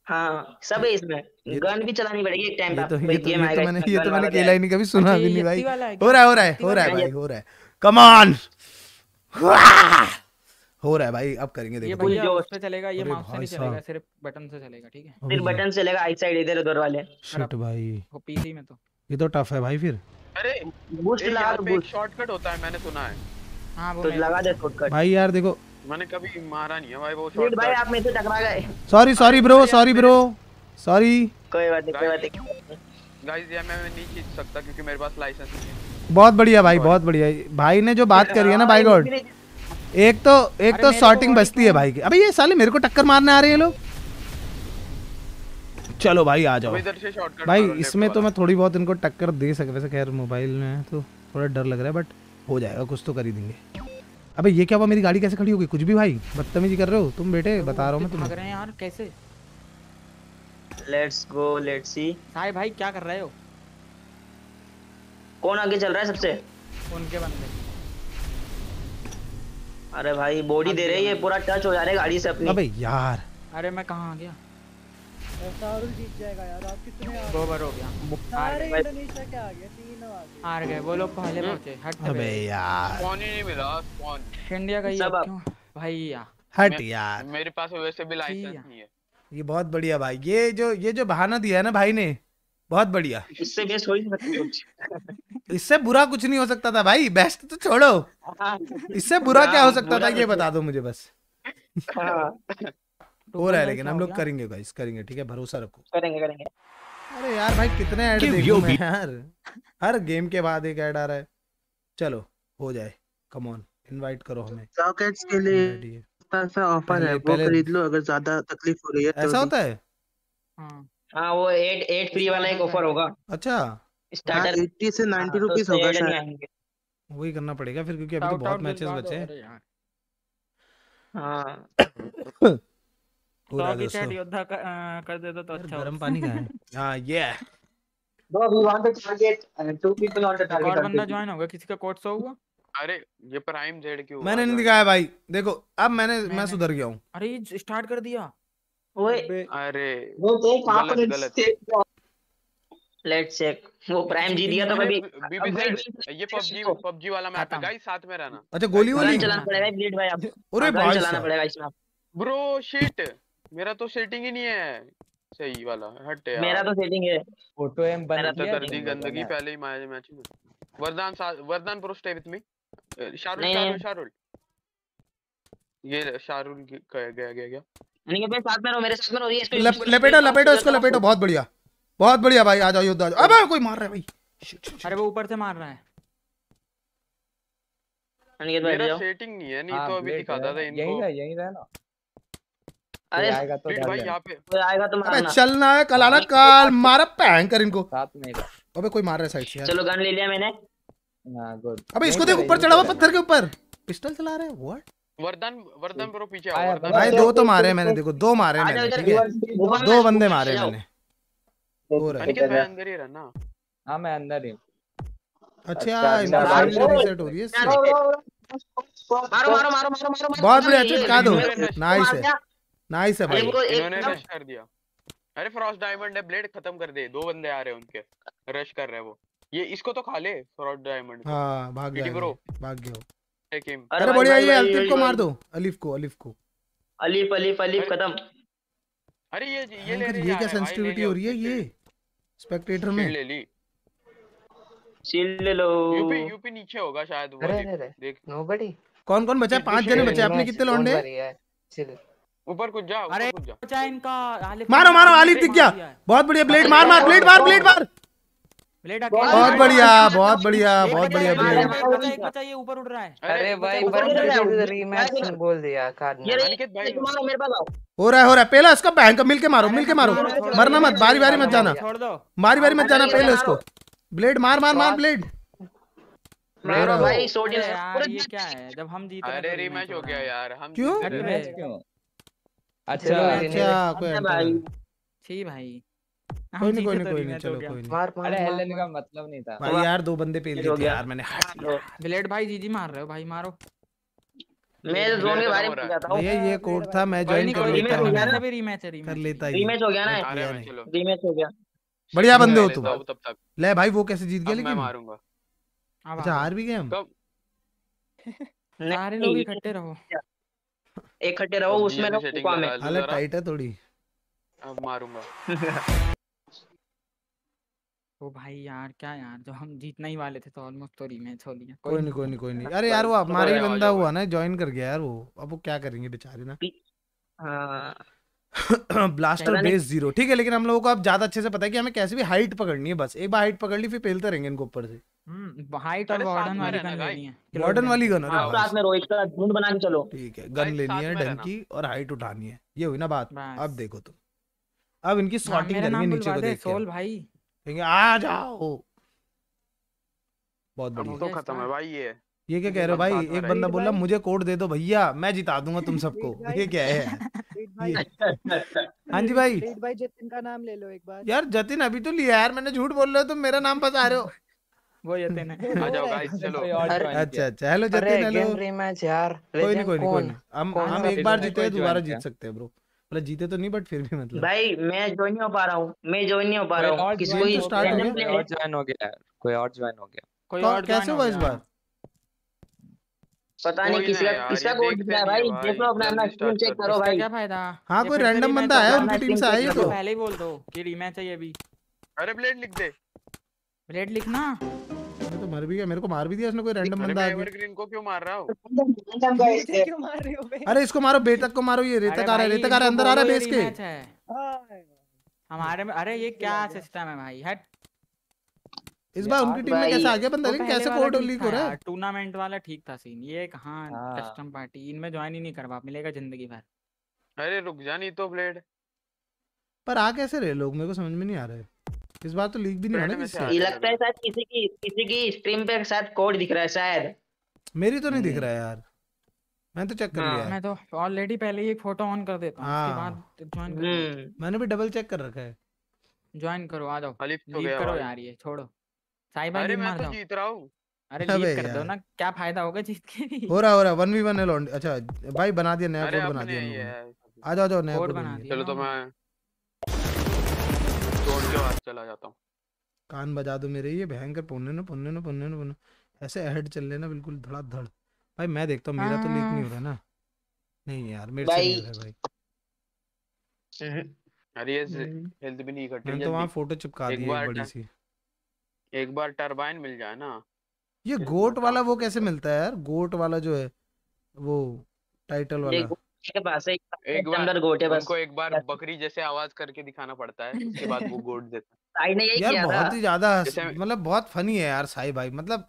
हाँ सब है इसमें तो- गन भी चलानी पड़ेगी एक टाइम पे तो, तो- ये तो, ये तो मैंने ये तो मैंने खेला ही नहीं कभी सुना भी नहीं भाई हो रहा है हो रहा है भाई हो रहा है कमान हो रहा है भाई अब करेंगे देखो ये जो उस पे चलेगा ये माउस से नहीं चलेगा सिर्फ बटन से चलेगा ठीक है सिर्फ बटन से चलेगा आई साइड इधर उधर वाले शिट भाई वो पीसी में तो ये तो टफ है भाई फिर अरे बूस्ट लगा बूस्ट शॉर्टकट होता है मैंने सुना है हां वो तो लगा दे शॉर्टकट भाई यार देखो मैंने कभी मारा नहीं है भाई वो शॉट भाई आप मेरे से टकरा गए sorry sorry bro sorry bro sorry कोई बात नहीं कोई बात नहीं गाइस ये मैं नहीं खींच सकता क्योंकि मेरे पास लाइसेंस नहीं है बहुत बढ़िया भाई बहुत बढ़िया भाई ने जो बात करी है ना हाँ, भाई गॉड एक तो एक तो शॉटिंग बचती है भाई की अबे ये साले मेरे को टक्कर मारने आ रहे हैं लोग चलो भाई आ जाओ भाई इसमें तो मैं थोड़ी बहुत इनको टक्कर दे सक वैसे खैर मोबाइल में तो थोड़ा डर लग रहा है बट हो जाएगा कुछ तो कर ही देंगे अबे ये क्या हुआ मेरी गाड़ी कैसे खड़ी हो गई कुछ भी भाई बदतमीजी कर रहे हो तुम बेटे तो बता रहा हूँ कौन आगे चल रहा है सबसे उनके बंदे अरे भाई बॉडी दे रही है पूरा टच हो जा रहा है गाड़ी से अपनी अबे यार अरे मैं कहाँ आ गया दो बार हो गया सारे इंडोनेशिया के आ गए तीन आ गए हार गए वो लोग पहले पहुंचे हट अबे यार स्पॉन ही नहीं मिला स्पॉन इंडिया का ये क्यों भाई यार हट यार मेरे पास वैसे भी लाइसेंस नहीं है ये बहुत बढ़िया भाई ये जो ये जो बहाना दिया है ना भाई ने बहुत बढ़िया इससे बेस हो ही नहीं इससे बुरा कुछ नहीं हो सकता था भाई बेस्ट तो छोड़ो हाँ। इससे बुरा क्या हो सकता था ये बता दो मुझे बस हाँ। हो रहा है लेकिन हम लोग करेंगे गाइस करेंगे ठीक है भरोसा रखो करेंगे करेंगे अरे यार भाई कितने ऐड देखूं मैं यार हर गेम के बाद एक ऐड आ रहा है चलो हो जाए कम ऑन इनवाइट करो हमें सॉकेट्स के लिए सा ऑफर है वो खरीद लो अगर ज्यादा तकलीफ हो रही है तो ऐसा होता है हां हाँ, वो 8 8 फ्री वाला एक ऑफर होगा अच्छा स्टार्टर हाँ, 80 से 90 हाँ, रुपीस तो होगा शायद वही करना पड़ेगा फिर क्योंकि अभी तो बहुत मैचेस बचे हैं हां नहीं दिखाया भाई देखो अब मैंने मैं सुधर गया हूँ अरे स्टार्ट कर दिया ओए अरे वो लेट्स तो चेक वो प्राइम जी दिया था तो मैं ये पबजी पबजी वाला मैं है गाइस साथ में रहना अच्छा गोली वाली चलाना पड़ेगा ब्लेड भाई अब अरे हाँ, भाई चलाना पड़ेगा इसमें ब्रो शिट मेरा तो सेटिंग ही नहीं है सही वाला हट यार मेरा तो सेटिंग है फोटो एम बन गया मेरा तो दर्दी गंदगी पहले ही माया मैच में Vardaan Vardaan pro stay with me Shahrukh Shahrukh Shahrukh ये शाहरुख गया गया गया नहीं भाई साथ में रहो मेरे साथ में रहो ये इसको लपेटो लपेटो इसको लपेटो बहुत बढ़िया बहुत बढ़िया भाई आ जाओ युद्ध आ जाओ अबे कोई मार रहा है भाई अरे वो ऊपर से मार रहा है अनिकेत भाई मेरा सेटिंग नहीं है नहीं हाँ, तो अभी दिखाता था इनको यही था यही था ना अरे आएगा तो भाई यहाँ पे आएगा तो मारना है कल आना कल मारा पैंग कर इनको अबे कोई मार रहा है साइड से चलो गन ले लिया मैंने गुड अबे इसको देख ऊपर चढ़ा हुआ पत्थर के ऊपर पिस्टल चला रहे व्हाट वर्दन वर्दन ब्रो पीछे आओ वरदान भाई दो तो मारे मैंने देखो दो मारे मैंने ठीक है दो बंदे मारे मैंने हो रहा है अंदर ही रहना हां मैं अंदर ही अच्छा इनकी रीसेट हो रही है मारो मारो मारो मारो मारो बहुत बढ़िया अच्छा का दो नाइस है नाइस है भाई इन्होंने रश कर दिया अरे फ्रॉस्ट डायमंड है ब्लेड खत्म कर दे दो बंदे आ रहे हैं उनके रश कर रहे हैं वो ये इसको तो खा ले फ्रॉस्ट डायमंड हां भाग गया ब्रो भाग गया अरे, अरे बढ़िया ये अल्तिफ को मार दो अलीफ को अलीफ को अलीफ अलीफ अलीफ खत्म अरे ये ये ले रही ये क्या सेंसिटिविटी हो रही है ये स्पेक्टेटर में ले ली शील्ड ले लो यूपी यूपी नीचे होगा शायद वो देख नोबडी कौन कौन बचा है पांच जने बचे आपने कितने लौंडे चल ऊपर कुछ जा अरे बचा इनका मारो मारो आलिफ दिख गया बहुत बढ़िया ब्लेड मार मार ब्लेड मार ब्लेड मार ब्लेड बहुत बढ़िया बहुत बढ़िया बहुत बढ़िया ब्लेड एक बचा ये ऊपर उड़ रहा है अरे भाई रीमैच बोल दिया कार्ड ने अनिकेत भाई मारो मेरे पास आओ हो रहा है हो रहा है पहला उसको बैंक मिलके मारो मिलके मारो मरना मत बारी बारी मत जाना बारी बारी मत जाना पहले इसको ब्लेड मार मार मार ब्लेड मारो भाई सोडियम ये क्या है जब हम जीते अरे रीमैच तो हो गया यार हम क्यों रीमैच क्यों अच्छा अच्छा, अच्छा अच्छा कोई भाई ठीक भाई हाँ, कोई नहीं कोई नहीं तो तो कोई नहीं चलो कोई नहीं अरे हेलन का मतलब नहीं था भाई यार दो बंदे पेल दिए यार मैंने ब्लेड भाई जीजी मार रहे हो भाई मारो मैं तो जोन के बारे में पूछा था ये ये कोड था मैं ज्वाइन कर लेता हूं यार अभी रीमैच है रीमैच कर लेता ही रीमैच हो गया ना रीमैच हो गया बढ़िया बंदे हो तुम तब तक ले भाई वो कैसे जीत गया लेकिन मैं मारूंगा अच्छा हार भी गए हम सारे लोग इकट्ठे रहो एक खट्टे रहो उसमें रहो में हालत टाइट है थोड़ी अब मारूंगा ओ भाई यार क्या यार जो हम जीतने ही वाले थे तो ऑलमोस्ट तो रीमैच हो लिया कोई नहीं कोई नहीं कोई नहीं अरे यार वो तो हमारा ही बंदा हुआ ना ज्वाइन कर गया यार वो अब वो क्या करेंगे बेचारे ना हां ब्लास्टर बेस जीरो ठीक है लेकिन हम लोगों को आप ज्यादा अच्छे से पता है कि हमें कैसे भी हाइट पकड़नी है बस एक बार हाइट पकड़ ली फिर फैलते रहेंगे इनको ऊपर से हाइट हम्म, और वार्डन वाली गन लेनी है वार्डन वाली गन अरे हाँ। रोहित का झुंड बना के चलो ठीक है गन लेनी है डन की और हाइट उठानी है ये हुई ना बात अब देखो तुम अब इनकी सॉर्टिंग हाँ, करनी है नीचे को तो देख सोल भाई ठीक है आ जाओ बहुत बढ़िया तो खत्म है भाई ये ये क्या कह रहे हो भाई एक बंदा बोला मुझे कोड दे दो भैया मैं जिता दूंगा तुम सबको ये क्या है हाँ जी भाई भाई जतिन का नाम ले लो एक बार यार जतिन अभी तो लिया यार मैंने झूठ बोल रहे हो तुम मेरा नाम बता रहे हो वो जतिन है आ जाओ गाइस चलो अच्छा अच्छा हेलो जतिन हेलो रीमैच यार कोई नहीं कोई नहीं नहीं हम हम एक बार जीते हैं दोबारा जीत सकते हैं ब्रो मतलब जीते तो नहीं बट फिर भी मतलब भाई मैं ज्वाइन नहीं हो पा रहा हूँ मैं ज्वाइन नहीं हो पा रहा हूँ किसी को ज्वाइन हो गया कोई और ज्वाइन हो गया कोई और कैसे हुआ इस बार पता नहीं किसी किसका किसका गोल दिया भाई देखो अपना अपना स्क्रीन चेक करो भाई क्या फायदा हां कोई रैंडम बंदा तो आया उनकी टीम तो से आया ये तो, तो पहले ही बोल दो कि रीमैच है ये अभी अरे ब्लेड लिख दे ब्लेड लिखना तो मर भी गया मेरे को मार भी दिया इसने कोई रैंडम बंदा आके ग्रीन को क्यों मार रहा हो रैंडम गाइस क्यों मार रहे हो बे अरे इसको मारो बेटक को मारो ये रेतक आ रहा है रेतक आ रहा है अंदर आ रहा है बेस के हाँ। हमारे में अरे ये क्या सिस्टम है भाई हट इस बार उनकी टीम में कैसा आ गया बंदा लेकिन कैसे कोर्ट लीक हो रहा है टूर्नामेंट वाला ठीक था सीन ये कहां कस्टम पार्टी इनमें ज्वाइन ही नहीं करवा मिलेगा जिंदगी भर अरे रुक जा नहीं तो ब्लेड पर आ कैसे रहे लोग मेरे को समझ में नहीं आ रहा है इस बार तो लीक भी नहीं होना किसी ये लगता है शायद किसी की किसी की स्ट्रीम पे शायद कोड दिख रहा है शायद मेरी तो नहीं दिख हम्म। रहा तो हाँ, है यार मैं तो चेक कर लिया मैं तो ऑलरेडी पहले ही एक फोटो ऑन कर देता हूं उसके हाँ। बाद ज्वाइन कर हम्म। मैंने भी डबल चेक कर रखा है ज्वाइन करो आ जाओ लीक करो यार ये छोड़ो साई अरे मैं तो जीत रहा हूं अरे लीव हाँ कर दो ना क्या फायदा होगा जीत के हो रहा हो रहा 1v1 है लॉन्ड अच्छा भाई बना दिया नया कोड बना दिया आ जाओ जाओ नया कोड बना दिया चलो तो मैं आज चला जाता हूं कान बजा दो मेरे ये भयंकर पुण्य ना पुण्य ना पुण्य ना ऐसे हेड चल लेना बिल्कुल धड़ भाई मैं देखता हूं मेरा तो लीक नहीं हो रहा ना नहीं यार मेरे से नहीं हो रहा भाई अरे ये हेल्थ भी नहीं इकट्ठी तो वहां फोटो चिपका दी है बड़ी सी एक बार टरबाइन मिल जाए ना ये गोट वाला वो कैसे मिलता है यार गोट वाला जो है वो टाइटल वाला के पास है एक बार गोट है बस उनको एक बार बकरी जैसे आवाज करके दिखाना पड़ता है उसके बाद वो गोट देता है साई ने यही किया बहुत ही ज्यादा मतलब बहुत फनी है यार साई भाई मतलब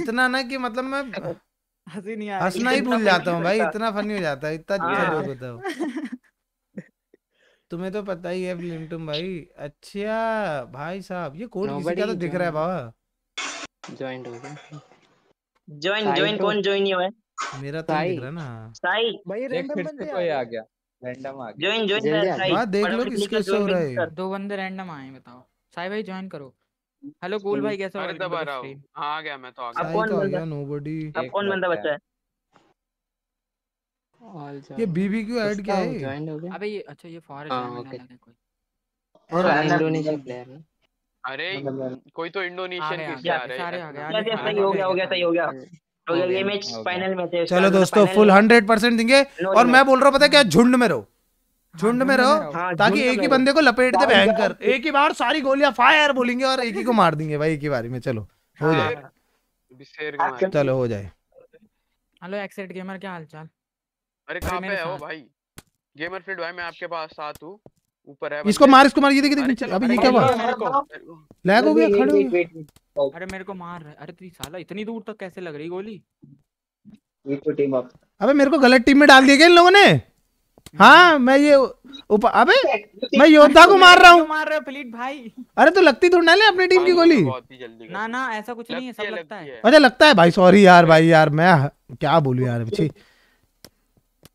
इतना ना कि मतलब मैं हंसी नहीं आ रही हंसना ही भूल जाता हूँ भाई इतना फनी हो जाता है इतना अच्छा हाँ। जोक होता है तुम्हें तो पता ही है लिंटुम भाई अच्छा भाई साहब ये कोड किसी का तो दिख रहा है बाबा ज्वाइन हो गया ज्वाइन ज्वाइन तो कौन ज्वाइन हुआ है मेरा तो दिख रहा ना साई भाई रैंडम बंदे कोई आ गया रैंडम आ गया ज्वाइन ज्वाइन साई हां देख लो किसके सो रहे हैं दो बंदे रैंडम आए बताओ साई भाई ज्वाइन करो हेलो कूल भाई कैसे हो हाँ, आ गया मैं तो आ गया तो अब कौन बंदा नोबडी अब कौन बंदा बचा है ये बीबी क्यों ऐड क्या है अबे ये अच्छा ये फॉरेन हां ओके और इंडोनेशियन प्लेयर ना अरे मतलब कोई तो इंडोनेशियन के आ सारे आ गए सही हो गया तो हो गया सही हो गया तो फाइनल में चलो दोस्तों फुल हंड्रेड परसेंट देंगे और मैं बोल रहा हूँ पता क्या हाँ। झुंड में रहो झुंड में हाँ, रहो हाँ, ताकि एक ही बंदे को लपेट दे भयंकर एक ही बार सारी गोलियां फायर बोलेंगे और एक ही को मार देंगे भाई एक ही बारी में चलो हो हाँ। जाए चलो हो जाए हेलो एक्सेट गेमर क्या हालचाल अरे कहां पे है वो भाई गेमर फील्ड भाई मैं आपके पास साथ हूं ऊपर है इसको मार इसको मार ये देख देख अभी ये क्या हुआ लैग हो गया खड़े अरे मेरे को मार रहा है अरे तेरी साला इतनी दूर तक कैसे लग रही गोली ये तो टीम अप अबे मेरे को गलत टीम में डाल दिया क्या इन लोगों ने हाँ मैं ये अबे मैं योद्धा को मार रहा हूँ अरे तो लगती थोड़ी ना ले अपनी टीम की गोली ना ना ऐसा कुछ नहीं है सब लगता है अच्छा लगता है भाई सॉरी यार भाई यार मैं क्या बोलू यार पीछे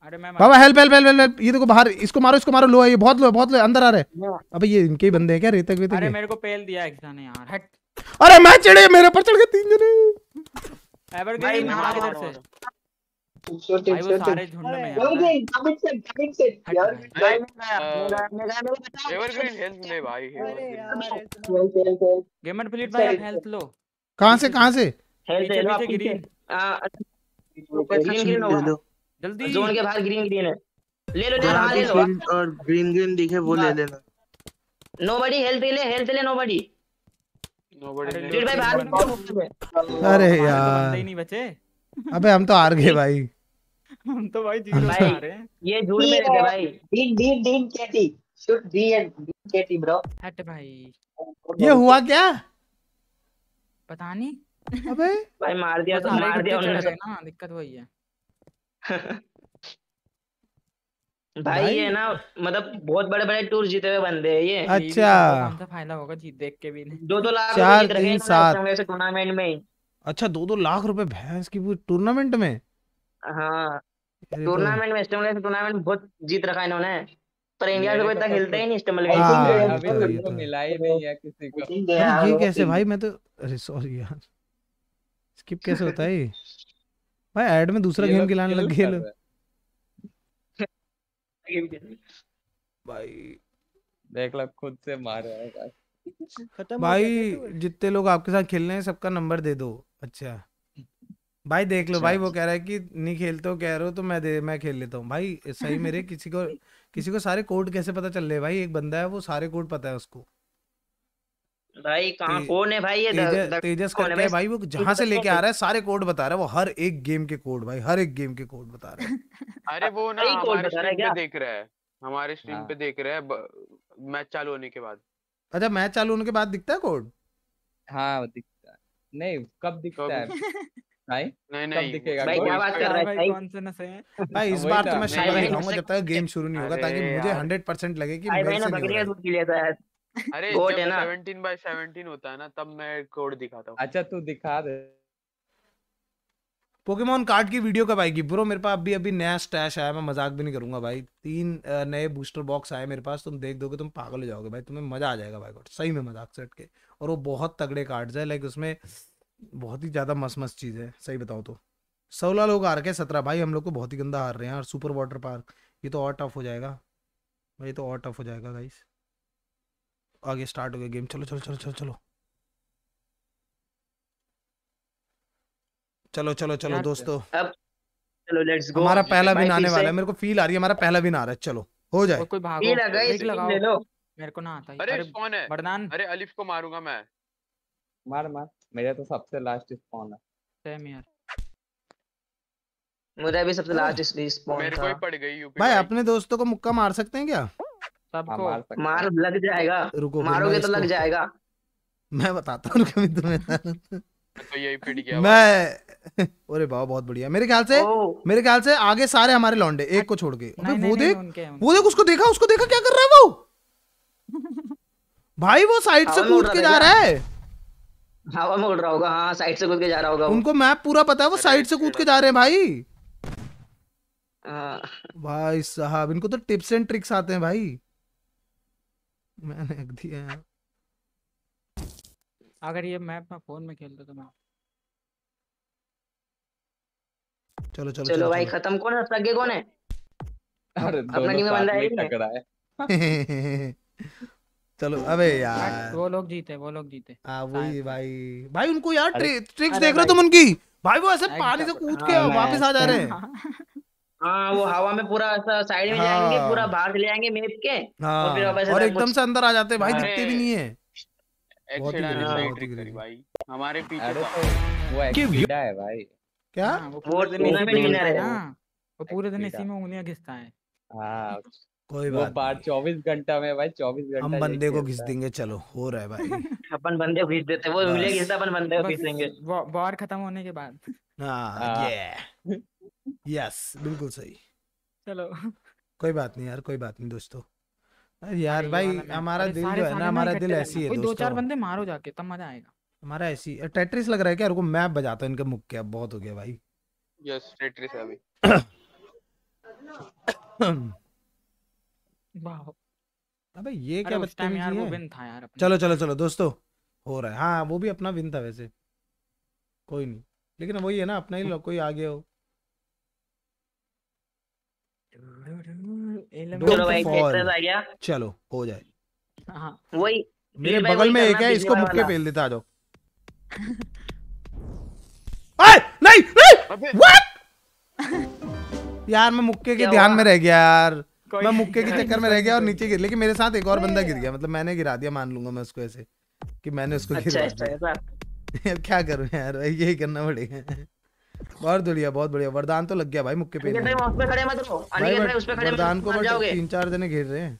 बाबा हेल्प हेल्प हेल्प हेल्प ये देखो बाहर इसको मारो इसको मारो लो है ये बहुत लो बहुत लो अंदर आ रहे अबे ये इनके ही बंदे हैं क्या रेतक वेतक अरे मेरे को पेल दिया एक जाने यार हट अरे मैं चढ़े मेरे पर चढ़ गए तीन जने एवरग्रीन गए इधर से भाई सारे झुंड में यार double set double set evergreen तो- हेल्प ले भाई गेमर प्लेट भाई हेल्प लो कहां से कहां से हेल्प दे दो जल्दी जोन के बाहर ग्रीन ग्रीन है ले लो जरा हाँ, ले लो और ग्रीन ग्रीन दिखे वो ले हाँ। लेना नोबडी हेल्थ ले हेल्थ ले नोबडी नोबडी भाई बाहर अरे यार तो नहीं बचे अबे हम तो हार गए भाई हम तो भाई जीत रहे हैं ये झूठ में रहते भाई Dean Dean Dean KT shoot D and Dean KT bro हट भाई ये हुआ क्या पता नहीं अबे भाई मार दिया तो, तो मार दिया उन्होंने ना दिक्कत हुई है भाई, ये ना मतलब बहुत बड़े बड़े टूर जीते हुए बंदे हैं ये अच्छा तो फायदा होगा जीत देख के भी नहीं दो दो लाख चार तीन सात टूर्नामेंट में अच्छा दो दो लाख रुपए भैंस की पूरी टूर्नामेंट में हाँ टूर्नामेंट तो में स्टेमलेस टूर्नामेंट बहुत जीत रखा इन्होंने पर इंडिया से कोई तक हिलता ही नहीं स्टेमल हाँ, अभी तो, तो, तो मिला ही नहीं है किसी को ये कैसे भाई मैं तो सॉरी यार स्किप कैसे होता है भाई ऐड में दूसरा गेम खिलाने लग गए भाई देख खुद से मार रहा है भाई जितने लोग आपके साथ खेल रहे हैं सबका नंबर दे दो अच्छा भाई देख लो भाई अच्छा, वो अच्छा। कह रहा है कि नहीं खेलते हो कह रहे हो तो मैं दे मैं खेल लेता हूँ भाई सही मेरे किसी को किसी को सारे कोड कैसे पता चल रहे भाई एक बंदा है वो सारे कोड पता है उसको भाई कहाँ कौन है भाई ये तेजस, कौन है भाई वो जहाँ से तो लेके तो आ तो रहा है सारे कोड बता रहा है वो हर एक गेम के कोड भाई हर एक गेम के कोड बता रहा है अरे वो ना हमारे स्ट्रीम हाँ। पे देख रहा है हमारे स्ट्रीम पे देख रहा है मैच चालू होने के बाद अच्छा मैच चालू होने के बाद दिखता है कोड हाँ दिखता है नहीं कब दिखता है भाई नहीं नहीं भाई क्या बात कर रहा है कौन से नशे हैं भाई इस बार तो मैं शायद दिखाऊंगा जब तक गेम शुरू नहीं होगा ताकि मुझे 100% लगे कि भाई मेरे दूध नहीं हो रहा है अरे गोट है ना 17 बाय 17 होता है ना तब मैं कोड दिखाता हूँ अच्छा तू दिखा दे पोकेमोन कार्ड की वीडियो कब आएगी ब्रो मेरे पास अभी अभी नया स्टैश आया मैं मजाक भी नहीं करूंगा भाई तीन नए बूस्टर बॉक्स आए मेरे पास तुम देख दोगे तुम पागल हो जाओगे भाई तुम्हें मजा आ जाएगा भाई गॉड सही में मजाक सेट के और वो बहुत तगड़े कार्ड्स है लाइक उसमें बहुत ही ज़्यादा मस्त मस्त चीज़ है सही बताओ तो सोलह लोग हार के सत्रह भाई हम लोग को बहुत ही गंदा हार रहे हैं और सुपर वाटर पार्क ये तो और टफ हो जाएगा भाई तो और टफ हो जाएगा भाई आगे स्टार्ट हो गया गेम चलो चलो चलो चलो चलो चलो चलो चलो दोस्तों अब चलो लेट्स गो हमारा पहला विन आने वाला है मेरे को फील आ रही है हमारा पहला विन आ रहा है चलो हो जाए कोई भागो फील आ गई ले लो मेरे को ना आता है अरे कौन है वरदान अरे अलिफ को मारूंगा मैं मार मार मेरा तो सबसे लास्ट स्पॉन है सेम यार मुझे भी सबसे लास्ट स्पॉन था मेरे को ही पड़ गई यूपी भाई अपने दोस्तों को मुक्का मार सकते हैं क्या सबको मार लग जाएगा रुको मारोगे तो लग जाएगा मैं बताता हूँ कभी तुम्हें तो यही पिट गया मैं अरे बाबा बहुत बढ़िया मेरे ख्याल से मेरे ख्याल से आगे सारे हमारे लौंडे एक को अच्छा। छोड़ के अबे वो देख वो देख उसको देखा उसको देखा क्या कर रहा है वो भाई वो साइड से कूद के जा रहा है हवा में उड़ रहा होगा हाँ साइड से कूद के जा रहा होगा उनको मैप पूरा पता है वो साइड से कूद के जा रहे हैं भाई हाँ। भाई साहब इनको तो टिप्स एंड ट्रिक्स आते हैं भाई मैंने रख दिया अगर ये मैप मैं फोन में खेलता तो मैं चलो चलो चलो भाई खत्म कौन है सगे कौन है अरे अपना टीम में बंदा है टकरा है चलो अबे यार हाँ, वो लोग जीते वो लोग जीते हां वही तो। भाई भाई उनको यार ट्रिक्स देख रहे हो तुम उनकी भाई वो ऐसे हाँ, पानी से कूद के हाँ, वापस आ जा रहे हैं हाँ वो हवा में पूरा ऐसा साइड में हाँ। जाएंगे पूरा बाहर ले आएंगे मेप के हाँ। और फिर वापस और एकदम से अंदर आ जाते हैं भाई हाँ। दिखते भी नहीं है बहुत ही भाई हमारे पीछे तो वो है भाई क्या हाँ, वो पूरे दिन इसी में नहीं रहे हैं वो पूरे दिन इसी में उंगलियां घिसता है हाँ, कोई बात बात चौबीस घंटा में भाई चौबीस घंटा हम बंदे को घिस देंगे चलो हो रहा है भाई अपन बंदे को घिस देते वो उंगलियां घिसता अपन बंदे को घिसेंगे देंगे वॉर खत्म होने के बाद हाँ यस बिल्कुल सही चलो कोई बात नहीं यार कोई बात नहीं दोस्तों यार भाई हमारा दिल जो है ना हमारा दिल ऐसी है दो चार बंदे मारो जाके तब मजा आएगा हमारा ऐसी टेट्रिस लग रहा है क्या रुको मैप बजाता हूँ इनके मुख के अब बहुत हो गया भाई यस टेट्रिस है अभी वाओ अबे ये क्या बदतमीजी यार वो विन था यार चलो चलो चलो दोस्तों हो रहा है हाँ वो भी अपना विन था वैसे कोई नहीं लेकिन वही है ना अपना ही कोई आगे हो तो चलो हो जाए हाँ। वही मेरे बगल में एक है इसको मुक्के फेल देता आ जाओ नहीं नहीं व्हाट यार मैं मुक्के के ध्यान में रह गया यार मैं मुक्के के चक्कर में रह गया और नीचे गिर लेकिन मेरे साथ एक और बंदा गिर गया मतलब मैंने गिरा दिया मान लूंगा मैं उसको ऐसे कि मैंने उसको अच्छा, गिरा दिया क्या करूं यार यही करना पड़ेगा बहुत बढ़िया बहुत बढ़िया वरदान तो लग गया भाई मुक्के पे खड़े मत रहो वरदान को तीन चार जने घेर रहे हैं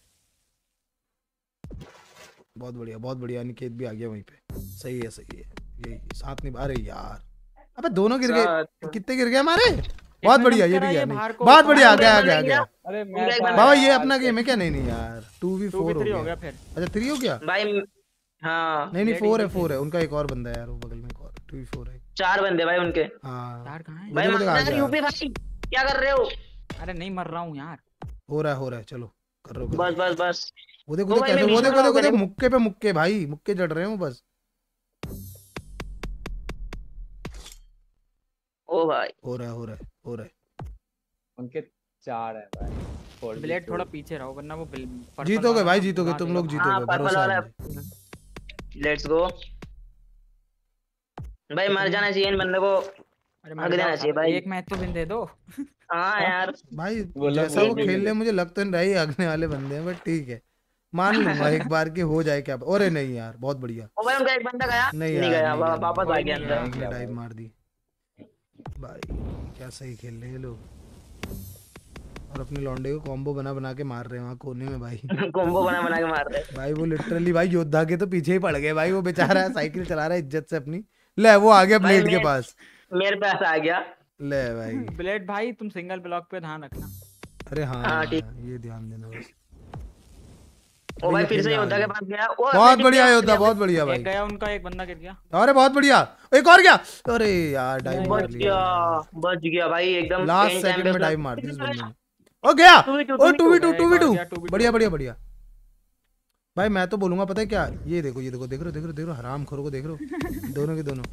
बहुत बढ़िया बहुत बढ़िया अनिकेत भी आ गया वहीं पे सही है सही है यही साथ निभा रहे यार अबे दोनों गिर गए कितने गिर गए हमारे बहुत बढ़िया ये भी गया बहुत बढ़िया आ गया आ गया आ गया बाबा ये अपना गेम है क्या नहीं नहीं यार टू भी फोर हो गया अच्छा थ्री हो गया भाई हाँ नहीं नहीं फोर है फोर है उनका एक और बंदा है यार वो बगल में एक और टू भी फोर है चार बंदे भाई उनके हाँ। चार भाई यूपी क्या कर रहे हो अरे नहीं मर रहा हूँ यार हो रहा है हो रहा है चलो कर रहा हूं बस बस बस वो देखो देखो देखो वो देखो देखो मुक्के पे मुक्के भाई मुक्के जड़ रहे हो बस ओ भाई हो रहा है हो रहा है हो रहा है उनके चार है भाई ब्लेड थोड़ा पीछे रहो वरना वो जीतोगे भाई जीतोगे तुम लोग जीतोगे लेट्स हाँ, गो भाई मर जाना चाहिए इन बंदे को चाहिए भाई एक मैच तो दे दो हाँ यार भाई जैसा वो खेल ले मुझे लगता नहीं आगने वाले बंदे हैं बट ठीक है मान लूंगा एक बार के हो जाए क्या अरे नहीं यार बहुत बढ़िया ओ भाई उनका एक बंदा गया नहीं, गया वापस आ गया अंदर डाइव मार दी भाई क्या सही खेल रहे हैं लोग और अपने लौंडे को कॉम्बो बना बना के मार रहे हैं वहाँ कोने में भाई कॉम्बो बना बना के मार रहे हैं भाई वो लिटरली भाई योद्धा के तो पीछे ही पड़ गए भाई वो बेचारा साइकिल चला रहा है इज्जत से अपनी ले वो आ गया ब्लेड के पास मेरे पास आ गया ले भाई ब्लेड भाई तुम सिंगल ब्लॉक पे ध्यान रखना अरे हाँ, हाँ ये ध्यान देना ओ भाई फिर से योद्धा के पास गया बहुत बढ़िया योद्धा बहुत बढ़िया भाई गया उनका एक बंदा गिर गया अरे बहुत बढ़िया एक और गया अरे यार डाइव मार दिया बच गया भाई एकदम लास्ट सेकंड में डाइव मार दिया इस बंदे ने ओ गया ओ 2v2 2v2 बढ़िया बढ़िया बढ़िया भाई मैं तो बोलूंगा पता है क्या ये देखो ये देखो देख रहे देख रहे देख रहे हराम खोर को देख रहे दोनों के दोनों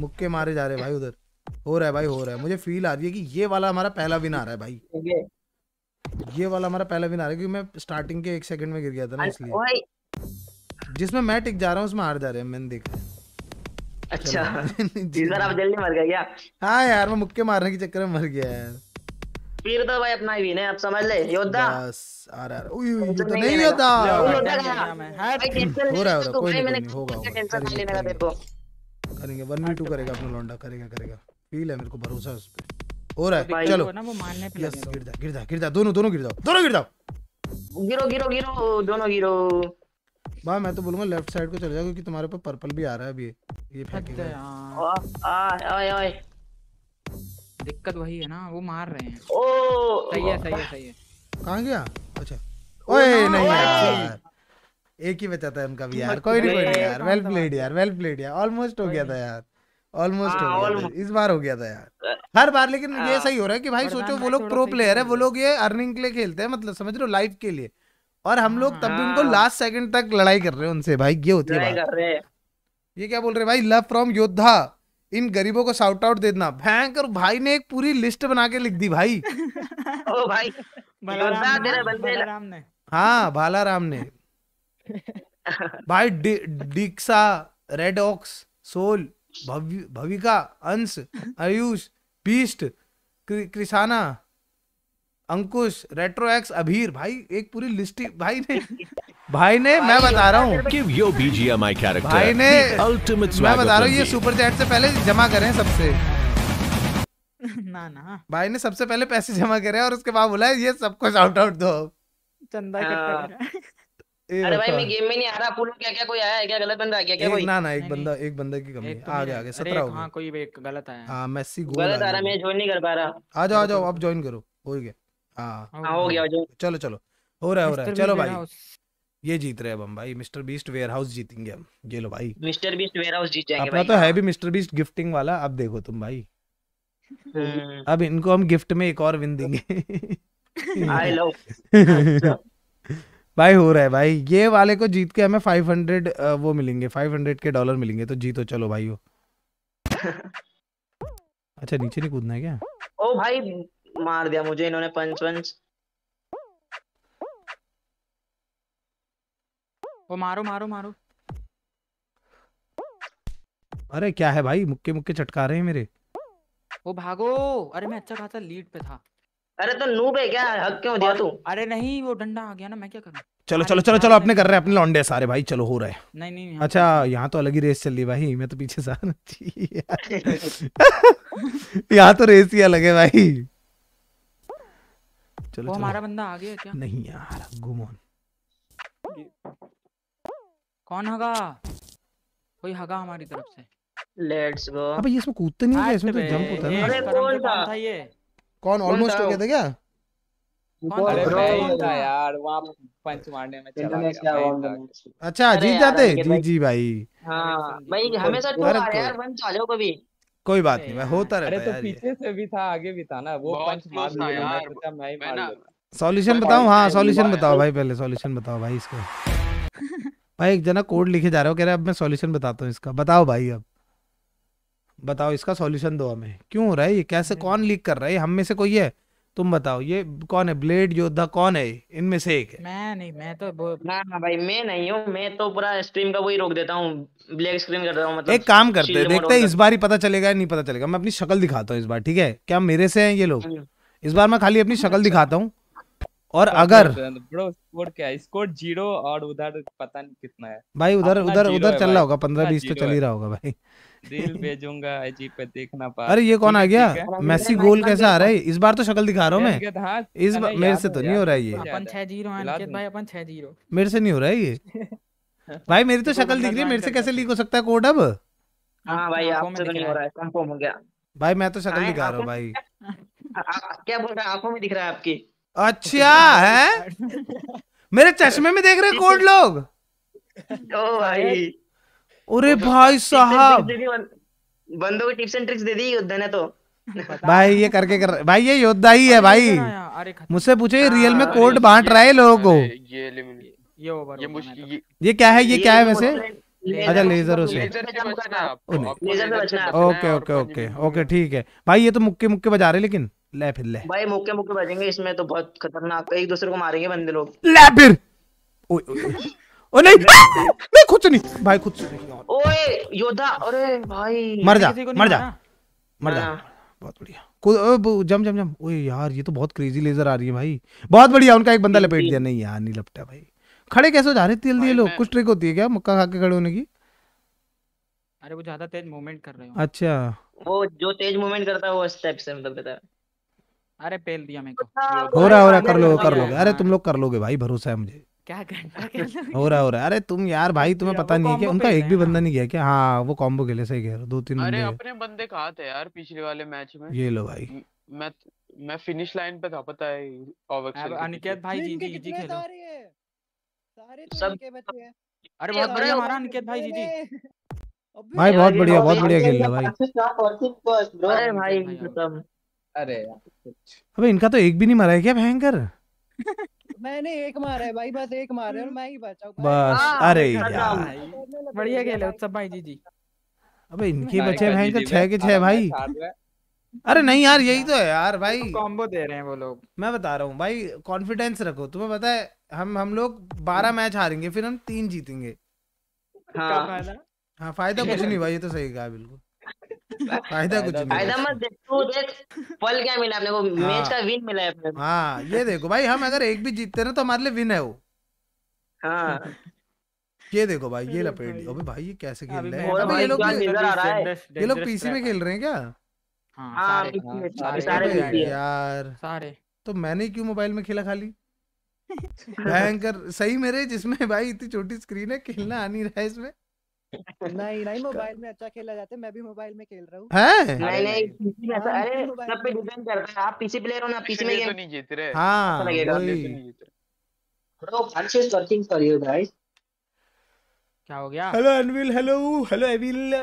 मुक्के मारे जा रहे भाई उधर हो रहा है भाई हो रहा है मुझे फील आ रही है कि ये वाला हमारा पहला विन आ रहा है भाई ये वाला हमारा पहला विन आ रहा है क्योंकि मैं स्टार्टिंग के एक सेकंड में गिर गया था ना इसलिए जिसमें मैं टिक जा रहा हूँ उसमें हार जा रहे हैं मैंने देखा अच्छा आप जल्दी मर गए क्या हाँ यार मैं मुक्के मारने के चक्कर में मर गया यार तो भाई अपना ही आप समझ ले योद्धा बस आ रहा है ये तो नहीं योद्धा योद्धा हो रहा है तो तो कोई नहीं होगा टेंशन नहीं लेने का करेंगे 1v2 करेगा अपना लौंडा करेगा करेगा फील है मेरे को भरोसा है उस पे हो रहा है चलो ना वो पे यस गिर जा गिर जा गिर जा दोनों दोनों गिर जाओ दोनों गिर जाओ गिरो गिरो गिरो दोनों गिरो भाई मैं तो बोलूंगा लेफ्ट साइड को चले जाओ क्योंकि तुम्हारे पास पर्पल भी आ रहा है अभी ये फेंकेगा दिक्कत वही है ना वो मार रहे हैं ओ सही है सही है सही है कहाँ गया अच्छा ओए नहीं यार एक ही बचा था उनका भी यार कोई नहीं कोई नहीं यार वेल प्लेड यार वेल प्लेड यार ऑलमोस्ट हो गया था यार ऑलमोस्ट हो हाँ, गया इस बार हो गया था यार हर बार लेकिन ये हाँ। सही हो रहा है कि भाई सोचो हाँ, वो लोग प्रो प्लेयर है वो लोग ये अर्निंग के लिए खेलते हैं मतलब समझ लो लाइफ के लिए और हम लोग तब भी उनको लास्ट सेकंड तक लड़ाई कर रहे हैं उनसे भाई ये होती है ये क्या बोल रहे भाई लव फ्रॉम योद्धा इन गरीबों को साउट आउट दे देना भयंकर भाई ने एक पूरी लिस्ट बना के लिख दी भाई ओ भाई बलराम ने हाँ भालाराम ने भाई डिक्सा red aux soul Bhav, Bhavika Ansh Ayush पीस्ट कृषाना अंकुश रेट्रो एक्स अभीर भाई एक पूरी लिस्ट भाई ने भाई ने मैं बता रहा हूँ yo B G M I character भाई ने अल्टीमेट मैं बता रहा हूँ ये सुपर चैट से पहले जमा करें सबसे ना ना भाई ने सबसे पहले पैसे जमा करे और उसके बाद बोला ये सबको शाउट आउट दो चंदा हाँ। अरे भाई मैं गेम में नहीं आ रहा क्या क्या क्या कोई आया है क्या गलत बंदा आ गया क्या कोई ना ना एक बंदा एक बंदा की कमी आ गया आ गया 17 हो गया हां कोई एक गलत आया हां मैसी गोल गलत आ रहा मैं ज्वाइन नहीं कर पा रहा आ जाओ आ जाओ अब ज्वाइन करो हो गया हां हाँ, हो गया चलो चलो हो रहा है हो रहा है चलो भाई ये जीत रहे हैं हम भाई मिस्टर बीस्ट वेयर हाउस जीतेंगे हम ये लो भाई मिस्टर बीस्ट वेयर हाउस जीत जाएंगे अपना तो है हाँ। भी मिस्टर बीस्ट गिफ्टिंग वाला अब देखो तुम भाई हम्म। अब इनको हम गिफ्ट में एक और विन देंगे आई लव भाई हो रहा है भाई ये वाले को जीत के हमें 500 वो मिलेंगे 500 के डॉलर मिलेंगे तो जीतो चलो भाई हो अच्छा नीचे नहीं कूदना है क्या ओ भाई मार दिया मुझे इन्होंने पंच पंच वो मारो मारो मारो अरे क्या है भाई मुक्के मुक्के चटका रहे हैं मेरे वो भागो अरे मैं अच्छा खासा लीड पे था अरे तो नूब है क्या हक क्यों दिया तू अरे नहीं वो डंडा आ गया ना मैं क्या करूं चलो चलो चलो चलो अपने कर रहे हैं अपने लौंडे सारे भाई चलो हो रहे हैं नहीं नहीं अच्छा यहाँ तो अलग ही रेस चल रही भाई मैं तो पीछे जा यहाँ तो रेस ही अलग है भाई चलो हमारा बंदा आ गया क्या नहीं यार गुमोन कौन हगा कोई हगा हमारी तरफ से लेट्स गो अबे ये इसमें कूदते नहीं है इसमें तो जंप होता है अरे तो कौन था था ये कौन ऑलमोस्ट हो गया था क्या अच्छा जीत जाते जी जी भाई भाई हाँ, हमेशा तो कभी कोई बात नहीं मैं होता रहता अरे तो पीछे से भी था आगे भी था ना वो पंच मार दिया मैं सॉल्यूशन बताऊं हाँ सॉल्यूशन बताओ भाई पहले सॉल्यूशन बताओ भाई इसको भाई एक जना कोड लिखे जा रहा हो कह रहे अब मैं सॉल्यूशन बताता हूँ इसका बताओ भाई अब बताओ इसका सॉल्यूशन दो हमें क्यों हो रहा है ये कैसे कौन लीक कर रहा है हम में से कोई है तुम बताओ ये कौन है ब्लेड योद्धा कौन है इनमें से एक है मैं नहीं मैं तो ना ना भाई मैं नहीं हूँ मैं तो पूरा स्ट्रीम का वही रोक देता हूँ ब्लैक स्क्रीन कर देता हूँ मतलब एक काम करते हैं देखते हैं इस बार ही पता चलेगा नहीं पता चलेगा मैं अपनी शक्ल दिखाता हूँ इस बार ठीक है क्या मेरे से हैं ये लोग हम्म। इस बार मैं खाली अपनी अच्छा। शक्ल दिखाता हूँ और अगर ब्रो स्कोर क्या है स्कोर जीरो और उधर पता नहीं कितना है भाई उधर उधर उधर चल रहा होगा पंद्रह बीस तो चल ही रहा होगा भाई रील भेजूंगा आईजी पे देखना पा अरे ये कौन आ गया मैसी गोल कैसे आ रहा है इस बार तो शक्ल दिखा रहा हूँ मैं इस बार मेरे से तो नहीं हो रहा है ये अपन छह जीरो भाई अपन छह जीरो मेरे से नहीं हो रहा है ये भाई मेरी तो शक्ल दिख रही है मेरे से कैसे लीक हो सकता है कोड अब हाँ भाई आपसे तो नहीं हो रहा है कंफर्म हो गया भाई मैं तो शक्ल दिखा रहा हूँ भाई क्या बोल रहा है आंखों में दिख रहा है आपकी अच्छा है मेरे चश्मे में देख रहे कोड लोग ओ भाई अरे भाई साहब बंदों को टिप्स एंड ट्रिक्स दे दी योद्धा ने तो भाई ये करके कर भाई ये योद्धा ही है भाई मुझसे पूछे रियल में हाँ, कोड बांट रहा है लोगों को ये ये तो ये क्या है ये क्या है वैसे अच्छा लेजर उसे ओके ओके ओके ओके ठीक है भाई ये तो मुक्के मुक्के बजा रहे लेकिन ले फिर ले भाई मुक्के मुक्के बजेंगे इसमें तो बहुत खतरनाक एक दूसरे को मारेंगे बंदे लोग ले फिर ओए ओए ओ नहीं नहीं, खुद से नहीं भाई कुछ नहीं ओए योद्धा अरे भाई मर जा मर जा मर जा हाँ। बहुत बढ़िया जम जम जम ओए यार ये तो बहुत क्रेजी लेजर आ रही है भाई बहुत बढ़िया उनका एक बंदा लपेट दिया नहीं यार नहीं लपटा भाई खड़े कैसे जा रहे थे जल्दी लोग कुछ ट्रिक होती है क्या मक्का खा के खड़े होने की अरे वो ज्यादा तेज मूवमेंट कर रहे हो अच्छा वो जो तेज मूवमेंट करता है वो स्टेप से मतलब बताया अरे पेल दिया मेरे को हो रहा हो रहा कर लोगे कर लोगे अरे तुम लोग कर लोगे भाई भरोसा है मुझे क्या करना हो रहा हो रहा अरे तुम यार भाई तुम्हें पता नहीं है उनका एक भी बंदा नहीं गया क्या हाँ वो कॉम्बो खेले सही कह दो तीन अरे अपने बंदे कहा थे यार पिछले वाले मैच में ये लो भाई मैं मैं फिनिश लाइन पे था पता है ओवरक्षेल तो अनिकेत भाई जी जी जी खेलो अरे बहुत बढ़िया हमारा अनिकेत भाई जी जी भाई बहुत बढ़िया बहुत बढ़िया खेल रहा भाई अरे भाई खत्म अरे अबे इनका तो एक भी नहीं मरा है क्या भयंकर मैंने एक मारा है भाई बस एक मारा है और मैं ही बचा बस हाँ, अरे यार बढ़िया खेले उत्सव भाई जी जी अबे इनके बचे भयंकर छह के छह भाई अरे नहीं यार यही तो है यार भाई तो कॉम्बो दे रहे हैं वो लोग मैं बता रहा हूँ भाई कॉन्फिडेंस रखो तुम्हें पता है हम हम लोग बारह मैच हारेंगे फिर हम तीन जीतेंगे हाँ, हाँ फायदा कुछ नहीं भाई ये तो सही कहा बिल्कुल फायदा कुछ नहीं फायदा मत देख तू देख फल क्या मिला अपने को हाँ। मैच का विन मिला है अपने को हाँ ये देखो भाई हम अगर एक भी जीतते ना तो हमारे लिए विन है वो हाँ ये देखो भाई ये लपेट दिया अबे भाई ये कैसे खेल रहे हैं अबे ये लोग ये लोग पीसी में खेल रहे हैं क्या हाँ, हाँ सारे हाँ, यार सारे तो मैंने क्यों मोबाइल में खेला खाली भयंकर सही मेरे जिसमें भाई इतनी छोटी स्क्रीन है खेलना आ नहीं रहा है इसमें नहीं नहीं मोबाइल में अच्छा खेला जाता है मैं भी मोबाइल में खेल रहा हूँ नहीं नहीं पीसी में हाँ, अरे सब पे डिपेंड करता है आप पीसी प्लेयर हो ना पीसी में तो गेम नहीं जीत रहे हां bro working for you guys क्या हो गया हेलो अनविल हेलो हेलो एविल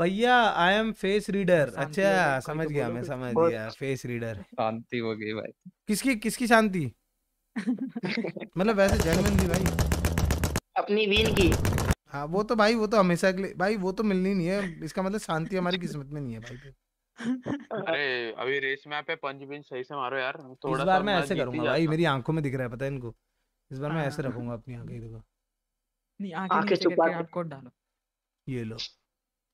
भैया आई एम फेस रीडर अच्छा समझ तो गया मैं समझ गया फेस रीडर शांति हो गई भाई किसकी किसकी शांति मतलब वैसे जर्मन भी भाई अपनी वीन की हाँ वो तो भाई वो तो हमेशा के लिए भाई वो तो मिलनी नहीं है इसका मतलब शांति हमारी किस्मत में नहीं है भाई अरे अभी रेस में पे पंच बिंच सही से मारो यार थोड़ा इस बार मैं ऐसे करूंगा भाई मेरी आंखों में दिख रहा है पता है इनको इस बार मैं ऐसे हाँ। रखूंगा अपनी आंखें देखो नहीं आंखें छुपा के कोड डालो ये लो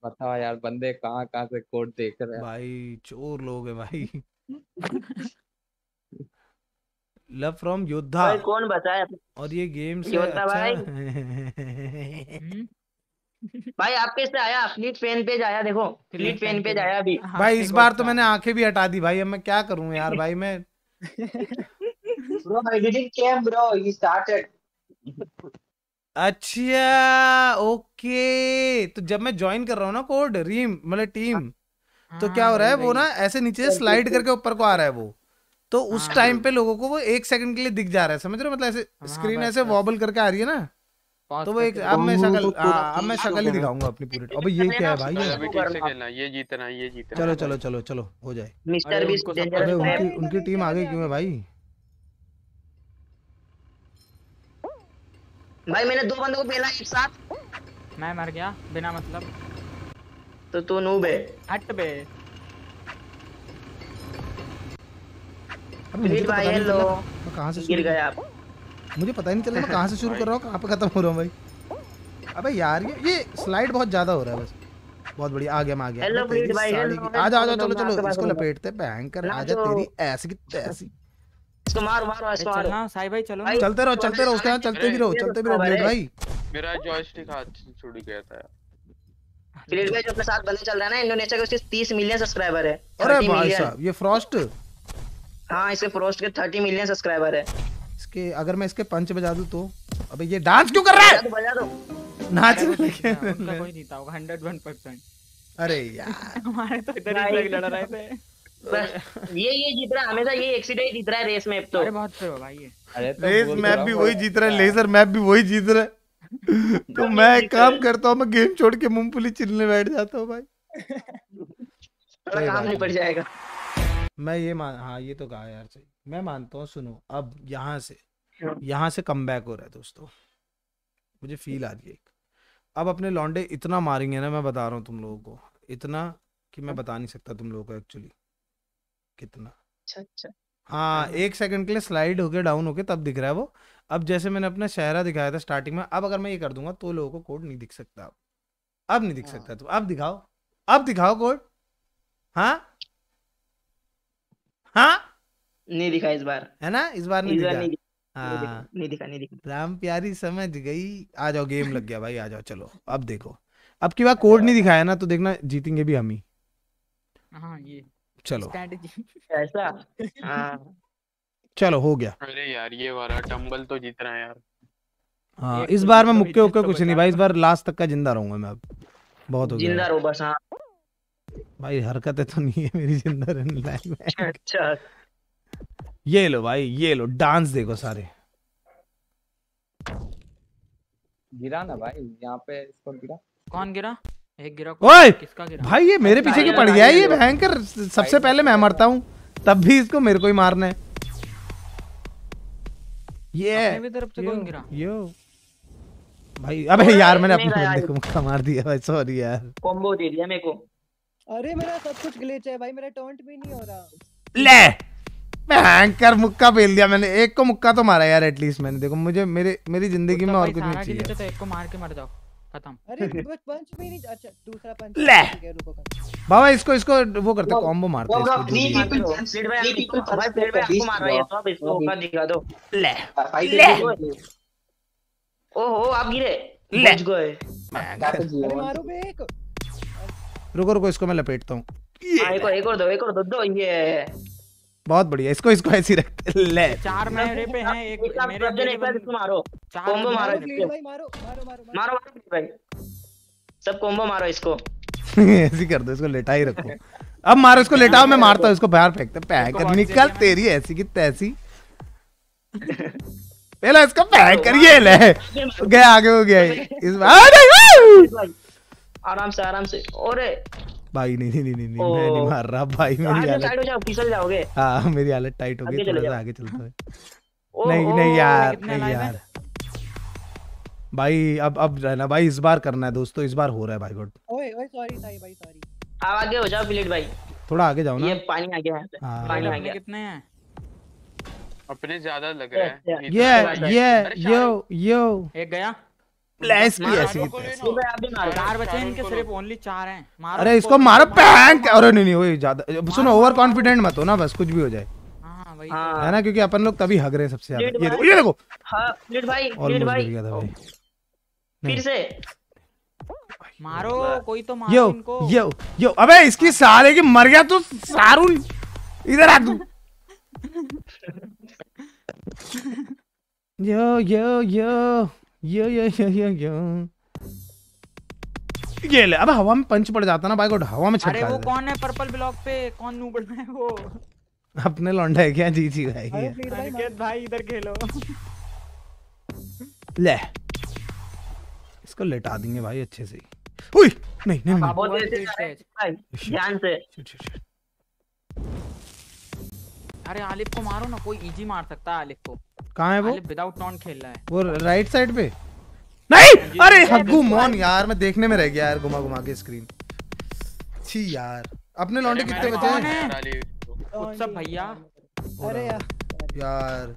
बताओ यार बंदे कहाँ कहाँ से कोड देख रहे हैं भाई चोर लोग है भाई लव फ्रॉम योद्धा भाई कौन बताया और ये गेम से अच्छा भाई भाई आपके से आया फ्लिट फैन पे आया देखो फ्लिट फैन पे आया अभी हाँ, भाई इस बार तो मैंने आंखें भी हटा दी भाई अब मैं क्या करूं यार भाई मैं bro I didn't came bro he अच्छा ओके तो जब मैं ज्वाइन कर रहा हूँ ना कोड रीम मतलब टीम हाँ, तो क्या हो रहा है वो ना ऐसे नीचे स्लाइड करके ऊपर को आ रहा है वो तो उस हाँ, टाइम हाँ। पे लोगों को वो एक सेकंड के लिए दिख जा रहा है समझ रहे हो मतलब ऐसे हाँ, स्क्रीन ऐसे वॉबल करके आ रही है ना तो वो एक तो अब मैं शकल अब मैं शकल ही दिखाऊंगा अपनी पूरी अबे ये क्या है भाई ये जीतना ये जीतना चलो चलो चलो चलो हो जाए मिस्टर बीस्ट डेंजरस उनकी उनकी टीम आ गई क्यों है भाई भाई मैंने दो बंदों को पहला एक साथ मैं मर गया बिना मतलब तो तू नूब है हट बे मुझे तो से गिर गया आप मुझे पता ही नहीं चला मैं कहाँ से शुरू कर रहा हूँ कहाँ पे खत्म हो रहा हूँ भाई अबे यार ये ये स्लाइड बहुत ज्यादा हो रहा है बस बहुत बढ़िया आ गया मैं आ गया हेलो ब्रीड भाई हेलो आ जा आ जा चलो चलो इसको लपेटते भयंकर आ जा तेरी ऐसी की तैसी इसको मार मार इसको मार चलना साई भाई चलो चलते रहो चलते रहो उसके साथ चलते भी रहो चलते भी रहो ब्रीड भाई मेरा जॉयस्टिक हाथ से छूट गया था ब्रीड भाई जो अपने साथ बंदे चल रहा है ना इंडोनेशिया के उसके 30 मिलियन सब्सक्राइबर है अरे भाई साहब ये फ्रॉस्ट हाँ इसके फ्रोस्ट के थर्टी मिलियन सब्सक्राइबर है इसके अगर मैं इसके पंच बजा दू तो अबे ये डांस क्यों कर रहा है नाच तो रहा है कोई जीता होगा अरे यार हमारे तो इधर ही लड़ रहे थे ये ये जीत रहा हमेशा ये एक्सीडेंट जीत रहा है रेस मैप तो अरे बहुत भाई ये अरे तो, तो रेस मैप भी वही जीत रहा है लेजर मैप भी वही जीत रहा है तो मैं एक काम करता हूँ मैं गेम छोड़ के मूंगफली चिल्लने बैठ जाता हूँ भाई काम नहीं पड़ जाएगा मैं ये मान हाँ ये तो कहा यार सही मैं मानता हूँ सुनो अब यहाँ से यहाँ से कम बैक हो रहा है दोस्तों मुझे फील आ रही है अब अपने लॉन्डे इतना मारेंगे ना मैं बता रहा हूँ तुम लोगों को इतना कि मैं बता नहीं सकता तुम लोगों को एक्चुअली कितना अच्छा, अच्छा। हाँ, हाँ, हाँ एक सेकंड के लिए स्लाइड होके डाउन होके तब दिख रहा है वो अब जैसे मैंने अपना चेहरा दिखाया था स्टार्टिंग में अब अगर मैं ये कर दूंगा तो लोगों को कोड नहीं दिख सकता अब अब नहीं दिख हाँ। सकता तुम तो, अब दिखाओ अब दिखाओ कोड हाँ हाँ नहीं दिखा इस बार है ना इस बार नहीं इस दिखा, हाँ। दिखा। नहीं दिखा नहीं दिखा राम प्यारी समझ गई आ जाओ गेम लग गया भाई आ जाओ चलो अब देखो अब की बार कोड नहीं दिखाया ना तो देखना जीतेंगे भी हम ही हाँ, चलो हाँ। चलो हो गया अरे यार ये वाला टंबल तो जीत रहा है यार हाँ इस बार तो मैं मुक्के उक्के तो कुछ नहीं भाई इस बार लास्ट तक का जिंदा रहूंगा मैं अब बहुत हो गया जिंदा रहो बस हाँ भाई हरकतें तो नहीं है मेरी जिंदा रहने लायक अच्छा ये लो भाई ये लो डांस देखो सारे गिरा ना भाई यहाँ पे इसको गिरा कौन गिरा एक गिरा ओए किसका गिरा भाई ये मेरे पीछे क्यों पड़ गया ये भयंकर सबसे पहले मैं मरता हूँ तब भी इसको मेरे को ही मारना है ये तरफ से कौन गिरा यो भाई अबे यार मैंने अपने फ्रेंड को मार दिया भाई सॉरी यार कॉम्बो दे दिया मेरे को अरे मेरा सब कुछ ग्लिच है भाई मेरा टॉन्ट भी नहीं हो रहा ले मैं हैंकर मुक्का फेल दिया मैंने एक को मुक्का तो मारा यार एटलीस्ट मैंने देखो मुझे मेरे मेरी जिंदगी में और कुछ नहीं चाहिए तो एक को मार के मर जाओ खत्म अरे पंच भी नहीं अच्छा दूसरा पंच ले बाबा इसको इसको वो करते कॉम्बो मारते हैं थ्री पीपल लीड में थ्री पीपल भाई प्लेट पे आपको मार रहा है तो आप इसको मौका दिखा दो ले ले ओहो आप गिरे ले गए मारो बे एक रुको रुको इसको मैं लपेटता हूँ हाँ, एक और एक और दो एक और दो दो ये बहुत बढ़िया इसको इसको ऐसी रखते ले चार मेरे पे हैं एक मेरे पे एक साथ मारो कॉम्बो मारो इसको मारो मारो मारो मारो भाई सब कॉम्बो मारो इसको ऐसी कर दो इसको लेटा ही रखो अब मारो इसको लेटाओ मैं मारता हूँ इसको बाहर फेंकते पैक निकल तेरी ऐसी की तैसी पहला इसका पैक करिए ले गया आगे हो गया इस बार आराम से आराम से और भाई नहीं नहीं नहीं नहीं मैं नहीं मार रहा भाई मेरी हालत टाइट हो जाओ फिसल जाओगे हां मेरी हालत टाइट हो गई थोड़ा सा आगे चलता है नहीं नहीं यार नहीं यार भाई अब अब रहना भाई इस बार करना है दोस्तों इस बार हो रहा है भाई गुड ओए ओए सॉरी भाई भाई सॉरी आ आगे हो जाओ प्लेट भाई थोड़ा आगे जाओ ना ये पानी आ गया है हाँ। पानी आ गया कितने हैं अपने ज्यादा लग रहा है ये ये यो यो एक गया प्लेस की ऐसी तो चार बचे इनके सिर्फ ओनली चार हैं अरे तो इसको मारो पैंक अरे नहीं नहीं वही ज्यादा सुनो ओवर कॉन्फिडेंट मत हो ना बस कुछ भी हो जाए हाँ, हाँ। तो। है ना क्योंकि अपन लोग तभी हग रहे हैं सबसे ज्यादा ये देखो ये देखो हां लीड भाई लीड भाई फिर से मारो कोई तो मारो यो, इनको यो यो अबे इसकी सारे की मर गया तो सारून इधर आ तू यो यो यो ये ये ये ये ये ये ले अब हवा में पंच पड़ जाता ना भाई गॉड हवा में छटका अरे वो कौन है पर्पल ब्लॉक पे कौन नूब नूबड़ है वो अपने लौंडा है क्या जी जी भाई अनिकेत भाई इधर खेलो ले इसको लेटा देंगे भाई अच्छे से उई नहीं नहीं बाबू भाई ध्यान से अरे आलिफ को मारो ना कोई इजी मार सकता है आलिफ को कहा है वो विदाउट टॉन खेल रहा है वो राइट साइड पे नहीं अरे हग्गू मोन यार मैं देखने में रह गया यार घुमा घुमा के स्क्रीन छी यार अपने लौंडे कितने बचे हैं सब भैया अरे यार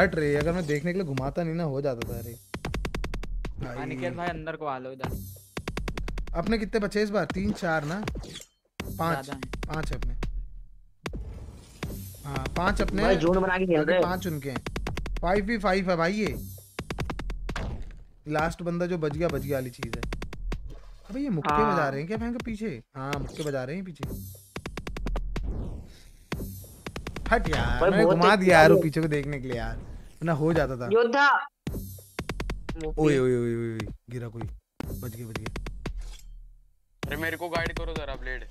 हट रे अगर मैं देखने के लिए घुमाता नहीं ना हो जाता था अरे अनिकेत भाई अंदर को आ लो इधर अपने कितने बचे इस बार तीन चार ना पाँच पाँच है अपने हाँ, पांच अपने पांच उनके फाइव भी फाइव है भाई ये लास्ट बंदा जो बज गया बज गया वाली चीज है अबे ये मुक्के हाँ। बजा रहे हैं क्या भयंकर पीछे हाँ मुक्के बजा रहे हैं पीछे हट यार मैंने घुमा दिया यार पीछे को देखने के लिए यार ना हो जाता था ओए ओए ओए ओए गिरा कोई बच गया बच गया अरे मेरे को गाइड करो जरा ब्लेड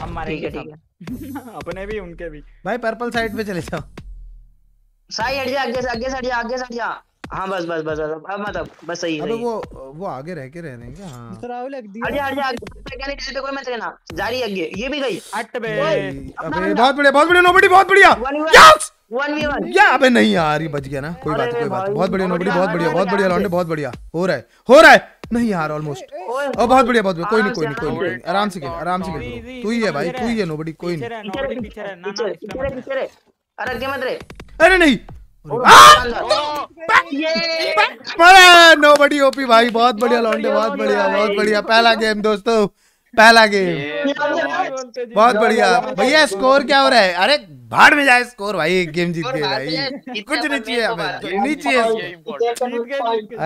हम मारेंगे ठीक है अपने भी उनके भी भाई पर्पल साइड पे चले जाओ साई हट जा आगे से आगे से हट जा आगे से हट जा हाँ बस बस बस अब मतलब बस सही है वो वो आगे रह के रहने रहे हैं क्या हाँ लग दिया अरे अरे आगे क्या नहीं देते कोई मत रहना जारी आगे ये भी गई हट बे अबे बहुत बढ़िया बहुत बढ़िया नोबडी बहुत बढ़िया क्या क्या अबे नहीं यार ये बच गया ना कोई बात कोई बात बहुत बढ़िया नोबडी बहुत बढ़िया बहुत बढ़िया लौंडे बहुत बढ़िया हो रहा है हो रहा है नहीं यार ऑलमोस्ट और बहुत बढ़िया बहुत बढ़िया कोई नहीं कोई नहीं कोई नहीं आराम से खेल आराम से खेल तू ही है भाई तू ही है नोबडी कोई नहीं अरे मत रे अरे नहीं नोबडी ओपी भाई बहुत बढ़िया लॉन्डे बहुत बढ़िया बहुत बढ़िया पहला गेम दोस्तों पहला गेम तो बहुत बढ़िया भैया स्कोर क्या हो रहा है अरे भाड़ में जाए स्कोर भाई गेम जीत गए भाई कुछ नहीं चाहिए तो हमें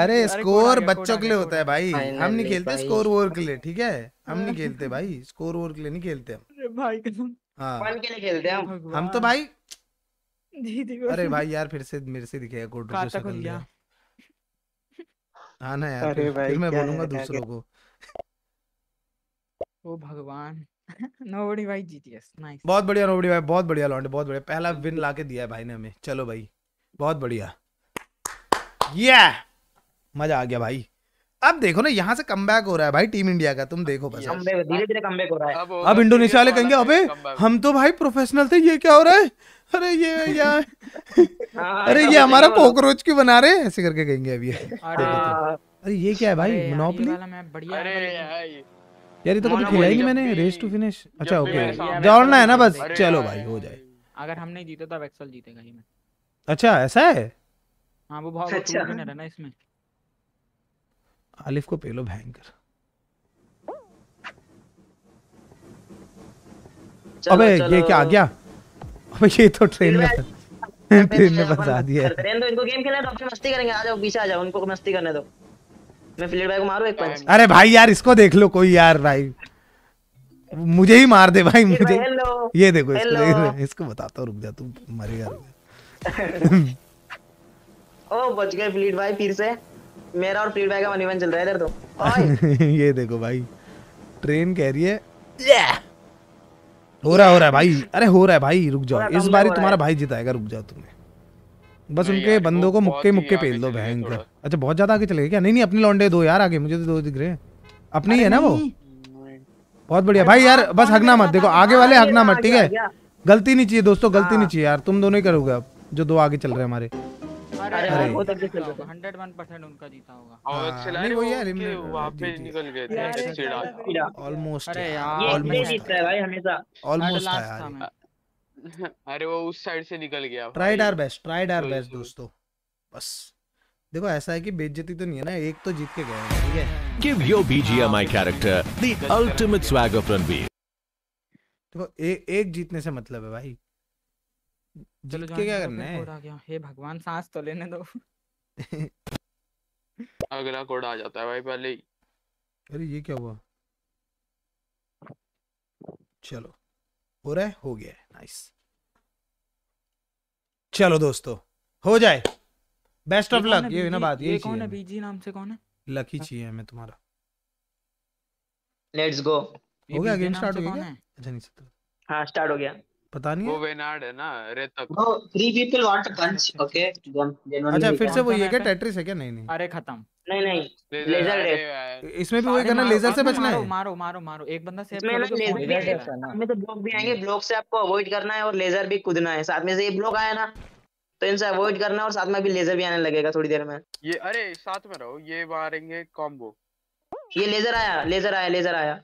अरे स्कोर बच्चों के लिए होता है भाई हम नहीं खेलते स्कोर वोर के लिए ठीक है हम नहीं खेलते भाई स्कोर वोर के लिए नहीं खेलते हम हाँ। खेलते हम तो भाई अरे भाई यार फिर से मेरे से दिखेगा कोड हाँ ना यार फिर मैं बोलूंगा दूसरों को ओ भगवान नोबडी भाई जीटीएस नाइस बहुत बढ़िया नोबडी भाई बहुत बढ़िया लॉन्डे बहुत बढ़िया पहला विन लाके दिया है भाई ने हमें चलो भाई बहुत बढ़िया ये मजा आ गया भाई अब देखो ना यहाँ से कम बैक हो रहा है भाई टीम इंडिया का तुम देखो बस धीरे धीरे कम बैक हो रहा है अब, अब इंडोनेशिया वाले कहेंगे अबे हम तो भाई प्रोफेशनल थे ये क्या हो रहा है अरे ये यार हाँ, अरे ये हमारा कोकरोच क्यों बना रहे ऐसे करके कहेंगे अभी अरे ये क्या है भाई मोनोपोली बढ़िया यार ये तो कभी हाँ, खेला ही नहीं मैंने रेस टू फिनिश अच्छा ओके दौड़ना है ना बस चलो भाई हो जाए अगर हम नहीं जीते तो एक्सेल जीतेगा ही मैं अच्छा ऐसा है हां वो बहुत अच्छा है ना इसमें आलिफ को पेलो भयंकर अबे ये क्या आ गया अबे ये तो ट्रेन में था ट्रेन में फंसा दिया ट्रेन तो इनको गेम खेलना है तो अपनी मस्ती करेंगे आ जाओ पीछे आ जाओ उनको मस्ती करने दो मैं फ्लिट भाई को मारूं एक पंच अरे भाई यार इसको देख लो कोई यार भाई मुझे ही मार दे भाई मुझे ये देखो इसको इसको बताता रुक जा तू मरेगा ओ बच गए फ्लीट भाई फिर से मेरा और फ्लीट भाई का मनीवन चल रहा है इधर तो ये देखो भाई ट्रेन कह रही है हो रहा हो रहा है भाई अरे हो रहा है भाई रुक जाओ इस बार तुम्हारा भाई जीताएगा रुक जाओ तुम्हें बस उनके बंदों को मुक्के मुक्के पेल दो भयंकर अच्छा बहुत ज्यादा आगे चले गए क्या नहीं नहीं अपने लौंडे दो यार आगे मुझे तो दो दिख रहे हैं अपने ही है ना वो बहुत बढ़िया भाई यार हाँ, बस हगना मत तो देखो हाँ, आगे वाले हाँ, हगना मत ठीक है गलती नहीं चाहिए दोस्तों गलती नहीं चाहिए यार तुम दोनों ही करोगे अब जो दो आगे चल रहे हैं हमारे अरे बहुत आगे चल रहा है यार तो अरे वो उस साइड से निकल गया tried our best tried our best दोस्तों बस देखो ऐसा है कि बेइज्जती तो नहीं है ना एक तो जीत के गए ठीक है give your BGMI character the ultimate swag of Ranveer देखो ए, एक जीतने से मतलब है भाई चलो के क्या करना है हे भगवान सांस तो लेने दो अगला कोड आ जाता है भाई पहले ही अरे ये क्या हुआ चलो हो रहा है हो गया नाइस चलो दोस्तों हो जाए बेस्ट ऑफ लक ये ना बात ये कौन है बीजी नाम से कौन है लकी चाहिए हमें तुम्हारा लेट्स गो हो गया गेम स्टार्ट हो गया अच्छा नहीं सकता हां स्टार्ट हो गया पता नहीं वो वेनार्ड है ना अरे तक वो three people want a punch okay अच्छा, अच्छा, अच्छा, अच्छा। फिर से वो ये क्या टेट्रिस है क्या नहीं नहीं अरे खत्म नहीं नहीं लेजर रे इसमें भी वही करना लेजर से बचना है मारो मारो मारो एक बंदा सेव करो लेजर डेथ हमें तो ब्लॉक भी आएंगे ब्लॉक से आपको अवॉइड करना है और लेजर भी कूदना है साथ में से ये ब्लॉक आया ना तो इनसे अवॉइड करना और साथ में भी लेजर भी आने लगेगा थोड़ी देर में ये अरे साथ में रहो ये मारेंगे कॉम्बो ये लेजर आया लेजर आया लेजर आया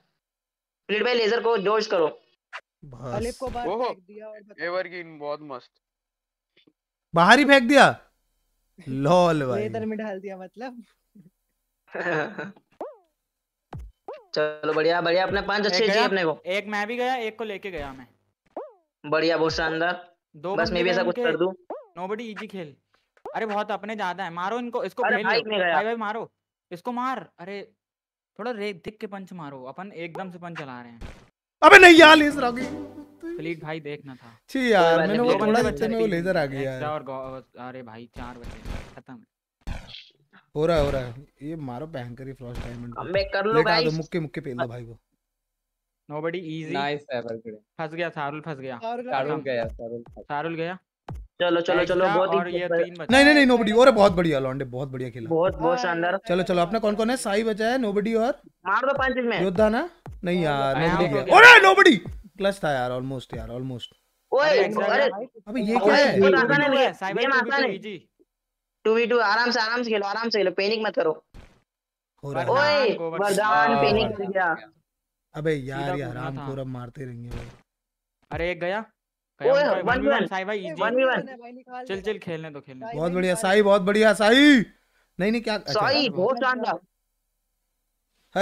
प्लीट भाई लेजर को डोज करो अलिफ को बाहर फेंक दिया और एवरग्रीन बहुत मस्त बाहर ही फेंक दिया लॉल भाई इधर में डाल दिया मतलब चलो बढ़िया बढ़िया अपने पांच अच्छे चाहिए अपने को एक मैं भी गया एक को लेके गया मैं बढ़िया बहुत शानदार दो बस मैं भी ऐसा कुछ कर दूं नोबडी इजी खेल अरे बहुत अपने ज्यादा है मारो इनको इसको खेल भाई, भाई भाई मारो इसको मार अरे थोड़ा रे दिख के पंच मारो अपन एकदम से पंच चला रहे हैं अबे नहीं यार लेजर आ गई फ्लीट भाई देखना था छी यार मैंने वो थोड़ा बच्चे में वो लेजर आ गया यार अरे भाई चार बचे खत्म हो रहा है हो रहा है ये मारो भयंकर ही फ्रॉस्ट डायमंड मैं कर लो गाइस मुक्के मुक्के पेल दो भाई को नोबडी इजी नाइस है बरगड़े फंस गया सारुल फंस गया सारुल गया सारुल सारुल गया चलो चलो चलो बहुत नहीं नहीं नोबडी और बहुत बढ़िया लॉन्डे बहुत बढ़िया खेला बहुत बहुत शानदार चलो चलो अपना कौन कौन है साई बचा है नोबडी और मार दो पांच में योद्धा ना नहीं यार नोबडी गया अरे नोबडी क्लच था यार ऑलमोस्ट यार ऑलमोस्ट ओए अरे अबे ये क्या है बहुत आसान 2v2 आराम से आराम से खेलो आराम से खेलो पैनिक मत करो ओए वरदान पैनिक हाँ, कर गया अबे यार यार मारते रहेंगे अरे एक गया चल चल खेलने खेलने बहुत बढ़िया साई बहुत बढ़िया साई नहीं नहीं क्या अच्छा, साई बहुत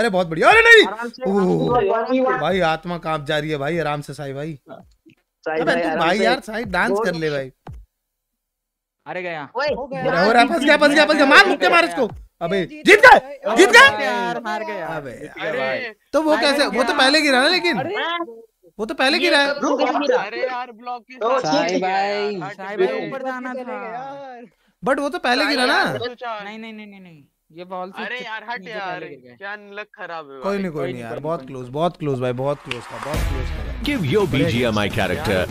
अरे बहुत बढ़िया अरे नहीं भाई आत्मा कांप जा रही है भाई आराम से साई भाई हाँ। साई भाई यार साई डांस कर ले भाई अरे गया हो रहा फंस गया फंस गया फंस गया मार मुक्के मार इसको अबे जीत गए जीत गए अबे तो वो कैसे वो तो पहले गिरा ना लेकिन वो तो पहले गिरा है अरे यार ब्लॉक के साई भाई साई भाई ऊपर जाना था बट वो तो पहले गिरा ना नहीं नहीं नहीं नहीं ये बॉल अरे यार हट यार क्या लक खराब है कोई नहीं कोई नहीं यार बहुत क्लोज बहुत क्लोज भाई बहुत क्लोज था बहुत क्लोज था give your BGMI character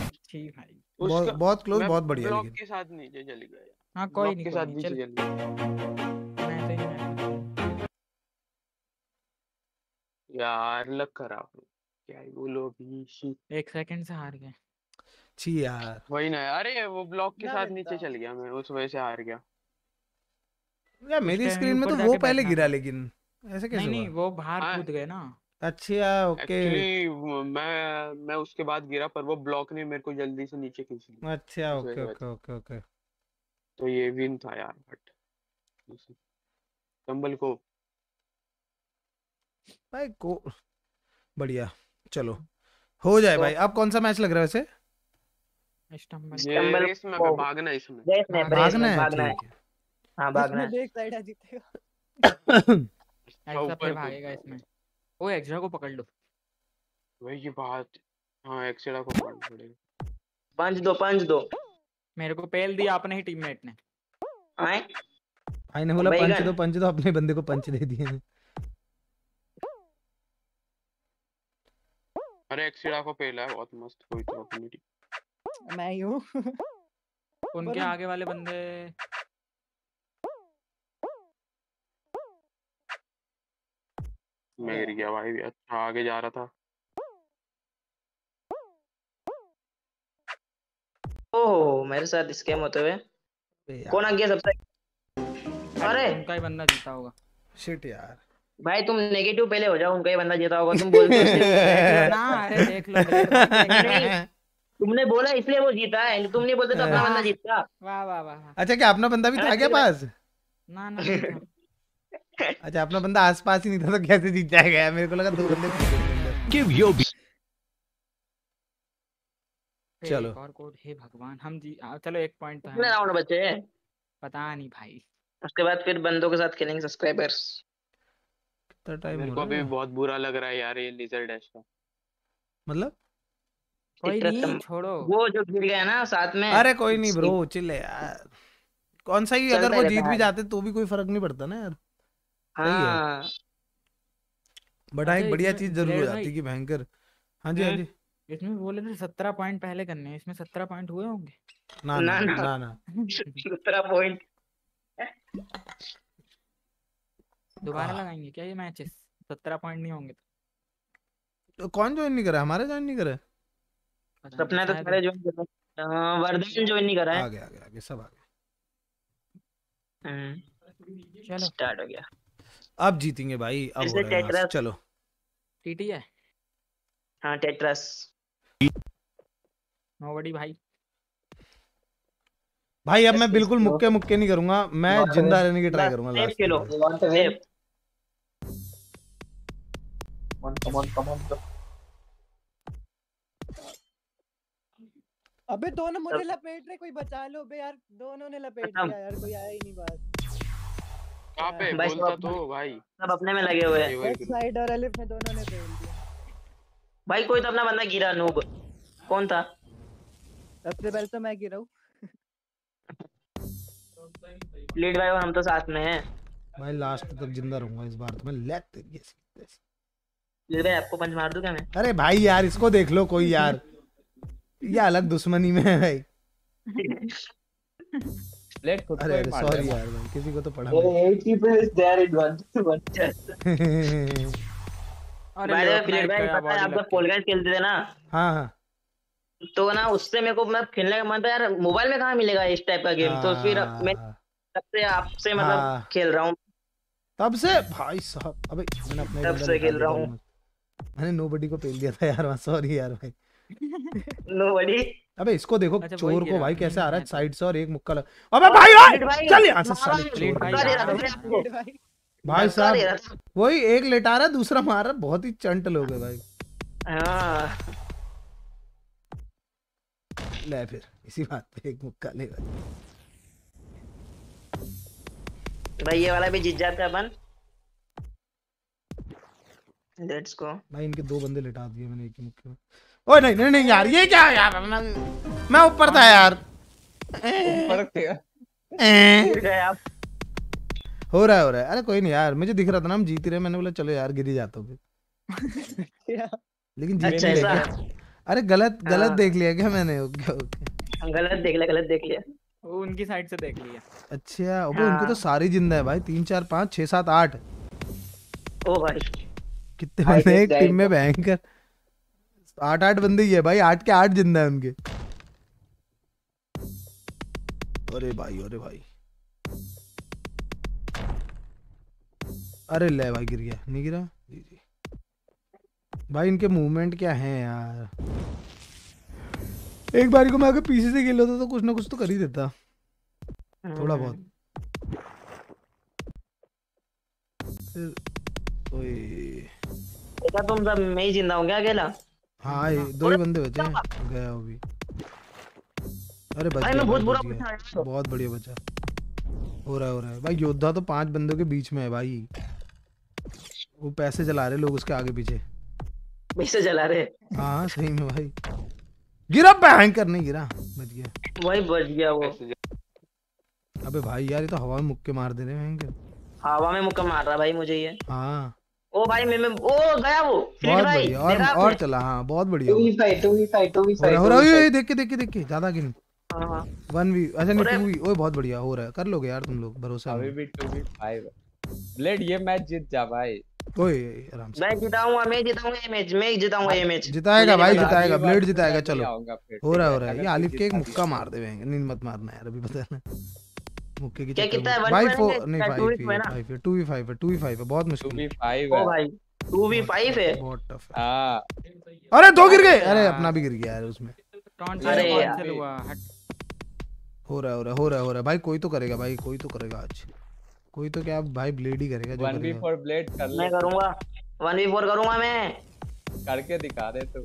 बहुत क्लोज बहुत बढ़िया लेकिन के साथ नीचे चली गई हां कोई नहीं के साथ नीचे चली गया यार हाँ, तो लक खराब क्या ही बोलो अभी एक सेकंड से हार गए छी यार वही ना अरे वो ब्लॉक के साथ नीचे चल गया मैं उस वजह से हार गया मेरी स्क्रीन में तो वो पहले गिरा लेकिन ऐसे कैसे नहीं नहीं वो बाहर हाँ। कूद गए ना अच्छा ओके मैं मैं उसके बाद गिरा पर वो ब्लॉक ने मेरे को जल्दी से नीचे खींच लिया अच्छा ओके ओके ओके ओके तो ये विन था यार बट को भाई को बढ़िया चलो हो जाए तो भाई अब कौन सा मैच लग रहा है वैसे भागना है भागना है है हाँ, हाँ, इसमें ओ एक्सरा को पकड़ लो वही बात हां एक्सरा को पकड़ना पड़ेगा पांच दो पांच दो मेरे को पेल दिया आपने ही टीममेट ने आए भाई ने बोला पंच दो पंच दो अपने बंदे को पंच दे दिए अरे एक्सीडा को पहला है बहुत मस्त कोई तो अपनी मैं यू उनके आगे वाले बंदे मैं गिर गया भाई अच्छा आगे जा रहा था ओह मेरे साथ स्कैम होते हुए कौन आ गया सबसे अरे उनका ही बंदा जीता होगा शिट यार भाई तुम नेगेटिव पहले हो जाओ उनका ये बंदा जीता होगा तुम बोल ना देख लो तुमने बोला इसलिए वो जीता है तुम नहीं बोलते तो अपना बंदा जीतता वाह वाह वाह अच्छा क्या अपना बंदा भी था क्या पास ना ना अच्छा अपना बंदा आसपास ही नहीं था तो कैसे जीत जाएगा मेरे को लगा दो बंदे गिव योर चलो और कोड हे भगवान हम जी चलो एक पॉइंट तो है राउंड बचे पता नहीं भाई उसके बाद फिर बंदों के साथ खेलेंगे सब्सक्राइबर्स इतना टाइम हो रहा है मेरे को अभी बहुत बुरा लग रहा है यार ये लेजर डैश का मतलब कोई नहीं छोड़ो वो जो गिर गया ना साथ में अरे कोई नहीं ब्रो चिल यार कौन सा ही अगर वो जीत भी जाते तो भी कोई फर्क नहीं पड़ता ना यार हाँ बट हाँ, एक अच्छा, बढ़िया चीज जरूर हो जाती कि भयंकर हाँ जी हाँ हम्म। जी इसमें बोले थे सत्रह पॉइंट पहले करने हैं इसमें सत्रह पॉइंट हुए होंगे ना ना ना ना ना ना सत्रह पॉइंट दोबारा हाँ। लगाएंगे क्या ये मैचेस सत्रह पॉइंट नहीं होंगे तो, तो कौन ज्वाइन नहीं करा हमारे ज्वाइन नहीं करा सपना तो सारे ज्वाइन कर रहे हैं वरदान ज्वाइन नहीं करा है आ गया आ गया, गया सब आ गया हम्म। चलो स्टार्ट हो गया अब जीतेंगे भाई अब हो रहा है चलो टीटी है हाँ टेट्रस नोबडी भाई भाई अब मैं बिल्कुल तो- मुक्के मुक्के नहीं करूंगा मैं जिंदा रहने की ट्राई करूंगा लास्ट खेलो on, come on, come on, come on. अबे दोनों मुझे लपेट रहे कोई बचा लो बे यार दोनों ने लपेट लिया यार कोई आया ही नहीं बात कहां पे बोलता तो भाई सब अपने में लगे हुए हैं साइड और एलिफ में दोनों ने फेल दिया भाई कोई तो अपना बंदा गिरा नूब कौन था सबसे पहले तो मैं गिरा हूं लीड भाई और हम तो साथ में हैं भाई लास्ट तक जिंदा रहूंगा इस बार तो मैं लेट दिस भाई आपको पंच मार दू क्या मैं अरे भाई यार इसको देख लो कोई यार ये अलग दुश्मनी में है भाई अरे सॉरी यार भाई किसी को तो पढ़ा अरे भाई खेलते थे ना हाँ, हाँ। तो ना उससे मेरे को मैं मतलब खेलने का मन था यार मोबाइल में कहा मिलेगा इस टाइप का गेम तो हाँ। फिर मैं सबसे आपसे मतलब खेल रहा हूँ तब से भाई साहब अबे मैंने अपने तब से खेल रहा हूँ मैंने नोबडी को पेल दिया था यार वहां सॉरी यार भाई नोबडी अबे इसको देखो अच्छा चोर को भाई कैसे आ रहा है साइड तो- से और एक मुक्का लग अबे भाई भाई चल यहां से साले चोर भाई साहब वही एक लेटा रहा दूसरा मार रहा बहुत ही चंट लोग है भाई हाँ। ले फिर इसी बात पे एक मुक्का ले भाई ये वाला भी जीत जाता है अपन लेट्स गो भाई इनके दो बंदे लटा दिए मैंने एक मुक्के ओए नहीं नहीं नहीं यार ये क्या है यार मैं मैं ऊपर था यार ऊपर थे हो रहा है हो रहा है अरे कोई नहीं यार मुझे दिख रहा था ना हम जीत रहे मैंने बोला चलो यार गिरी जाता हूँ लेकिन जीत अच्छा, लिया अरे गलत गलत हाँ। देख लिया क्या मैंने ओके ओके गलत देख लिया गलत देख लिया वो उनकी साइड से देख लिया अच्छा ओबे हाँ। उनके तो सारी जिंदा है भाई 3 4 5 6 7 8 ओ भाई कितने बंदे एक टीम में तो। भयंकर आठ आठ बंदे ही है भाई आठ के आठ जिंदा है उनके अरे भाई अरे भाई अरे ले भाई गिर गया नहीं गिरा जी जी भाई इनके मूवमेंट क्या है यार एक बारी को मैं अगर पीछे से खेल होता तो कुछ ना कुछ तो कर ही देता थोड़ा बहुत हम्म। फिर ओए देखा तुम सब मैं ही जिंदा हूं क्या अकेला हां ये दो ही बंदे बचे गया वो भी अरे बच गया, बहुत बुरा बचा बहुत बढ़िया बचा हो रहा है हो रहा है भाई योद्धा तो पांच बंदों के बीच में है भाई वो पैसे जला रहे लोग उसके आगे पीछे पैसे जला रहे हां सही में भाई गिरा बैंक करने गिरा बच गया वही बच गया वो अबे भाई यार ये तो हवा में मुक्के मार दे रहे हैं हवा में मुक्का मार रहा भाई मुझे ये हाँ ओ भाई मैं मैं ओ गया वो बहुत बढ़िया और और चला हाँ बहुत बढ़िया साइड 2v5 2v5 साइड हो रहा है ये देख के देख के देख के ज्यादा की हाँ। वन वी अच्छा नहीं टू वी ओए बहुत बढ़िया हो रहा है कर लोगे यार तुम लोग भरोसा अभी भी टू वी फाइव ब्लेड ये मैच जीत जा भाई कोई आराम से मैं जिताऊंगा मैं जिताऊंगा ये मैच मैं जिताऊंगा ये मैच जिताएगा भाई जिताएगा ब्लेड जिताएगा चलो हो रहा है हो रहा है ये आलिफ के एक मुक्का मार दे नींद मत मारना यार अभी बताना मुक्के की क्या कितना है भाई 4 नहीं भाई है 2v5 है 2v5 है बहुत मुश्किल 2v5 है ओ भाई 2v5 है बहुत टफ है हां अरे दो गिर गए अरे अपना भी गिर गया यार उसमें अरे कैंसिल हुआ हो रहा है हो रहा है हो रहा है हो रहा है भाई कोई तो करेगा भाई कोई तो करेगा आज कोई तो क्या भाई ब्लेड ही करेगा जो 1v4 ब्लेड कर ले मैं करूंगा 1v4 करूंगा मैं करके दिखा दे तू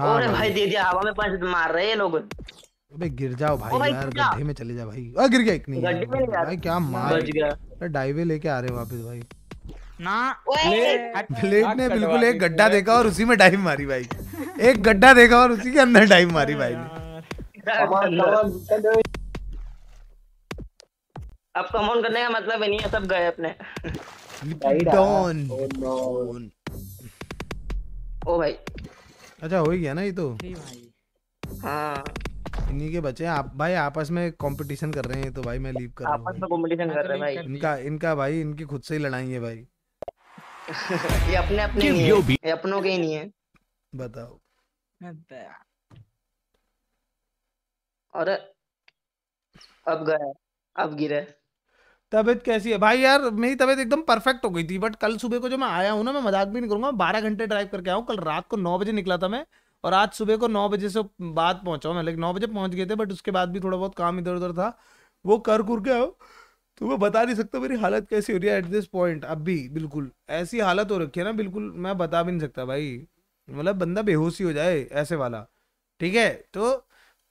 हां अरे भाई दे दिया हवा में पंच मार रहे हैं लोग अबे गिर जाओ भाई, भाई यार गड्ढे में चले जा भाई आ गिर गया एक नहीं गड्ढे में यार भाई क्या मार बच गया डाइवे लेके आ रहे वापस भाई ना ब्लेड ने बिल्कुल एक गड्ढा देखा और उसी में डाइव मारी भाई एक गड्ढा देखा और उसी के अंदर डाइव मारी भाई ने अब कमोन तो करने का मतलब नहीं है सब गए अपने डॉन डॉन ओ भाई अच्छा हो गया ना ये तो हाँ इन्हीं के बच्चे आप भाई आपस में कंपटीशन कर रहे हैं तो भाई मैं लीव कर रहा हूं आपस में कंपटीशन कर तो रहे हैं भाई इनका इनका भाई इनकी खुद से ही लड़ाई है भाई ये अपने अपने नहीं है ये अपनों के ही नहीं है बताओ तो और अब गया अब गिरे तबीयत कैसी है भाई यार मेरी तबीयत एकदम परफेक्ट हो गई थी बट कल सुबह को जो मैं आया हूँ ना मैं मजाक भी नहीं करूंगा बारह घंटे ड्राइव करके आया हूँ कल रात को नौ बजे निकला था मैं और आज सुबह को नौ बजे से बाद पहुंचा मैं लेकिन नौ बजे पहुंच गए थे बट उसके बाद भी थोड़ा बहुत काम इधर उधर था वो कर कुर के आओ तो मैं बता नहीं सकता मेरी हालत कैसी हो रही है एट दिस पॉइंट अब भी बिल्कुल ऐसी हालत हो रखी है ना बिल्कुल मैं बता भी नहीं सकता भाई मतलब बंदा बेहोशी हो जाए ऐसे वाला ठीक है तो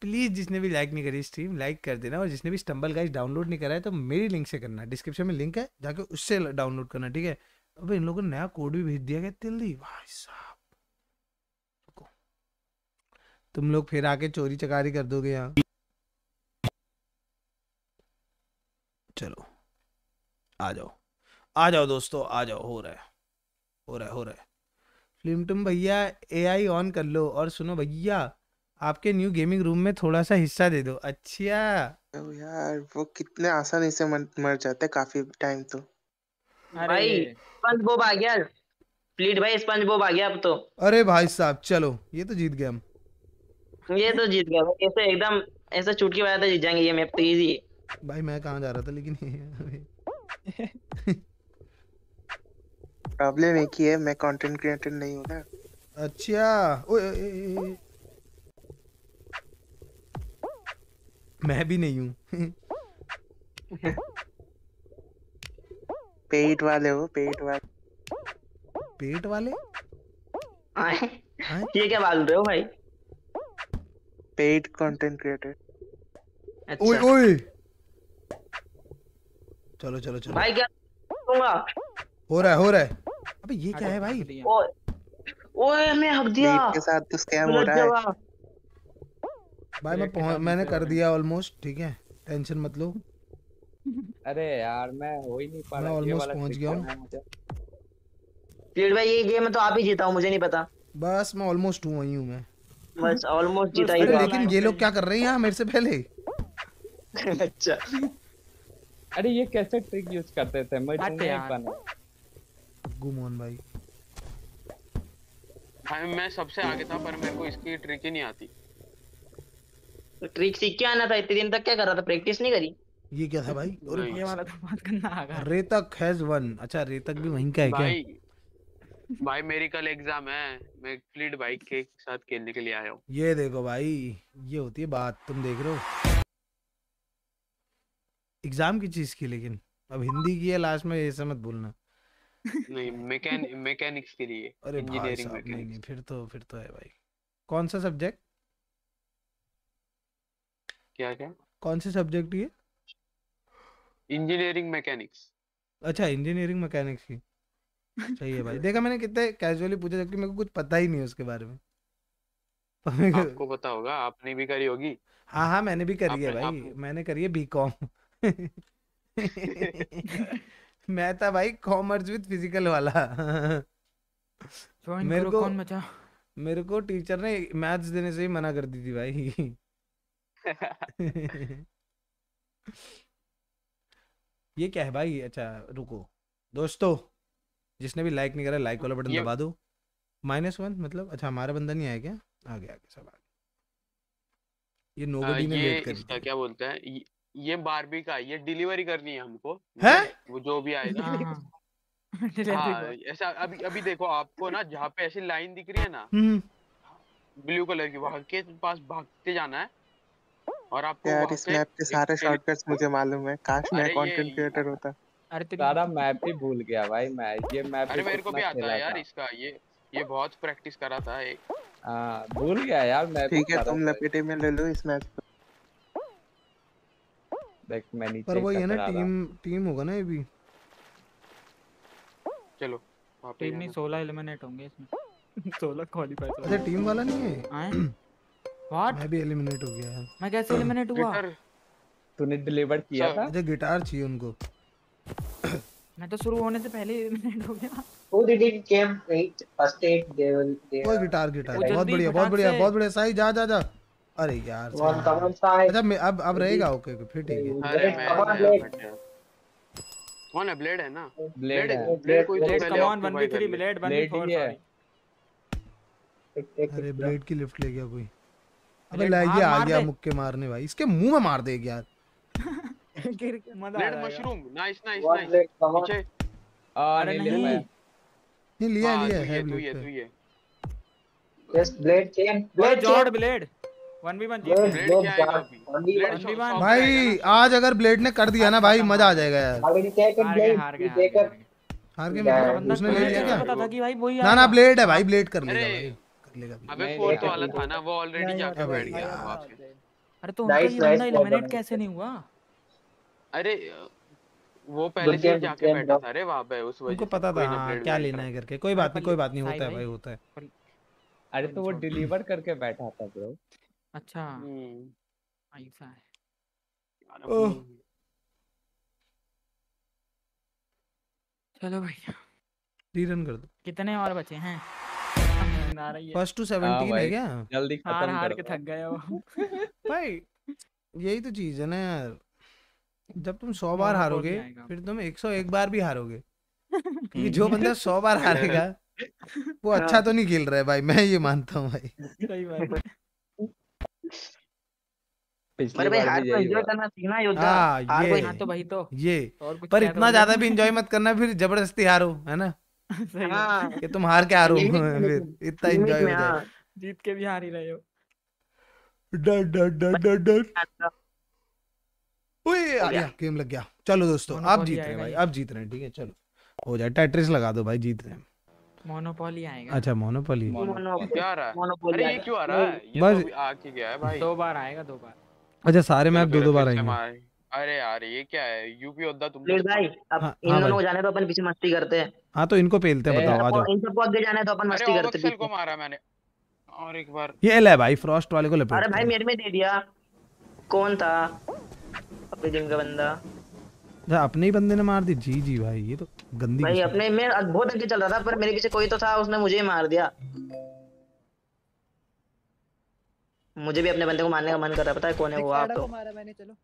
प्लीज़ जिसने भी लाइक नहीं करी स्ट्रीम लाइक कर देना और जिसने भी स्टम्बल गाइज डाउनलोड नहीं करा है तो मेरी लिंक से करना डिस्क्रिप्शन में लिंक है जाके उससे डाउनलोड करना ठीक है अब इन लोगों ने नया कोड भी भेज दिया गया जल्दी भाई साहब तुम लोग फिर आके चोरी चकारी कर दोगे यहाँ चलो आ जाओ आ जाओ दोस्तों आ जाओ हो रहा है हो रहा है हो रहा है फ्लिमटम भैया एआई ऑन कर लो और सुनो भैया आपके न्यू गेमिंग रूम में थोड़ा सा हिस्सा दे दो अच्छा यार वो कितने आसानी से मर, मर जाते काफी टाइम तो भाई स्पंज बॉब आ गया प्लीट भाई स्पंज बॉब आ गया अब तो अरे भाई साहब चलो ये तो जीत गए हम ये तो जीत गया भाई ऐसे एकदम ऐसे चुटकी बजाते जीत जाएंगे ये मैप तो इजी है भाई मैं कहां जा रहा था लेकिन प्रॉब्लम एक ही है मैं कंटेंट क्रिएटर नहीं हूं ना अच्छा ओए ए, मैं भी नहीं हूं पेट वाले हो पेट वाले पेट वाले आए? ये क्या बात कर रहे हो भाई पेड कंटेंट क्रिएटर ओए ओए चलो चलो चलो भाई क्या दूंगा हो रहा है हो रहा है अबे ये क्या है भाई ओए हमें हक दिया के साथ तो स्कैम हो रहा है भाई मैं तो मैंने कर दिया ऑलमोस्ट ठीक है टेंशन मत लो अरे यार मैं हो ही नहीं पा रहा ऑलमोस्ट पहुंच गया हूं भाई ये गेम तो आप ही जीता हूं मुझे नहीं पता बस मैं ऑलमोस्ट हूं वहीं हूं मैं बस ऑलमोस्ट जीता ही लेकिन ये लोग क्या कर रहे हैं यहाँ मेरे से पहले अच्छा अरे ये कैसे ट्रिक यूज करते थे मैं गुमोन भाई भाई मैं सबसे आगे था पर मेरे को इसकी ट्रिक ही नहीं आती तो ट्रिक सीख के आना था इतने दिन तक क्या कर रहा था प्रैक्टिस नहीं करी ये क्या था भाई ये वाला तो बात करना आ गया रेतक हैज वन अच्छा रेतक भी वहीं का है क्या भाई भाई मेरी कल एग्जाम है मैं फ्लीट बाइक के साथ खेलने के लिए आया हूँ ये देखो भाई ये होती है बात तुम देख रहे हो एग्जाम की चीज की लेकिन अब हिंदी की है लास्ट में ऐसा मत बोलना नहीं मैकेन मैकेनिक्स के लिए अरे इंजीनियरिंग नहीं नहीं फिर तो फिर तो है भाई कौन सा सब्जेक्ट क्या क्या कौन से सब्जेक्ट ये इंजीनियरिंग मैकेनिक्स अच्छा इंजीनियरिंग मैकेनिक्स की सही है भाई देखा मैंने कितने कैजुअली पूछा जबकि मेरे को कुछ पता ही नहीं है उसके बारे में तो आपको पता होगा आपने भी करी होगी हाँ हाँ मैंने भी करी है भाई मैंने करी है बीकॉम मैं था भाई कॉमर्स विद फिजिकल वाला मेरे को कौन मचा मेरे को टीचर ने मैथ्स देने से ही मना कर दी थी भाई ये क्या है भाई अच्छा रुको दोस्तों जिसने भी लाइक नहीं करा लाइक वाला बटन दबा दो माइनस वन मतलब अच्छा हमारा बंदा नहीं आया क्या आ गया सब आ गया ये नोबडी हाँ, ने वेट कर इसका क्या बोलते हैं ये बारबी का ये डिलीवरी करनी है हमको है वो जो भी आएगा हाँ, हाँ ऐसा अभी अभी देखो आपको ना जहाँ पे ऐसी लाइन दिख रही है ना ब्लू हम्म। कलर की वहां के पास भागते जाना है और आपको यार इस मैप के सारे शॉर्टकट्स मुझे मालूम है काश मैं कंटेंट क्रिएटर होता सारा मैप भी भूल गया भाई मैं ये मैप अरे मेरे को भी आता है यार इसका ये ये बहुत प्रैक्टिस करा था एक हां भूल गया यार मैं ठीक है तुम लपेटे में ले लो इस मैच को देख मैं नीचे पर वो ये ना टीम टीम होगा ना ये भी चलो टीम नहीं 16 एलिमिनेट होंगे इसमें 16 क्वालीफाई अच्छा टीम वाला नहीं है व्हाट मैं भी एलिमिनेट हो गया मैं कैसे एलिमिनेट हुआ तूने डिलीवर किया था मुझे गिटार चाहिए उनको मैं तो शुरू होने से पहले मिनट हो गया who didn't came right first aid they will they वो गिटार गिटार बहुत बढ़िया बहुत बढ़िया बहुत बढ़िया साई जा जा जा अरे यार वन कमान साई अच्छा मैं अब अब रहेगा ओके ओके फिर ठीक है अरे कमान ब्लेड कौन है ब्लेड है ना ब्लेड ब्लेड कोई तो पहले कमान 1v3 ब्लेड 1v4 है अरे ब्लेड की लिफ्ट ले गया कोई अबे लग गया आ गया मुक्के मारने भाई इसके मुंह में मार दे यार मजा मशरूम नाइस नाइस नाइस पीछे अरे नहीं लिया हाँ, लिया है तू ये तू ये ब्लेड चेन ब्लेड जॉर्ड ब्लेड 1v1 जीत भाई आज अगर ब्लेड ने कर दिया ना भाई मजा आ जाएगा यार हार उसने ले लिया क्या पता था कि भाई वही ना ना ब्लेड है भाई ब्लेड कर लेगा भाई कर लेगा अबे फोर्थ तो वाला था ना वो ऑलरेडी जाके बैठ गया अरे तो उनका बंदा एलिमिनेट कैसे नहीं हुआ अरे वो पहले से जाके बैठा था अरे वहां पे उस वजह को पता था हाँ, क्या लेना है करके कोई बात नहीं कोई बात नहीं होता है भाई होता है अरे तो वो डिलीवर करके बैठा था ब्रो अच्छा ऐसा हम्म। है चलो भाई रीरन कर दो कितने और बचे हैं फर्स्ट टू सेवेंटीन है हाँ क्या जल्दी खत्म कर हार के थक गए हो भाई यही तो चीज है ना यार जब तुम सौ बार हारोगे फिर तुम एक सौ एक बार भी हारोगे क्योंकि जो बंदा सौ बार हारेगा वो अच्छा हाँ। तो नहीं खेल रहा है भाई मैं ये मानता हूँ भाई तो हाँ, ये तो तो। पर इतना ज्यादा भी एंजॉय मत करना फिर जबरदस्ती हारो है ना हाँ। कि तुम हार के हारो फिर इतना एंजॉय जीत के भी हार ही रहे हो डर डर डर डर डर गेम लग गया चलो दोस्तों आप जीत रहे हैं भाई आप जीत रहे हैं ठीक है चलो हो जाए टेट्रिस लगा दो भाई जीत रहे हैं मोनोपोली आएगा अच्छा मोनोपोली मोनोपोली अरे ये क्यों आ रहा है बस तो आ के गया है भाई दो बार आएगा दो बार अच्छा सारे मैप दो दो बार आएंगे अरे यार ये क्या है यूपी योद्धा तुम भाई अब हाँ, इन दोनों हाँ को जाने तो अपन पीछे मस्ती करते हैं हां तो इनको पेलते हैं बताओ आ जाओ इन सबको आगे जाने तो अपन मस्ती करते हैं को मारा मैंने और एक बार ये ले भाई फ्रॉस्ट वाले को लपेट अरे भाई मेरे में दे दिया कौन था अपने टीम का बंदा अच्छा अपने ही बंदे ने मार दी जी जी भाई ये तो गंदी भाई अपने मैं बहुत अच्छे चल रहा था पर मेरे पीछे कोई तो था उसने मुझे ही मार दिया मुझे भी अपने बंदे को मारने का मन कर रहा पता है कौन है वो आप तो मारा मैंने चलो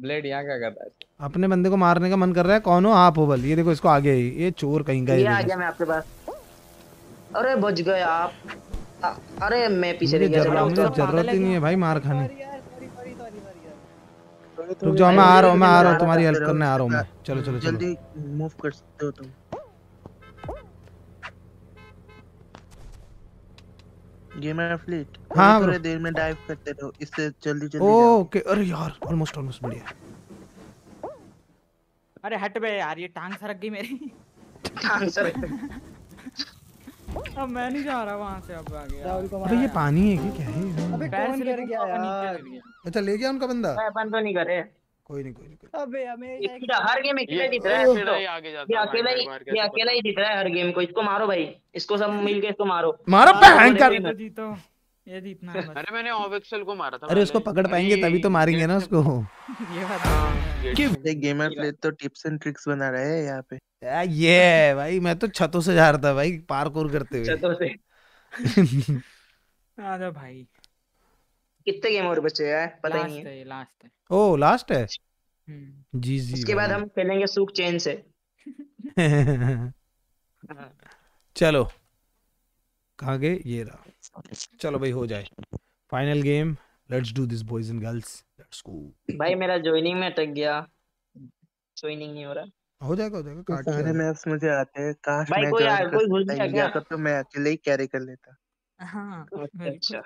ब्लेड यहां क्या कर रहा है अपने बंदे को मारने का मन कर रहा है कौन हो आप हो बल ये देखो इसको आगे ये चोर कहीं गए ये आ गया मैं आपके पास अरे बच गए आप अरे मैं पीछे रह गया जरूरत ही नहीं है भाई मार खाने रुक तो जाओ मैं आ रहा हूं मैं आ रहा हूं तुम्हारी हेल्प करने आ रहा हूं मैं चलो चलो जल्दी मूव कर सकते हो तुम ये मेरा फ्लीट हाँ थोड़े देर में डाइव करते रहो इससे जल्दी जल्दी ओके अरे यार ऑलमोस्ट ऑलमोस्ट बढ़िया अरे हट बे यार ये टांग सरक गई मेरी टांग सरक गई अब मैं नहीं जा रहा वहां से अब आ गया अबे ये पानी है कि क्या है अबे गया यार अच्छा ले गया उनका बंदा अपन तो नहीं करे कोई नहीं कोई नहीं अबे हमें हर गेम अकेला दिख रहा है फिर तो। आगे अकेला ही ये अकेला ही दिख रहा है हर गेम को इसको मारो भाई इसको सब मिलके इसको मारो मारो कर जीतो यदि इतना अरे मैंने को मारा था अरे उसको पकड़ पाएंगे तभी तो मारेंगे ना उसको ये बात हाँ, गेमर प्ले तो टिप्स एंड ट्रिक्स बना रहे है यहाँ पे ये भाई मैं तो छतों से जा रहा था भाई पार्कोर करते हुए छतों से भाई कितने गेम और बचे हैं पता नहीं है लास्ट है ओ लास्ट है हम्म। जी जी उसके बाद हम खेलेंगे सूख से हाँ। चलो कहाँ गए ये रहा चलो भाई हो जाए final game let's do this boys and girls let's go भाई मेरा जॉइनिंग में अटक गया जॉइनिंग नहीं हो रहा हो जाएगा हो जाएगा काट तो सारे मैप्स मुझे आते हैं काश भाई कोई कोई भूल गया क्या तब तो मैं अकेले ही कैरी कर लेता हां अच्छा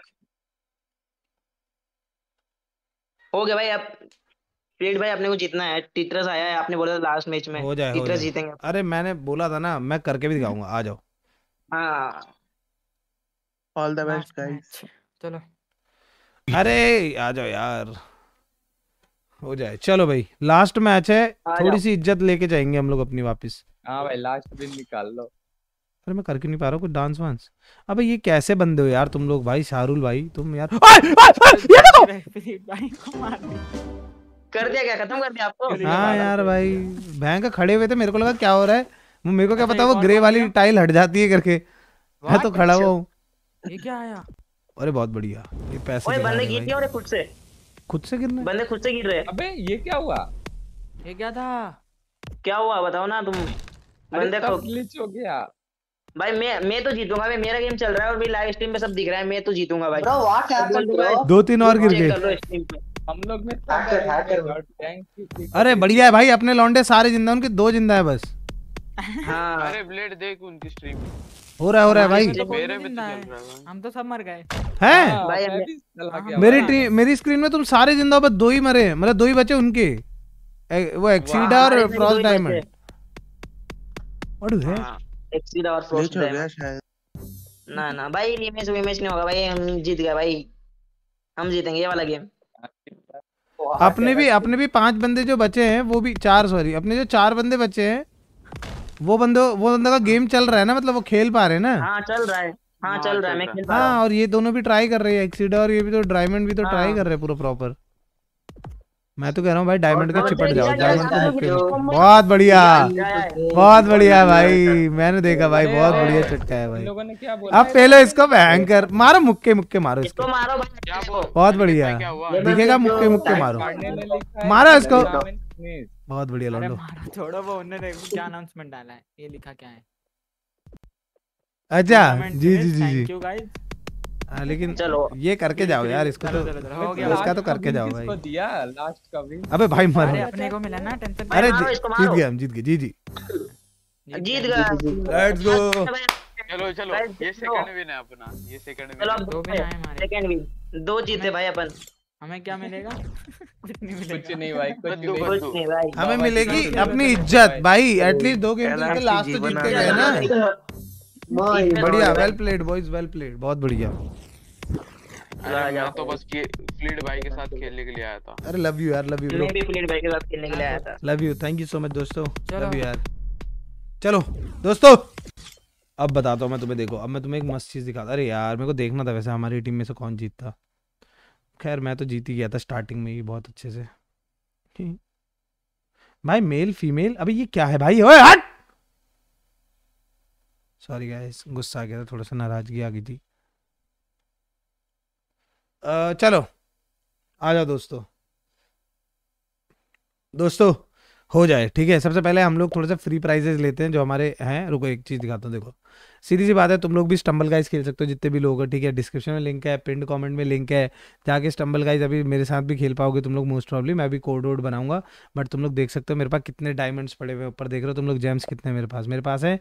हो गया भाई अब प्लेट भाई अपने को जीतना है टिट्रस आया है आपने बोला था लास्ट मैच में हो जाए टिट्रस जीतेंगे अरे मैंने बोला था ना मैं करके भी दिखाऊंगा आ जाओ हां ऑल द बेस्ट गाइस चलो अरे आ जाओ यार हो जाए चलो भाई लास्ट मैच है थोड़ी सी इज्जत लेके जाएंगे हम लोग अपनी वापस हां भाई लास्ट दिन निकाल लो पर मैं कर क्यों नहीं पा रहा कुछ डांस वांस अबे ये कैसे बंदे हो यार तुम लोग भाई शाहरुल भाई तुम यार आ, आ, आ, ये देखो भाई को मार कर दिया क्या खत्म कर दिया आपको हां यार भाई भयंकर खड़े हुए थे मेरे को लगा क्या हो रहा है मेरे को क्या पता वो ग्रे वाली टाइल हट जाती है करके मैं तो खड़ा हुआ अच्छा। हूं ये क्या आया अरे बहुत बढ़िया ये पैसे ओए बंदे गिर गया अरे खुद से खुद से गिर रहे बंदे खुद से गिर रहे अबे ये क्या हुआ ये क्या था क्या हुआ बताओ ना तुम बंदे को ग्लिच हो गया भाई मैं मैं तो जीतूंगा भाई मेरा गेम चल रहा है और भी लाइव स्ट्रीम पे सब दिख रहा है मैं तो जीतूंगा भाई ब्रो व्हाट हैपेंड ब्रो दो तीन और गिर गए हम लोग में हैकर हैकर अरे बढ़िया है भाई अपने लौंडे सारे जिंदा उनके दो जिंदा है बस हां अरे ब्लेड देख उनकी स्ट्रीम हो रहा है हो तो रहा है भाई हम तो सब मर गए हैं हाँ, हाँ, मेरी मेरी स्क्रीन में तुम सारे जिंदा बस दो ही मरे मतलब दो ही बचे उनके वो एक्सीडा और frost diamond what is that एक्सीडा और फ्रॉस्ट डायमंड ना ना भाई लीमेज मैच नहीं होगा भाई हम जीत गए भाई हम जीतेंगे ये वाला गेम अपने भी अपने भी पांच बंदे जो बचे हैं वो भी चार सॉरी अपने जो चार बंदे बचे हैं वो बंदो वो बंदा का गेम चल रहा है ना मतलब वो खेल पा रहे हैं ना हाँ चल रहा है हाँ, हाँ चल रहा है मैं खेल हाँ और ये दोनों भी ट्राई कर रहे हैं एक्सीडा और ये भी तो डायमंड भी तो ट्राई हाँ। कर रहे हैं पूरा प्रॉपर मैं तो कह रहा हूँ भाई डायमंड का चिपट जाओ डायमंड को मुश्किल बहुत बढ़िया बहुत बढ़िया भाई मैंने देखा भाई बहुत बढ़िया चटका है भाई अब पहले इसको भयंकर मारो मुक्के मुक्के मारो इसको बहुत बढ़िया दिखेगा मुक्के मुक्के मारो मारो इसको बहुत बढ़िया लौंडो छोड़ो वो उन्होंने क्या अनाउंसमेंट डाला है ये लिखा क्या है अच्छा जी जी जी जी आ, हाँ, लेकिन चलो ये करके जाओ यार इसको तो इसका तो करके जाओ भाई दिया लास्ट का भी अबे भाई मर अरे अपने को मिला ना टेंशन अरे जीत गए हम जीत गए जी जी जीत गए लेट्स गो चलो चलो ये सेकंड विन है अपना ये सेकंड विन दो भी आए हमारे सेकंड विन दो जीते भाई अपन हमें क्या मिलेगा कुछ नहीं भाई कुछ नहीं भाई हमें मिलेगी अपनी इज्जत भाई एटलीस्ट दो गेम खेल के लास्ट तो जीत के गए ना भाई बढ़िया well played boys well played बहुत बढ़िया तो बस फ्लीड भाई के साथ खेलने के लिए आया था अरे लव यू यार लव यू ब्रो मैं भी फ्लीड भाई के साथ खेलने के लिए आया था love you thank you so much दोस्तों लव यू यार चलो दोस्तों अब बताता हूँ मैं तुम्हें देखो अब मैं तुम्हें एक मस्त चीज दिखाता अरे यार मेरे को देखना था वैसे हमारी टीम में से कौन जीतता खैर मैं तो जीत ही गया था स्टार्टिंग में ही बहुत अच्छे से भाई मेल फीमेल अभी ये क्या है भाई ओए हट सॉरी गाइस गुस्सा आ गया था थोड़ा सा नाराजगी आ गई थी चलो आ जाओ दोस्तों दोस्तों हो जाए ठीक है सबसे पहले हम लोग थोड़े से फ्री प्राइजेस लेते हैं जो हमारे हैं रुको एक चीज़ दिखाता हूँ देखो सीधी सी बात है तुम लोग भी स्टम्बल गाइज खेल सकते हो जितने भी लोग हो ठीक है डिस्क्रिप्शन में लिंक है पिंड कमेंट में लिंक है जाके स्टम्बल गाइज अभी मेरे साथ भी खेल पाओगे तुम लोग मोस्ट प्रॉब्लम मैं भी कोड वोड बनाऊंगा बट तुम लोग देख सकते हो मेरे पास कितने डायमंड्स पड़े हुए ऊपर देख रहे हो तुम लोग जेम्स कितने मेरे पास मेरे पास है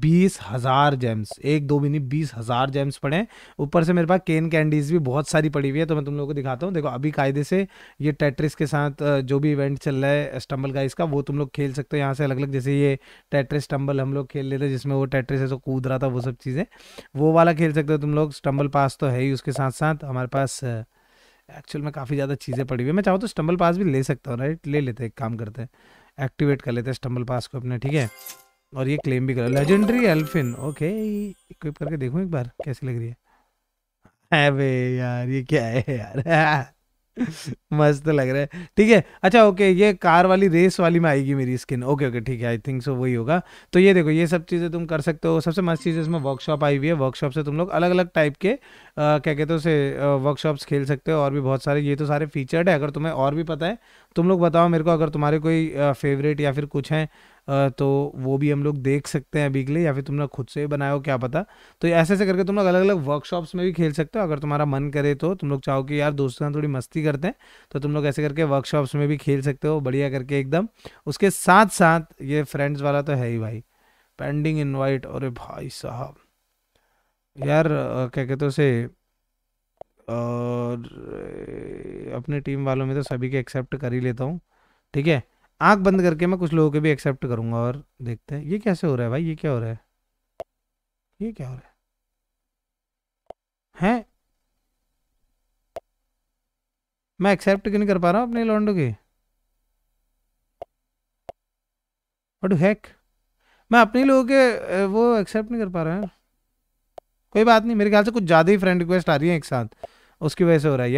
बीस हजार जेम्स एक दो भी नहीं बीस हजार जेम्स पड़े ऊपर से मेरे पास केन कैंडीज भी बहुत सारी पड़ी हुई है तो मैं तुम लोगों को दिखाता हूँ देखो अभी कायदे से ये टेट्रिस के साथ जो भी इवेंट चल रहा है स्टम्बल गाइस का वो तुम लोग खेल सकते हो यहाँ से अलग अलग जैसे ये टेट्रिस स्टम्बल हम लोग खेल लेते जिसमें वो टेट्रिस ऐसा कूद रहा था वो सब चीज़ें वो वाला खेल सकते हो तुम लोग स्टम्बल पास तो है ही उसके साथ साथ हमारे पास एक्चुअल में काफ़ी ज़्यादा चीज़ें पड़ी हुई है मैं चाहूँ तो स्टम्बल पास भी ले सकता हूँ राइट ले लेते एक काम करते हैं एक्टिवेट कर लेते हैं स्टम्बल पास को अपने ठीक है और ये क्लेम भी करा लेजेंडरी एल्फिन ओके इक्विप करके देखो एक बार कैसी लग रही है अबे यार ये क्या है यार मस्त लग रहा है ठीक है अच्छा ओके ये कार वाली रेस वाली में आएगी मेरी स्किन ओके ओके ठीक है आई थिंक सो वही होगा तो ये देखो ये सब चीज़ें तुम कर सकते हो सबसे मस्त चीज़ इसमें वर्कशॉप आई हुई है वर्कशॉप से तुम लोग अलग अलग टाइप के आ, क्या कहते हो उसे वर्कशॉप्स खेल सकते हो और भी बहुत सारे ये तो सारे फीचर्ड है अगर तुम्हें और भी पता है तुम लोग बताओ मेरे को अगर तुम्हारे कोई फेवरेट या फिर कुछ हैं तो वो भी हम लोग देख सकते हैं अभी के लिए या फिर तुम लोग खुद से ही बनाए हो क्या पता तो ऐसे ऐसे करके तुम लोग अलग अलग वर्कशॉप्स में भी खेल सकते हो अगर तुम्हारा मन करे तो तुम लोग चाहो कि यार दोस्तों थोड़ी मस्ती करते हैं तो तुम लोग ऐसे करके वर्कशॉप्स में भी खेल सकते हो बढ़िया करके एकदम उसके साथ साथ ये फ्रेंड्स वाला तो है ही भाई पेंडिंग इन्वाइट अरे भाई साहब यार क्या कहते हो से और अपने टीम वालों में तो सभी के एक्सेप्ट कर ही लेता हूँ ठीक है आंख बंद करके मैं कुछ लोगों के भी एक्सेप्ट करूंगा और देखते हैं ये कैसे हो रहा है भाई ये क्या हो रहा है ये क्या हो रहा है हैं मैं एक्सेप्ट क्यों नहीं कर पा रहा हूँ अपने लॉन्डो के हैक मैं अपने लोगों के वो एक्सेप्ट नहीं कर पा रहा है कोई बात नहीं मेरे ख्याल से कुछ ज़्यादा ही फ्रेंड रिक्वेस्ट आ रही है एक साथ उसकी वजह से हो रहा है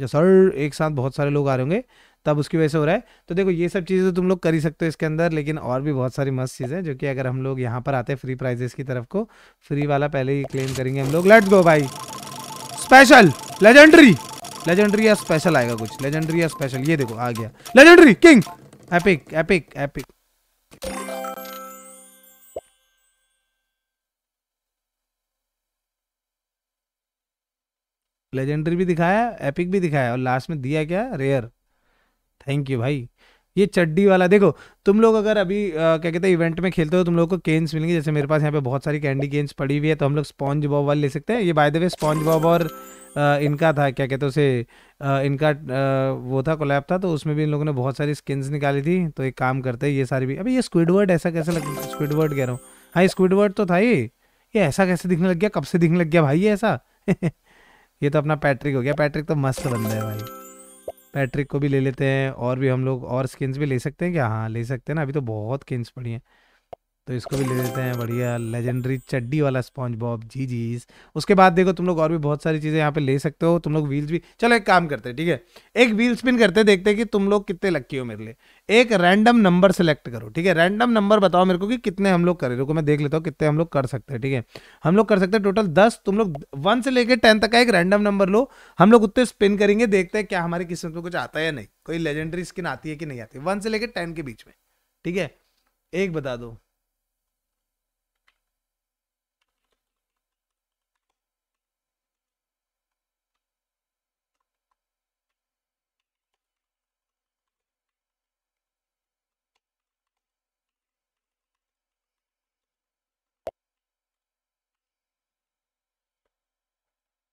ये सर एक साथ बहुत सारे लोग आ रहे होंगे तब उसकी वजह से हो रहा है तो देखो ये सब चीज़ें तो तुम लोग कर ही सकते हो इसके अंदर लेकिन और भी बहुत सारी मस्त चीज़ें जो कि अगर हम लोग यहाँ पर आते हैं फ्री प्राइजेस की तरफ को फ्री वाला पहले ही क्लेम करेंगे हम लोग लेट गो भाई स्पेशल लेजेंडरी लेजेंडरी या स्पेशल आएगा कुछ लेजेंडरी या स्पेशल ये देखो आ गया legendary king epic epic epic legendary भी दिखाया एपिक भी दिखाया और लास्ट में दिया क्या रेयर थैंक यू भाई ये चड्डी वाला देखो तुम लोग अगर अभी आ, क्या कहते हैं इवेंट में खेलते हो तो तुम लोग को केन्स मिलेंगे जैसे मेरे पास यहाँ पे बहुत सारी कैंडी केन्स पड़ी हुई है तो हम लोग स्पॉन्ज बॉब वाले ले सकते हैं ये by the way SpongeBob और आ, इनका था क्या कहते उसे आ, इनका आ, वो था कोलैब था तो उसमें भी इन लोगों ने बहुत सारी स्किन्स निकाली थी तो एक काम करते हैं ये सारी भी अभी ये स्क्विड वर्ड ऐसा कैसे लग स्क्विड वर्ड कह रहा हूँ हाँ स्क्विड वर्ड तो था ये ये ऐसा कैसे दिखने लग गया कब से दिखने लग गया भाई ये ऐसा ये तो अपना पैट्रिक हो गया पैट्रिक तो मस्त बंदा है भाई पैट्रिक को भी ले लेते हैं और भी हम लोग और स्किन्स भी ले सकते हैं क्या हाँ ले सकते हैं ना अभी तो बहुत किन्स पड़ी हैं तो इसको भी ले लेते हैं बढ़िया लेजेंडरी चड्डी वाला स्पॉन्ज बॉब जी जी उसके बाद देखो तुम लोग और भी बहुत सारी चीज़ें यहाँ पे ले सकते हो तुम लोग व्हील्स भी चलो एक काम करते हैं ठीक है एक व्हील स्पिन करते देखते हैं कि तुम लोग कितने लक्की हो मेरे लिए एक रैंडम नंबर सेलेक्ट करो ठीक है रैंडम नंबर बताओ मेरे को कि कितने हम लोग करें रुको मैं देख लेता हूँ कितने हम लोग कर सकते हैं ठीक है हम लोग कर सकते हैं टोटल दस तुम लोग वन से लेकर टेन तक का एक रैंडम नंबर लो हम लोग उतने स्पिन करेंगे देखते हैं क्या हमारी किस्मत में कुछ आता है या नहीं कोई लेजेंडरी स्किन आती है कि नहीं आती वन से लेकर टेन के बीच में ठीक है एक बता दो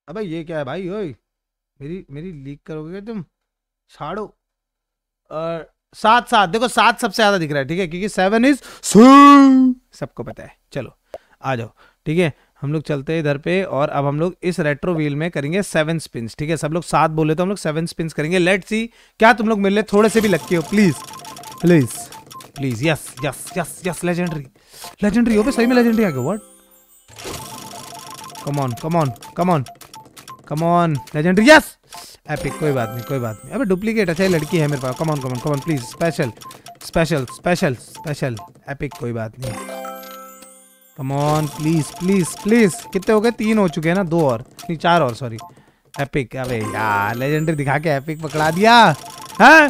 अबे ये क्या है भाई ओए मेरी मेरी लीक करोगे क्या तुम छाड़ो और सात सात देखो सात सबसे ज्यादा दिख रहा है ठीक है क्योंकि सेवन इज सबको पता है चलो आ जाओ ठीक है हम लोग चलते हैं इधर पे और अब हम लोग इस रेट्रो व्हील में करेंगे सेवन स्पिन्स ठीक है सब लोग सात बोले तो हम लोग सेवन स्पिन्स करेंगे लेट सी क्या तुम लोग मिलने थोड़े से भी लग के हो please please please yes yes yes yes legendary legendary हो पे सही में लेजेंडरी आ गया what come on come on come on come on on legendary yes epic कोई बात नहीं कोई बात नहीं अबे डुप्लीकेट अच्छा लड़की है मेरे पास come on come on come on please special special special special epic कोई बात नहीं कमॉन प्लीज प्लीज प्लीज कितने हो गए तीन हो चुके हैं ना दो और नहीं चार और सॉरी एपिक अबे यार लेजेंडरी दिखा के एपिक पकड़ा दिया है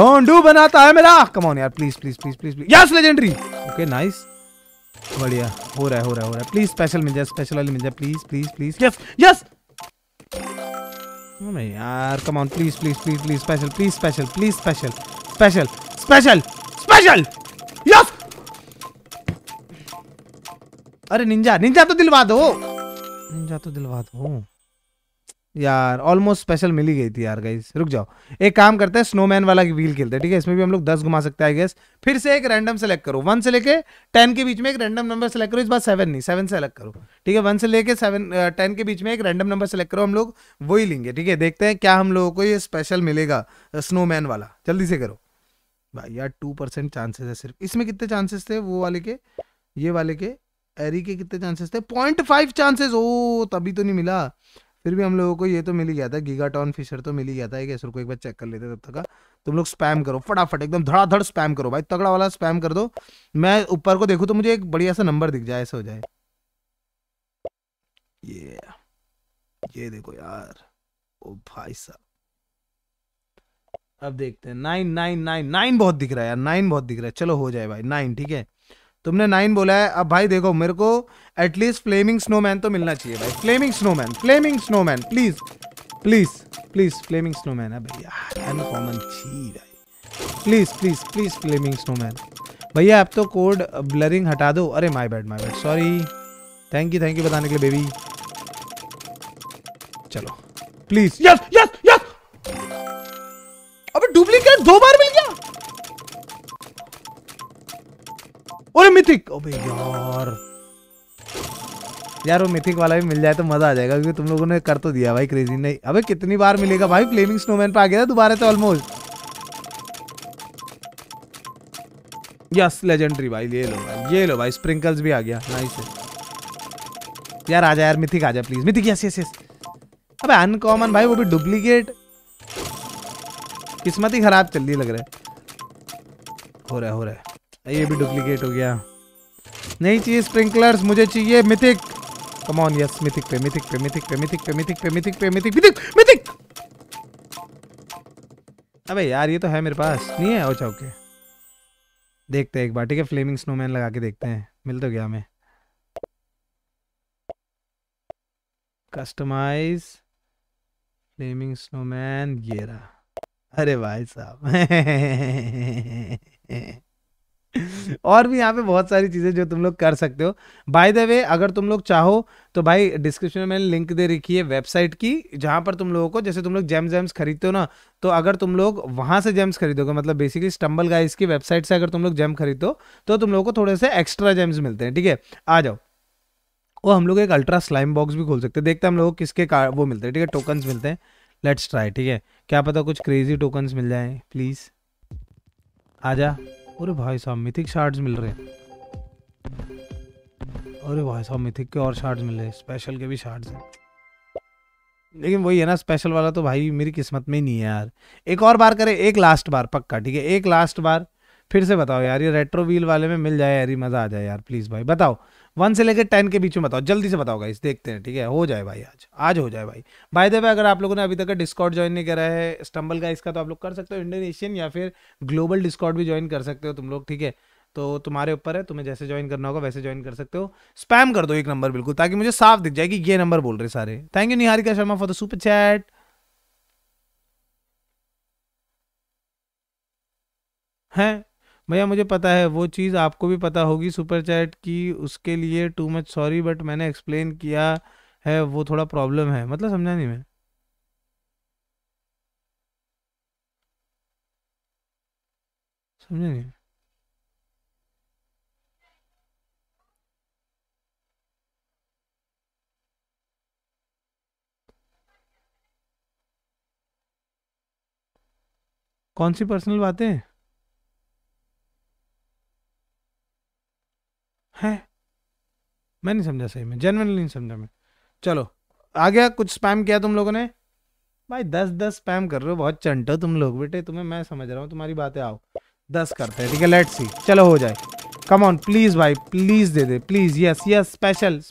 डोंट डू बनाता है मेरा कमॉन यार please please please please please yes legendary okay nice बढ़िया हो रहा है हो रहा है हो रहा है प्लीज स्पेशल मिल जाए स्पेशल वाली मिल जाए please please please yes yes मैं oh यार come on please please please please special please special please special special special special yes अरे निंजा निंजा तो दिलवा दो निंजा तो दिलवा दो यार ऑलमोस्ट स्पेशल मिली गई थी यार गाइस रुक जाओ एक काम करते हैं स्नोमैन वाला की व्हील खेलते हैं ठीक है इसमें भी हम लोग दस घुमा सकते हैं आई गेस फिर से एक रैंडम सेलेक्ट करो वन से लेके टेन के बीच में एक रैंडम नंबर सेलेक्ट करो इस बार सेवन नहीं सेवन से अलग करो ठीक है वन से लेके सेवन टेन के बीच में एक रैंडम नंबर सेलेक्ट करो हम लोग वही लेंगे ठीक है देखते हैं क्या हम लोगों को ये स्पेशल मिलेगा स्नोमैन वाला जल्दी से करो भाई यार टू परसेंट चांसेस है सिर्फ इसमें कितने चांसेस थे वो वाले के ये वाले के एरी के कितने चांसेस थे पॉइंट फाइव चांसेस ओ तभी तो नहीं मिला फिर भी हम लोगों को ये तो मिल ही गया था गीगा टॉन फिशर तो मिल ही गया था एक एसर को एक बार चेक कर लेते तब तक का हाँ। तुम लोग स्पैम करो फटाफट एकदम धड़ाधड़ स्पैम करो भाई तगड़ा वाला स्पैम कर दो मैं ऊपर को देखूँ तो मुझे एक बढ़िया सा नंबर दिख जाए ऐसा हो जाए ये ये देखो यार ओ भाई साहब अब देखते हैं नाइन नाइन नाइन नाइन बहुत दिख रहा है यार नाइन बहुत दिख रहा है चलो हो जाए भाई नाइन ठीक है तुमने नाइन बोला है अब भाई देखो मेरे को एटलीस्ट फ्लेमिंग स्नोमैन तो मिलना चाहिए भाई flaming snowman flaming snowman please please please flaming snowman है भैया अनकॉमन छी भाई please please please flaming snowman भैया आप तो कोड ब्लरिंग हटा दो अरे my bad my bad sorry thank you thank you बताने के लिए बेबी चलो प्लीज यस यस यस अबे डुप्लीकेट दो बार मिल अरे मिथिक अबे यार यार वो मिथिक वाला भी मिल जाए तो मजा आ जाएगा क्योंकि तुम लोगों ने कर तो दिया भाई क्रेजी नहीं अबे कितनी बार मिलेगा भाई फ्लेमिंग स्नोमैन पे आ गया दोबारा तो ऑलमोस्ट यस लेजेंडरी भाई ये लो भाई ये लो भाई स्प्रिंकल्स भी आ गया नाइस यार आ जा यार मिथिक आ जा please mythic yes yes yes अबे अनकॉमन भाई वो भी डुप्लीकेट किस्मत ही खराब चल रही लग रहा है हो रहा है हो रहा है ये भी डुप्लीकेट हो गया नहीं चाहिए स्प्रिंकलर्स मुझे चाहिए mythic come on yes mythic पे मिथिक पे मिथिक पे मिथिक पे मिथिक पे मिथिक पे मिथिक मिथिक मिथिक अबे यार ये तो है मेरे पास नहीं है अच्छा ओके देखते हैं एक बार ठीक है फ्लेमिंग स्नोमैन लगा के देखते हैं मिल तो गया हमें कस्टमाइज फ्लेमिंग स्नोमैन ये रहा अरे भाई साहब और भी यहाँ पे बहुत सारी चीज़ें जो तुम लोग कर सकते हो बाय द वे अगर तुम लोग चाहो तो भाई डिस्क्रिप्शन में मैंने लिंक दे रखी है वेबसाइट की जहाँ पर तुम लोगों को जैसे तुम लोग जेम्स जेम्स खरीदते हो ना तो अगर तुम लोग वहाँ से जेम्स खरीदोगे मतलब बेसिकली स्टम्बल गाइस की वेबसाइट से अगर तुम लोग जेम खरीदो तो तुम लोगों को थोड़े से एक्स्ट्रा जेम्स मिलते हैं ठीक है आ जाओ और हम लोग एक अल्ट्रा स्लाइम बॉक्स भी खोल सकते हैं देखते हैं हम लोग किसके कार वो मिलते हैं ठीक है टोकन्स मिलते हैं लेट्स ट्राई ठीक है क्या पता कुछ क्रेजी टोकन्स मिल जाए प्लीज़ आ जा अरे भाई साहब मिथिक शार्ट्स मिल रहे हैं अरे भाई साहब मिथिक के और शार्ट्स मिल रहे हैं स्पेशल के भी शार्ट्स हैं लेकिन वही है ना स्पेशल वाला तो भाई मेरी किस्मत में ही नहीं है यार एक और बार करें एक लास्ट बार पक्का ठीक है एक लास्ट बार फिर से बताओ यार ये रेट्रो व्हील वाले में मिल जाए यार मज़ा आ जाए यार प्लीज़ भाई बताओ वन से लेकर टेन के बीच में बताओ जल्दी से बताओ गाइस देखते हैं ठीक है हो जाए भाई आज आज हो जाए भाई बाय द वे अगर आप लोगों ने अभी तक डिस्कॉर्ड ज्वाइन नहीं करा है स्टम्बल का इसका तो आप लोग कर सकते हो इंडोनेशियन या फिर ग्लोबल डिस्कॉर्ड भी ज्वाइन कर सकते हो तुम लोग ठीक है तो तुम्हारे ऊपर है तुम्हें जैसे ज्वाइन करना होगा वैसे ज्वाइन कर सकते हो स्पैम कर दो एक नंबर बिल्कुल ताकि मुझे साफ दिख जाए कि ये नंबर बोल रहे सारे thank you Niharika Sharma for the super chat हैं भैया मुझे पता है वो चीज़ आपको भी पता होगी सुपर चैट की उसके लिए टू मच सॉरी बट मैंने एक्सप्लेन किया है वो थोड़ा प्रॉब्लम है मतलब समझा नहीं मैं समझा नहीं कौन सी पर्सनल बातें है मैं नहीं समझा सही में जनरली नहीं समझा मैं चलो आ गया कुछ स्पैम किया तुम लोगों ने भाई दस दस स्पैम कर रहे हो बहुत चंटो तुम लोग बेटे तुम्हें मैं समझ रहा हूँ तुम्हारी बातें आओ दस करते हैं ठीक है लेट सी चलो हो जाए कम ऑन प्लीज भाई प्लीज दे दे please yes yes special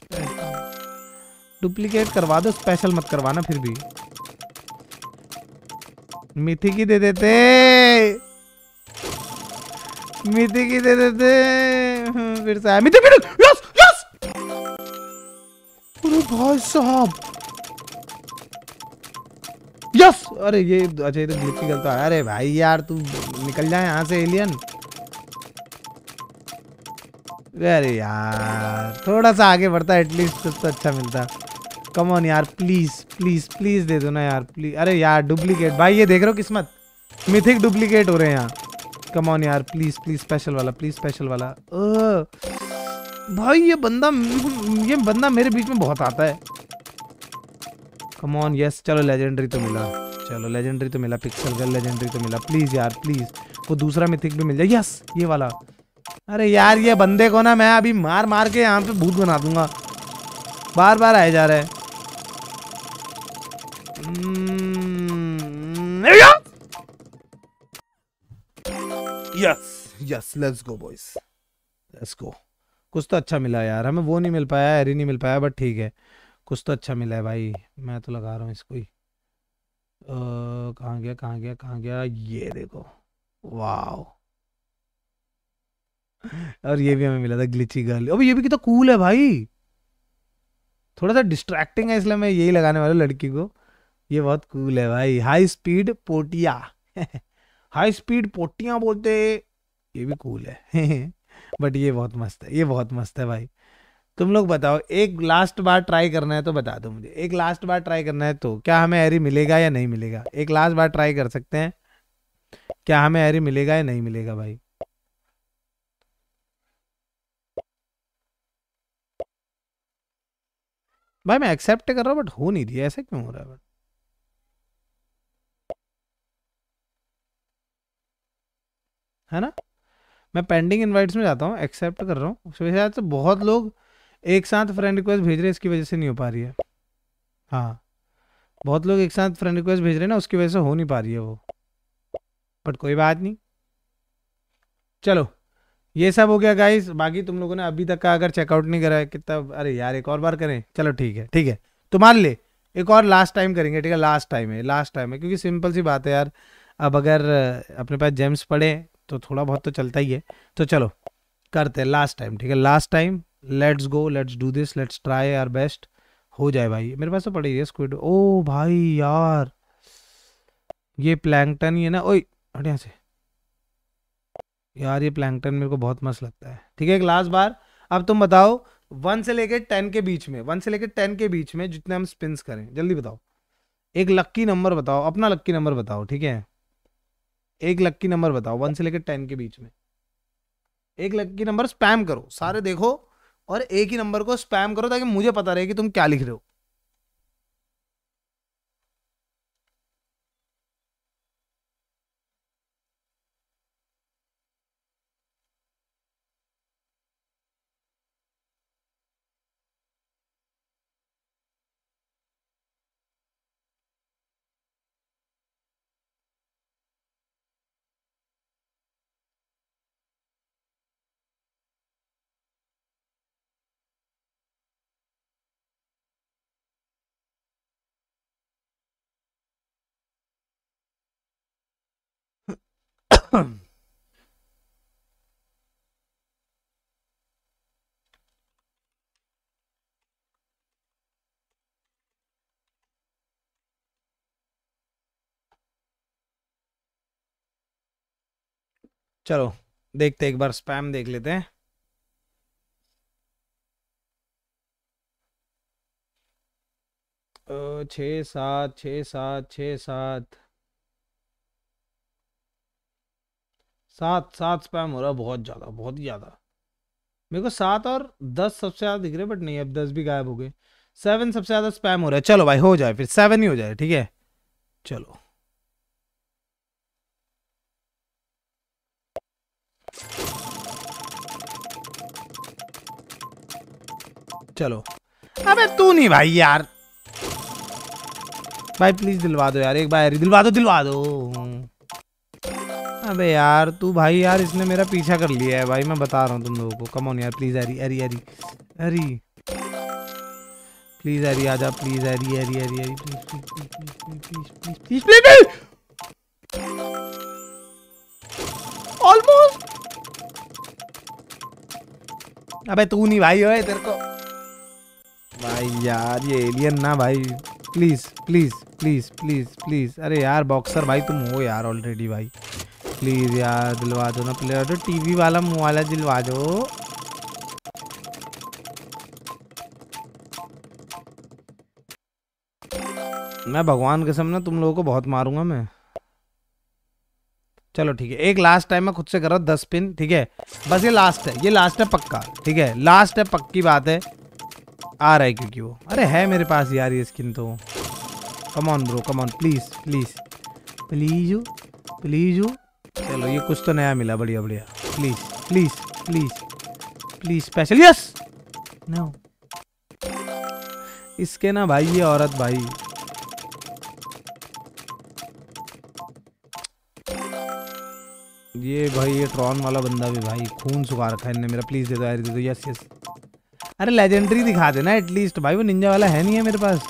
duplicate करवा दो स्पेशल मत करवाना फिर भी मिथी की दे देते मिथी की दे देते फिर से आया मित्र मित्र यस यस अरे भाई साहब यस अरे ये अच्छा ये तो ग्लिच निकलता है अरे भाई यार तू निकल जाए यहाँ से एलियन अरे यार थोड़ा सा आगे बढ़ता एटलीस्ट तो, तो अच्छा मिलता कम ऑन यार प्लीज प्लीज प्लीज दे दो ना यार प्लीज अरे यार डुप्लीकेट भाई ये देख रहे हो किस्मत मिथिक डुप्लीकेट हो रहे हैं यहाँ कम ऑन यार प्लीज प्लीज स्पेशल वाला प्लीज स्पेशल वाला ओ, भाई ये बंदा ये बंदा मेरे बीच में बहुत आता है कम ऑन यस चलो लेजेंडरी तो मिला चलो लेजेंडरी तो मिला पिक्सल गर्ल लेजेंडरी तो मिला प्लीज यार प्लीज वो दूसरा मिथिक भी मिल जाए यस ये वाला अरे यार ये बंदे को ना मैं अभी मार मार के यहाँ पे भूत बना दूंगा बार बार आए जा रहे हैं hmm, yes yes let's go boys let's go कुछ तो अच्छा मिला यार हमें वो नहीं मिल पाया हैरी नहीं मिल पाया बट ठीक है कुछ तो अच्छा मिला है भाई मैं तो लगा रहा हूँ इसको ही कहाँ गया कहाँ गया कहाँ गया ये देखो वाह और ये भी हमें मिला था ग्लिची गर्ल अब ये भी कितना तो कूल है भाई थोड़ा सा डिस्ट्रैक्टिंग है इसलिए मैं यही लगाने वाला लड़की को ये बहुत कूल है भाई हाई स्पीड पोटिया हाई स्पीड पोटियां बोलते ये भी कूल है बट ये बहुत मस्त है ये बहुत मस्त है भाई तुम लोग बताओ एक लास्ट बार ट्राई करना है तो बता दो मुझे एक लास्ट बार ट्राई करना है तो क्या हमें एरी मिलेगा या नहीं मिलेगा एक लास्ट बार ट्राई कर सकते हैं क्या हमें एरी मिलेगा या नहीं मिलेगा भाई भाई मैं एक्सेप्ट कर रहा हूँ बट हो नहीं दिया ऐसा क्यों हो रहा है बट है ना मैं पेंडिंग इनवाइट्स में जाता हूँ एक्सेप्ट कर रहा हूँ उसके तो बहुत लोग एक साथ फ्रेंड रिक्वेस्ट भेज रहे हैं इसकी वजह से नहीं हो पा रही है हाँ बहुत लोग एक साथ फ्रेंड रिक्वेस्ट भेज रहे हैं ना उसकी वजह से हो नहीं पा रही है वो बट कोई बात नहीं चलो ये सब हो गया गाइस बाकी तुम लोगों ने अभी तक का अगर चेकआउट नहीं करा है कितना अरे यार एक और बार करें चलो ठीक है ठीक है तो मान ले एक और लास्ट टाइम करेंगे ठीक है लास्ट टाइम है लास्ट टाइम है क्योंकि सिंपल सी बात है यार अब अगर अपने पास जेम्स पड़े तो थोड़ा बहुत तो चलता ही है तो चलो करते हैं लास्ट टाइम ठीक है last time let's go let's do this let's try our best हो जाए भाई मेरे पास तो पड़ी है स्क्विड ओ भाई यार ये प्लैंकटन ही है ना ओए यहाँ से यार ये प्लैंकटन मेरे को बहुत मस्त लगता है ठीक है एक लास्ट बार अब तुम बताओ वन से लेकर टेन के बीच में वन से लेकर टेन के बीच में जितने हम स्पिन करें जल्दी बताओ एक लक्की नंबर बताओ अपना लक्की नंबर बताओ ठीक है एक लक्की नंबर बताओ वन से लेकर टेन के बीच में एक लक्की नंबर स्पैम करो सारे देखो और एक ही नंबर को स्पैम करो ताकि मुझे पता रहे कि तुम क्या लिख रहे हो चलो देखते एक बार स्पैम देख लेते हैं छ सात छ सात छ सात सात सात स्पैम हो रहा है बहुत ज़्यादा बहुत ही ज़्यादा मेरे को सात और दस सबसे ज़्यादा दिख रहे बट नहीं अब दस भी गायब हो गए सेवन सबसे ज़्यादा स्पैम हो रहा है चलो भाई हो जाए फिर सेवन ही हो जाए ठीक है चलो चलो अबे तू नहीं भाई यार भाई प्लीज दिलवा दो यार एक बार दिलवा दो दिलवा दो अबे यार तू भाई यार इसने मेरा पीछा कर लिया है भाई मैं बता रहा हूँ तुम लोगों को ऑन यार प्लीज अरी अरी अरी अरी प्लीज अरी आजा प्लीज अरी अरी अरी अरी प्लीज प्लीज प्लीज ऑलमोस्ट अबे तू नहीं भाई ओए तेरे को भाई यार ये एलियन ना भाई please please please please please अरे यार बॉक्सर भाई तुम हो यार ऑलरेडी भाई प्लीज़ यार दिलवा दो ना प्लेयर तो टीवी वाला मुँह वाला दिलवा दो मैं भगवान के सामने तुम लोगों को बहुत मारूंगा मैं चलो ठीक है एक लास्ट टाइम मैं खुद से कर रहा हूँ दस पिन ठीक है बस ये लास्ट है ये लास्ट है पक्का ठीक है लास्ट है पक्की बात है आ रहा है क्योंकि वो अरे है मेरे पास यार ये स्किन तो come on bro come on please please please please चलो ये कुछ तो नया मिला बढ़िया बढ़िया please please please please special yes no इसके ना भाई ये औरत भाई ये भाई ये ट्रॉन वाला बंदा भी भाई खून सुखा रखा है इनने मेरा प्लीज दे दो दे दो यस यस अरे लेजेंडरी दिखा देना एटलीस्ट भाई वो निंजा वाला है नहीं है मेरे पास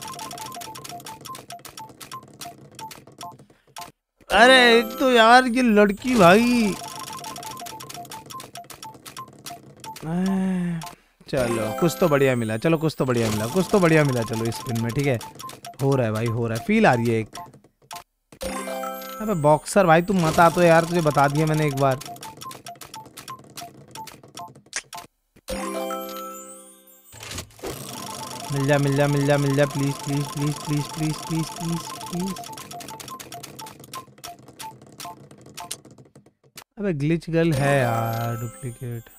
अरे एक तो यार ये लड़की भाई चलो कुछ तो बढ़िया मिला चलो कुछ तो बढ़िया मिला कुछ तो बढ़िया मिला चलो इस पिन में ठीक है हो रहा है भाई हो रहा है फील आ रही है एक अबे बॉक्सर भाई तुम मत आ तो यार तुझे बता दिया मैंने एक बार मिल जा मिल जा मिल जा मिल जा please please please please please please please, please, please अबे ग्लिच गर्ल है यार डुप्लीकेट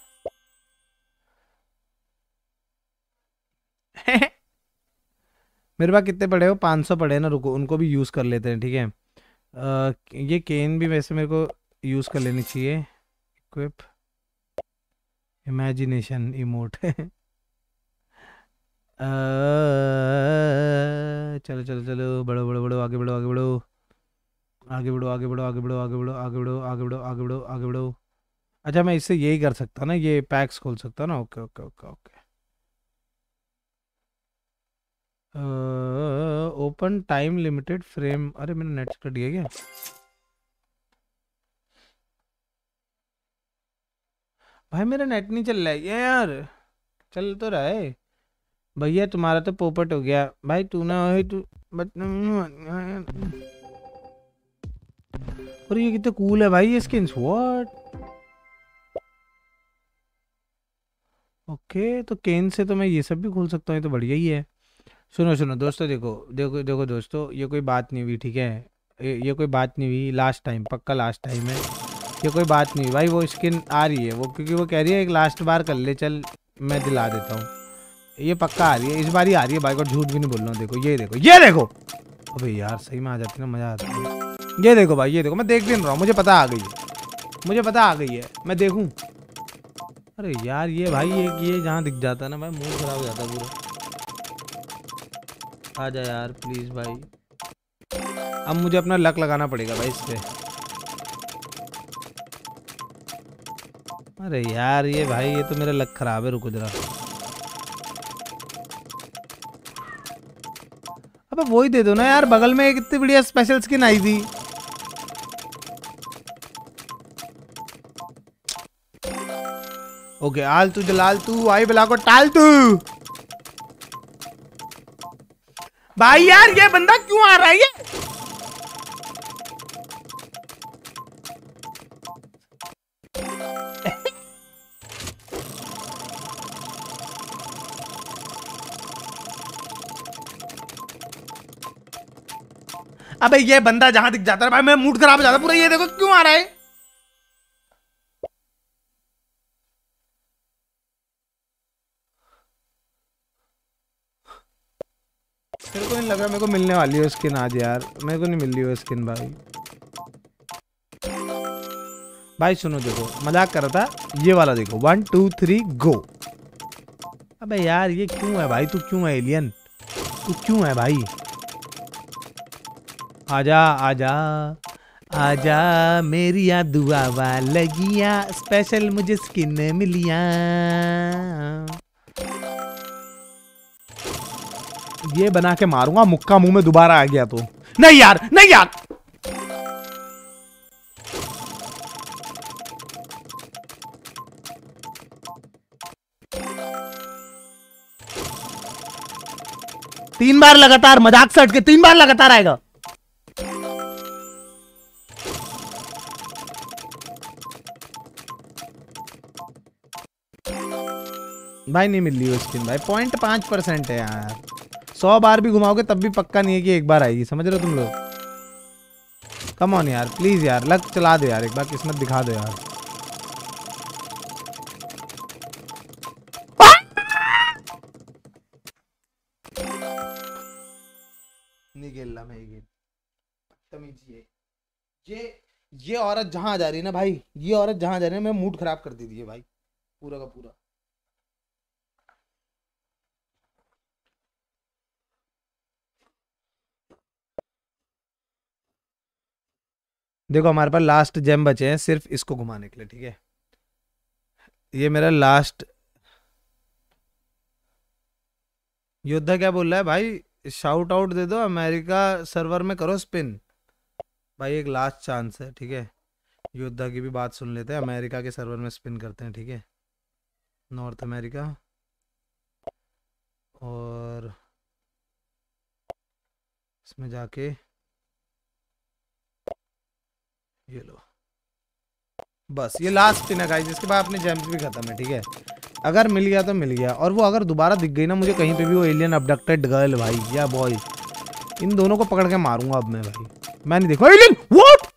मेरे पास कितने पड़े हो पाँच सौ पड़े ना रुको उनको भी यूज़ कर लेते हैं ठीक है ये केन भी वैसे मेरे को यूज़ कर लेनी चाहिए इक्विप इमेजिनेशन इमोट चलो चलो चलो बड़ो बड़ो बड़ो आगे बढ़ो आगे बढ़ो आगे बढ़ो आगे बढ़ो आगे बढ़ो आगे बढ़ो आगे बढ़ो आगे बढ़ो आगे बढ़ो आगे बढ़ो अच्छा मैं इससे यही कर सकता ना ये पैक्स खोल सकता ना okay okay okay okay open time limited frame अरे मैंने नेट कट दिया क्या भाई मेरा नेट नहीं चल रहा है यार चल तो रहा है भैया तुम्हारा तो पोपट हो गया भाई तू ना हो तू बट और ये कितने कूल है भाई ये स्किन्स व्हाट ओके तो केन से तो मैं ये सब भी खोल सकता हूँ ये तो बढ़िया ही है सुनो सुनो दोस्तों देखो देखो देखो दोस्तों ये कोई बात नहीं हुई ठीक है ये, कोई बात नहीं हुई लास्ट टाइम पक्का लास्ट टाइम है ये कोई बात नहीं हुई भाई वो स्किन आ रही है वो क्योंकि वो कह रही है एक लास्ट बार कर ले चल मैं दिला देता हूँ ये पक्का आ रही है इस बार ही आ रही है भाई को झूठ भी नहीं बोल रहा हूँ देखो ये देखो ये देखो अबे यार सही में आ जाती ना मज़ा आता है ये देखो भाई ये देखो मैं देख भी रहा हूँ मुझे पता आ गई है मुझे पता आ गई है मैं देखूँ अरे यार ये भाई ये ये जहाँ दिख जाता है ना भाई मुंह खराब हो जाता है पूरा आ जा यार प्लीज़ भाई अब मुझे अपना लक लगाना पड़ेगा भाई इस पर अरे यार ये भाई ये तो मेरा लक खराब है रुको जरा अब वही दे दो ना यार बगल में एक इतनी बढ़िया स्पेशल स्किन आई थी ओके आलतू जलाल तू आई बला को टाल तू भाई यार ये बंदा क्यों आ रहा है ये अबे ये बंदा जहां दिख जाता है भाई मैं मूड खराब हो जाता पूरा ये देखो क्यों आ रहा है लग रहा मेरे को मिलने वाली है स्किन आज यार मेरे को नहीं मिल रही है स्किन भाई भाई सुनो देखो मजाक कर रहा था ये वाला देखो वन टू थ्री गो अबे यार ये क्यों है भाई तू क्यों है एलियन तू क्यों है भाई आजा आजा आजा मेरी दुआवा लगिया स्पेशल मुझे स्किन मिलिया ये बना के मारूंगा मुक्का मुंह में दोबारा आ गया तो नहीं यार नहीं यार तीन बार लगातार मजाक सट के तीन बार लगातार आएगा भाई नहीं मिल रही उस स्किन भाई पॉइंट पांच परसेंट है यार सौ बार भी घुमाओगे तब भी पक्का नहीं है कि एक बार आएगी समझ रहे हो तुम लोग कम ऑन यार प्लीज यार लक चला दो यार एक बार किस्मत दिखा दो यार ये ये औरत जहां आ जा रही है ना भाई ये औरत जहाँ जा रही है मैं मूड खराब कर दी थी भाई पूरा का पूरा देखो हमारे पास लास्ट जेम बचे हैं सिर्फ इसको घुमाने के लिए ठीक है ये मेरा लास्ट योद्धा क्या बोल रहा है भाई शाउट आउट दे दो अमेरिका सर्वर में करो स्पिन भाई एक लास्ट चांस है ठीक है योद्धा की भी बात सुन लेते हैं अमेरिका के सर्वर में स्पिन करते हैं ठीक है नॉर्थ अमेरिका और इसमें जाके ये लो बस ये लास्ट पिन है जिसके बाद अपने जेम्स भी खत्म है ठीक है अगर मिल गया तो मिल गया और वो अगर दोबारा दिख गई ना मुझे कहीं पे भी वो एलियन अबडक्टेड गर्ल भाई या बॉय इन दोनों को पकड़ के मारूंगा अब मैं भाई मैं नहीं देखा एलियन व्हाट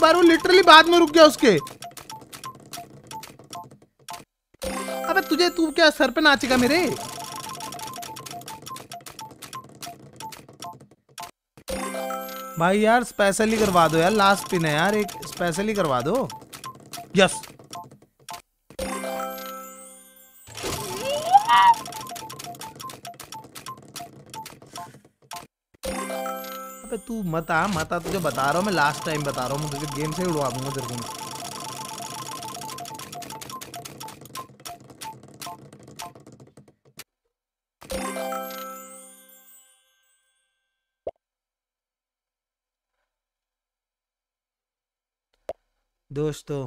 बार वो लिटरली बाद में रुक गया उसके अबे तुझे तू क्या सर पे नाचेगा मेरे भाई यार स्पेशली करवा दो यार लास्ट पिन है यार एक स्पेशली करवा दो यस मत आ मत आ तुझे बता रहा हूँ मैं लास्ट टाइम बता रहा हूँ मैं गेम से उड़वा दूंगा तेरे को दोस्तों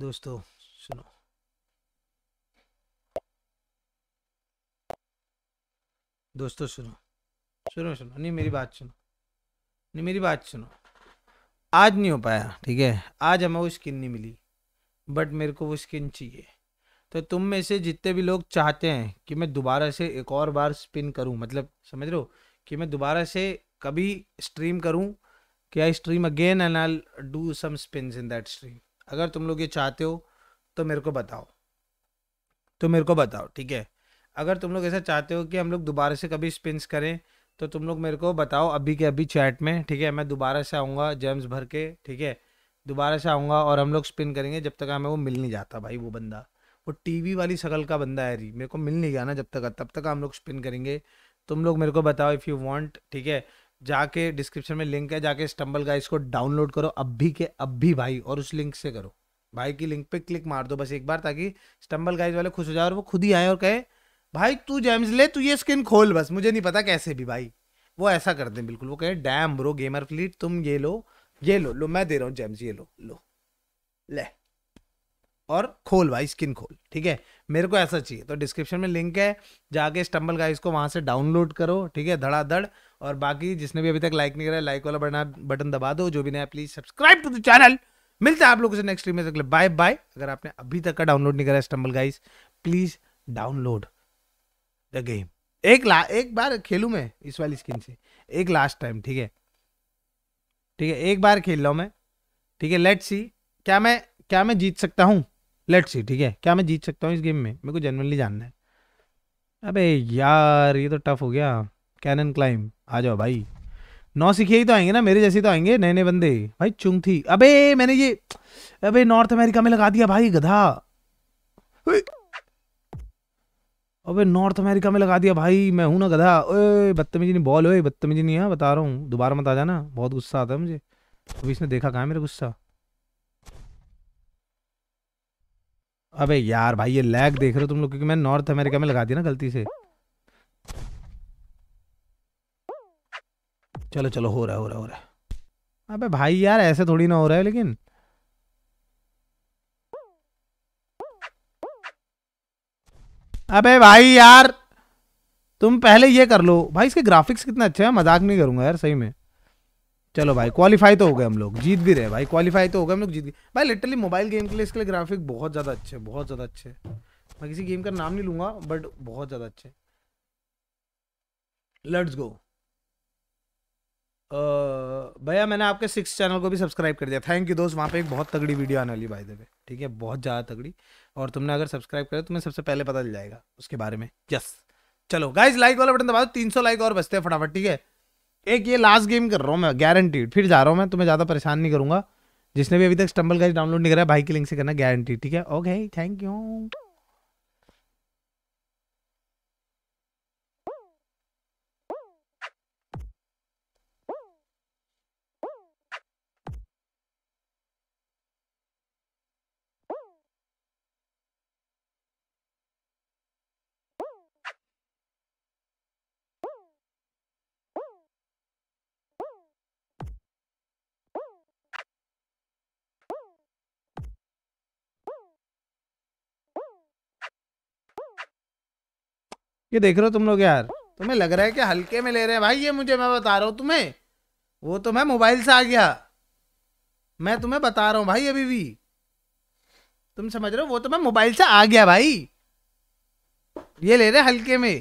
दोस्तों सुनो दोस्तों सुनो सुनो सुनो नहीं मेरी बात सुनो नहीं मेरी बात सुनो आज नहीं हो पाया ठीक है आज हमें वो स्किन नहीं मिली बट मेरे को वो स्किन चाहिए तो तुम में से जितने भी लोग चाहते हैं कि मैं दोबारा से एक और बार स्पिन करूं मतलब समझ रहे हो कि मैं दोबारा से कभी स्ट्रीम करूं कि I stream again and I do some spin in that stream अगर तुम लोग ये चाहते हो तो मेरे को बताओ तो मेरे को बताओ ठीक है अगर तुम लोग ऐसा चाहते हो कि हम लोग दोबारा से कभी स्पिन करें तो तुम लोग मेरे को बताओ अभी के अभी चैट में ठीक है मैं दोबारा से आऊँगा जेम्स भर के ठीक है दोबारा से आऊँगा और हम लोग स्पिन करेंगे जब तक हमें वो मिल नहीं जाता भाई वो बंदा वो टीवी वाली शकल का बंदा है री मेरे को मिल नहीं गया ना जब तक तब तक हम लोग स्पिन करेंगे तुम लोग मेरे को बताओ इफ़ यू वांट ठीक है जाके डिस्क्रिप्शन में लिंक है जाके स्टम्बल गाइस को डाउनलोड करो अभी के अभी भाई और उस लिंक से करो भाई की लिंक पे क्लिक मार दो बस एक बार ताकि स्टम्बल गाइस वाले खुश हो जाए और वो खुद ही आए और कहे भाई तू जेम्स ले तू ये स्किन खोल बस मुझे नहीं पता कैसे भी भाई वो ऐसा कर दें बिल्कुल वो कहें डैम ब्रो गेमर फ्लीट तुम ये लो ये लो लो मैं दे रहा हूँ जेम्स ये लो लो ले और खोल भाई स्किन खोल ठीक है मेरे को ऐसा चाहिए तो डिस्क्रिप्शन में लिंक है जाके स्टम्बल गाइस को वहाँ से डाउनलोड करो ठीक है धड़ाधड़ और बाकी जिसने भी अभी तक लाइक नहीं करा लाइक वाला बना बटन दबा दो जो भी नया please subscribe to the channel मिलते हैं आप लोगों से नेक्स्ट वीडियो में बाय बाय अगर आपने अभी तक का डाउनलोड नहीं करा Stumble Guys please download the game एक ला एक बार खेलू मैं इस वाली स्किन से एक लास्ट टाइम ठीक है ठीक है एक बार खेल रहा मैं ठीक है लेट सी क्या मैं क्या मैं जीत सकता हूँ लेट सी ठीक है क्या मैं जीत सकता हूँ इस गेम में मेरे को जनरली जानना है अबे यार ये तो टफ हो गया कैनन क्लाइम आ जाओ भाई नौ सीखे ही तो आएंगे ना मेरे जैसे तो आएंगे नए नए बंदे भाई चुंग थी अबे मैंने ये अबे नॉर्थ अमेरिका में लगा दिया भाई गधा अबे नॉर्थ अमेरिका में लगा दिया भाई मैं हूं ना गधा ओए बदतमीजी नहीं बॉल ओए बदतमीजी नहीं है हाँ, बता रहा हूँ दोबारा मत आ जाना बहुत गुस्सा आता है मुझे अभी इसने देखा कहा है मेरा गुस्सा अबे यार भाई ये लैग देख रहे हो तुम लोग क्योंकि मैंने नॉर्थ अमेरिका में लगा दिया ना गलती से चलो चलो हो रहा है हो रहा है हो रहा है अबे भाई यार ऐसे थोड़ी ना हो रहा है लेकिन अबे भाई यार तुम पहले ये कर लो भाई इसके ग्राफिक्स कितना अच्छे हैं मजाक नहीं करूंगा यार सही में चलो भाई क्वालिफाई तो हो गए हम लोग जीत भी रहे भाई क्वालिफाई तो हो गए हम लोग जीत गए भाई लिटरली मोबाइल गेम के लिए इसके लिए ग्राफिक बहुत ज़्यादा अच्छे बहुत ज़्यादा अच्छे मैं किसी गेम का नाम नहीं लूंगा बट बहुत ज़्यादा अच्छे लेट्स गो भैया मैंने आपके सिक्स चैनल को भी सब्सक्राइब कर दिया थैंक यू दोस्त वहाँ पे एक बहुत तगड़ी वीडियो आने वाली भाई देवे ठीक है बहुत ज़्यादा तगड़ी और तुमने अगर सब्सक्राइब करा तो तुम्हें सबसे पहले पता चल जाएगा उसके बारे में यस चलो गाइज लाइक वाला बटन दबा दो तीन लाइक और बचते हैं फटाफट ठीक है एक ये लास्ट गेम कर रहा हूँ मैं गारंटीड फिर जा रहा हूँ मैं तुम्हें ज़्यादा परेशान नहीं करूँगा जिसने भी अभी तक स्टम्बल गाइज डाउनलोड नहीं करा भाई की लिंक से करना गारंटी ठीक है ओके थैंक यू ये देख रहे हो तुम लोग यार तुम्हें लग रहा है कि हल्के में ले रहे हैं भाई ये मुझे मैं बता रहा हूँ तुम्हें वो तो मैं मोबाइल से आ गया मैं तुम्हें बता रहा हूँ भाई अभी भी तुम समझ रहे हो वो तो मैं मोबाइल से आ गया भाई ये ले रहे हल्के में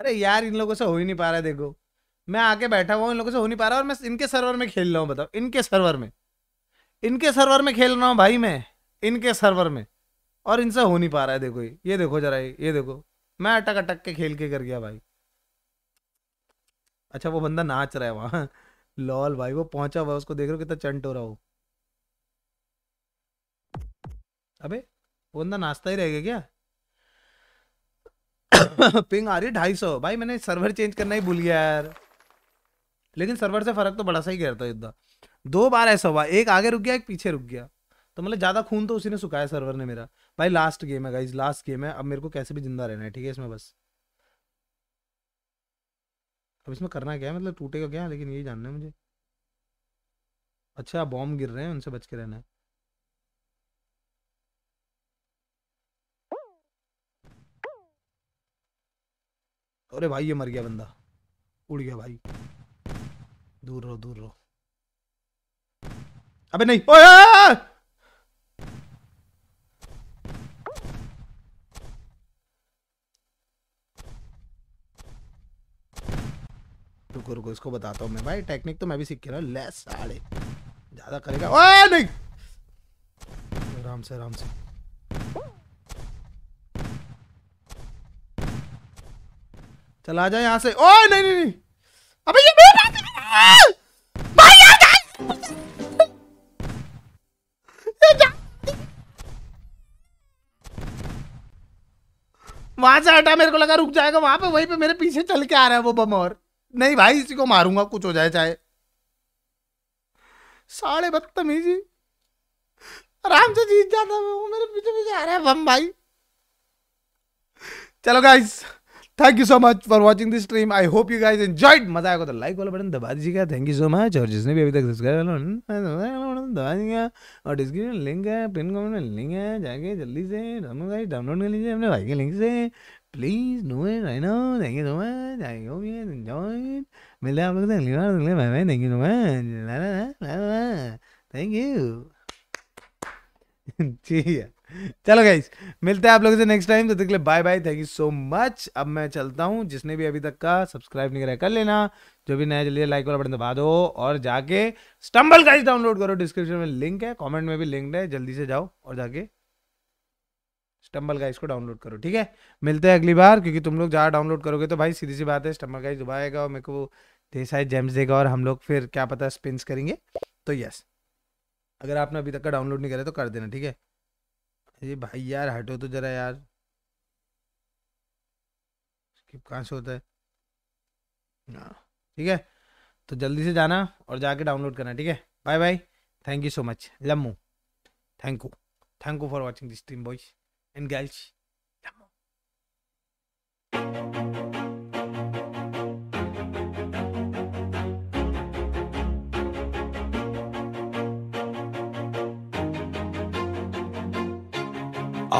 अरे यार इन लोगों से हो ही नहीं पा रहा है देखो मैं आके बैठा हुआ हूँ इन लोगों से हो नहीं पा रहा और मैं इनके सर्वर में खेल रहा हूँ बताओ इनके सर्वर में इनके सर्वर में खेल रहा हूँ भाई मैं इनके सर्वर में और इनसे हो नहीं पा रहा है देखो ये ये देखो जरा ये देखो मैं अटक अटक के खेल के कर गया भाई अच्छा वो बंदा नाच रहा है वहाँ लॉल भाई वो पहुंचा हुआ उसको देख रहे हो कितना चंट हो रहा हो अबे वो बंदा नाचता ही रहेगा क्या पिंग आ रही ढाई सौ भाई मैंने सर्वर चेंज करना ही भूल गया यार लेकिन सर्वर से फर्क तो बड़ा सा ही गया था इतना दो बार ऐसा हुआ एक आगे रुक गया एक पीछे रुक गया तो मतलब ज़्यादा खून तो उसी ने सुखाया सर्वर ने मेरा भाई लास्ट गेम है गाइज लास्ट गेम है अब मेरे को कैसे भी जिंदा रहना है ठीक है इसमें बस अब इसमें करना क्या है मतलब टूटेगा क्या लेकिन यही जानना है मुझे अच्छा बॉम्ब गिर रहे हैं उनसे बच के रहना है अरे भाई ये मर गया बंदा उड़ गया भाई दूर रहो दूर रहो अबे नहीं ओए रुको रुको इसको बताता हूं मैं भाई टेक्निक तो मैं भी सीख के रहा लेस साढ़े ज़्यादा करेगा ओए नहीं आराम से आराम से चला जाए यहाँ से ओ नहीं नहीं नहीं अबे ये मेरे पास भाई जा वहां से हटा मेरे को लगा रुक जाएगा वहां पे वहीं पे मेरे पीछे चल के आ रहा है वो बम और नहीं भाई इसी को मारूंगा कुछ हो जाए चाहे साढ़े बदतमीजी आराम से जीत जाता वो मेरे पीछे पीछे आ रहा है बम भाई चलो guys thank you so much for watching this stream I hope you guys enjoyed मजा आएगा तो लाइक वाला बटन दबा दीजिएगा थैंक यू सो मच और जिसने भी अभी तक सब्सक्राइब दबा दीजिएगा और डिस्क्रिप्शन लिंक है पिन कमेंट में लिंक है जाके जल्दी से डाउनलोड डाउनलोड कर लीजिए अपने भाई के लिंक से please know it I know thank you so much I hope you enjoyed मिलते हैं आप लोग अगली बार अगले bye bye thank you so much thank you ठीक है चलो गाइस मिलते हैं आप लोगों से नेक्स्ट टाइम तो देख ले bye bye thank you so much अब मैं चलता हूँ जिसने भी अभी तक का सब्सक्राइब नहीं करा कर लेना जो भी नया जल्दी लाइक वाला बटन दबा दो और जाके स्टम्बल गाइस डाउनलोड करो डिस्क्रिप्शन में लिंक है कमेंट में भी लिंक है जल्दी से जाओ और जाके स्टम्बल गाइस को डाउनलोड करो ठीक है मिलते हैं अगली बार क्योंकि तुम लोग ज़्यादा डाउनलोड करोगे तो भाई सीधी सी बात है स्टम्बल गाइस दुबाएगा और मेरे को ढेर सारे जेम्स देगा और हम लोग फिर क्या पता स्पिन करेंगे तो यस अगर आपने अभी तक का डाउनलोड नहीं करे तो कर देना ठीक है अरे भाई यार हटो तो जरा यार स्किप कहाँ से होता है हाँ ठीक है तो जल्दी से जाना और जाके डाउनलोड करना ठीक है bye bye thank you so much लम्मू thank you thank you for watching this stream boys and girls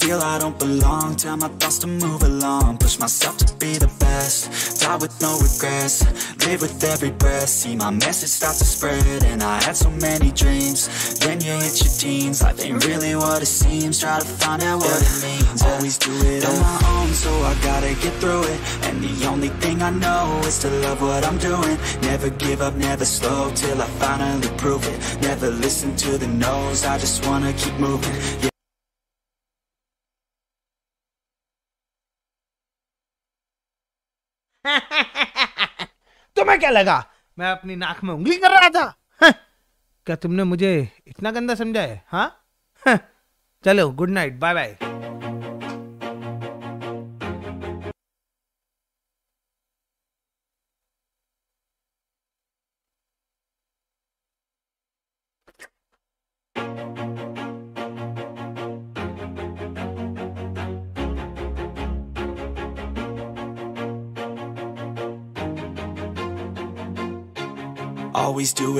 Feel I don't belong, tell my thoughts to move along Push myself to be the best, die with no regrets Live with every breath, see my message start to spread And I had so many dreams, then you hit your teens Life ain't really what it seems, try to find out what it means yeah. Always do it on my own, so I gotta get through it And the only thing I know is to love what I'm doing Never give up, never slow, till I finally prove it Never listen to the no's, I just wanna keep moving yeah. तुम्हें क्या लगा मैं अपनी नाक में उंगली कर रहा था हाँ। क्या तुमने मुझे इतना गंदा समझा है हाँ।, हाँ। चलो good night bye bye always do it.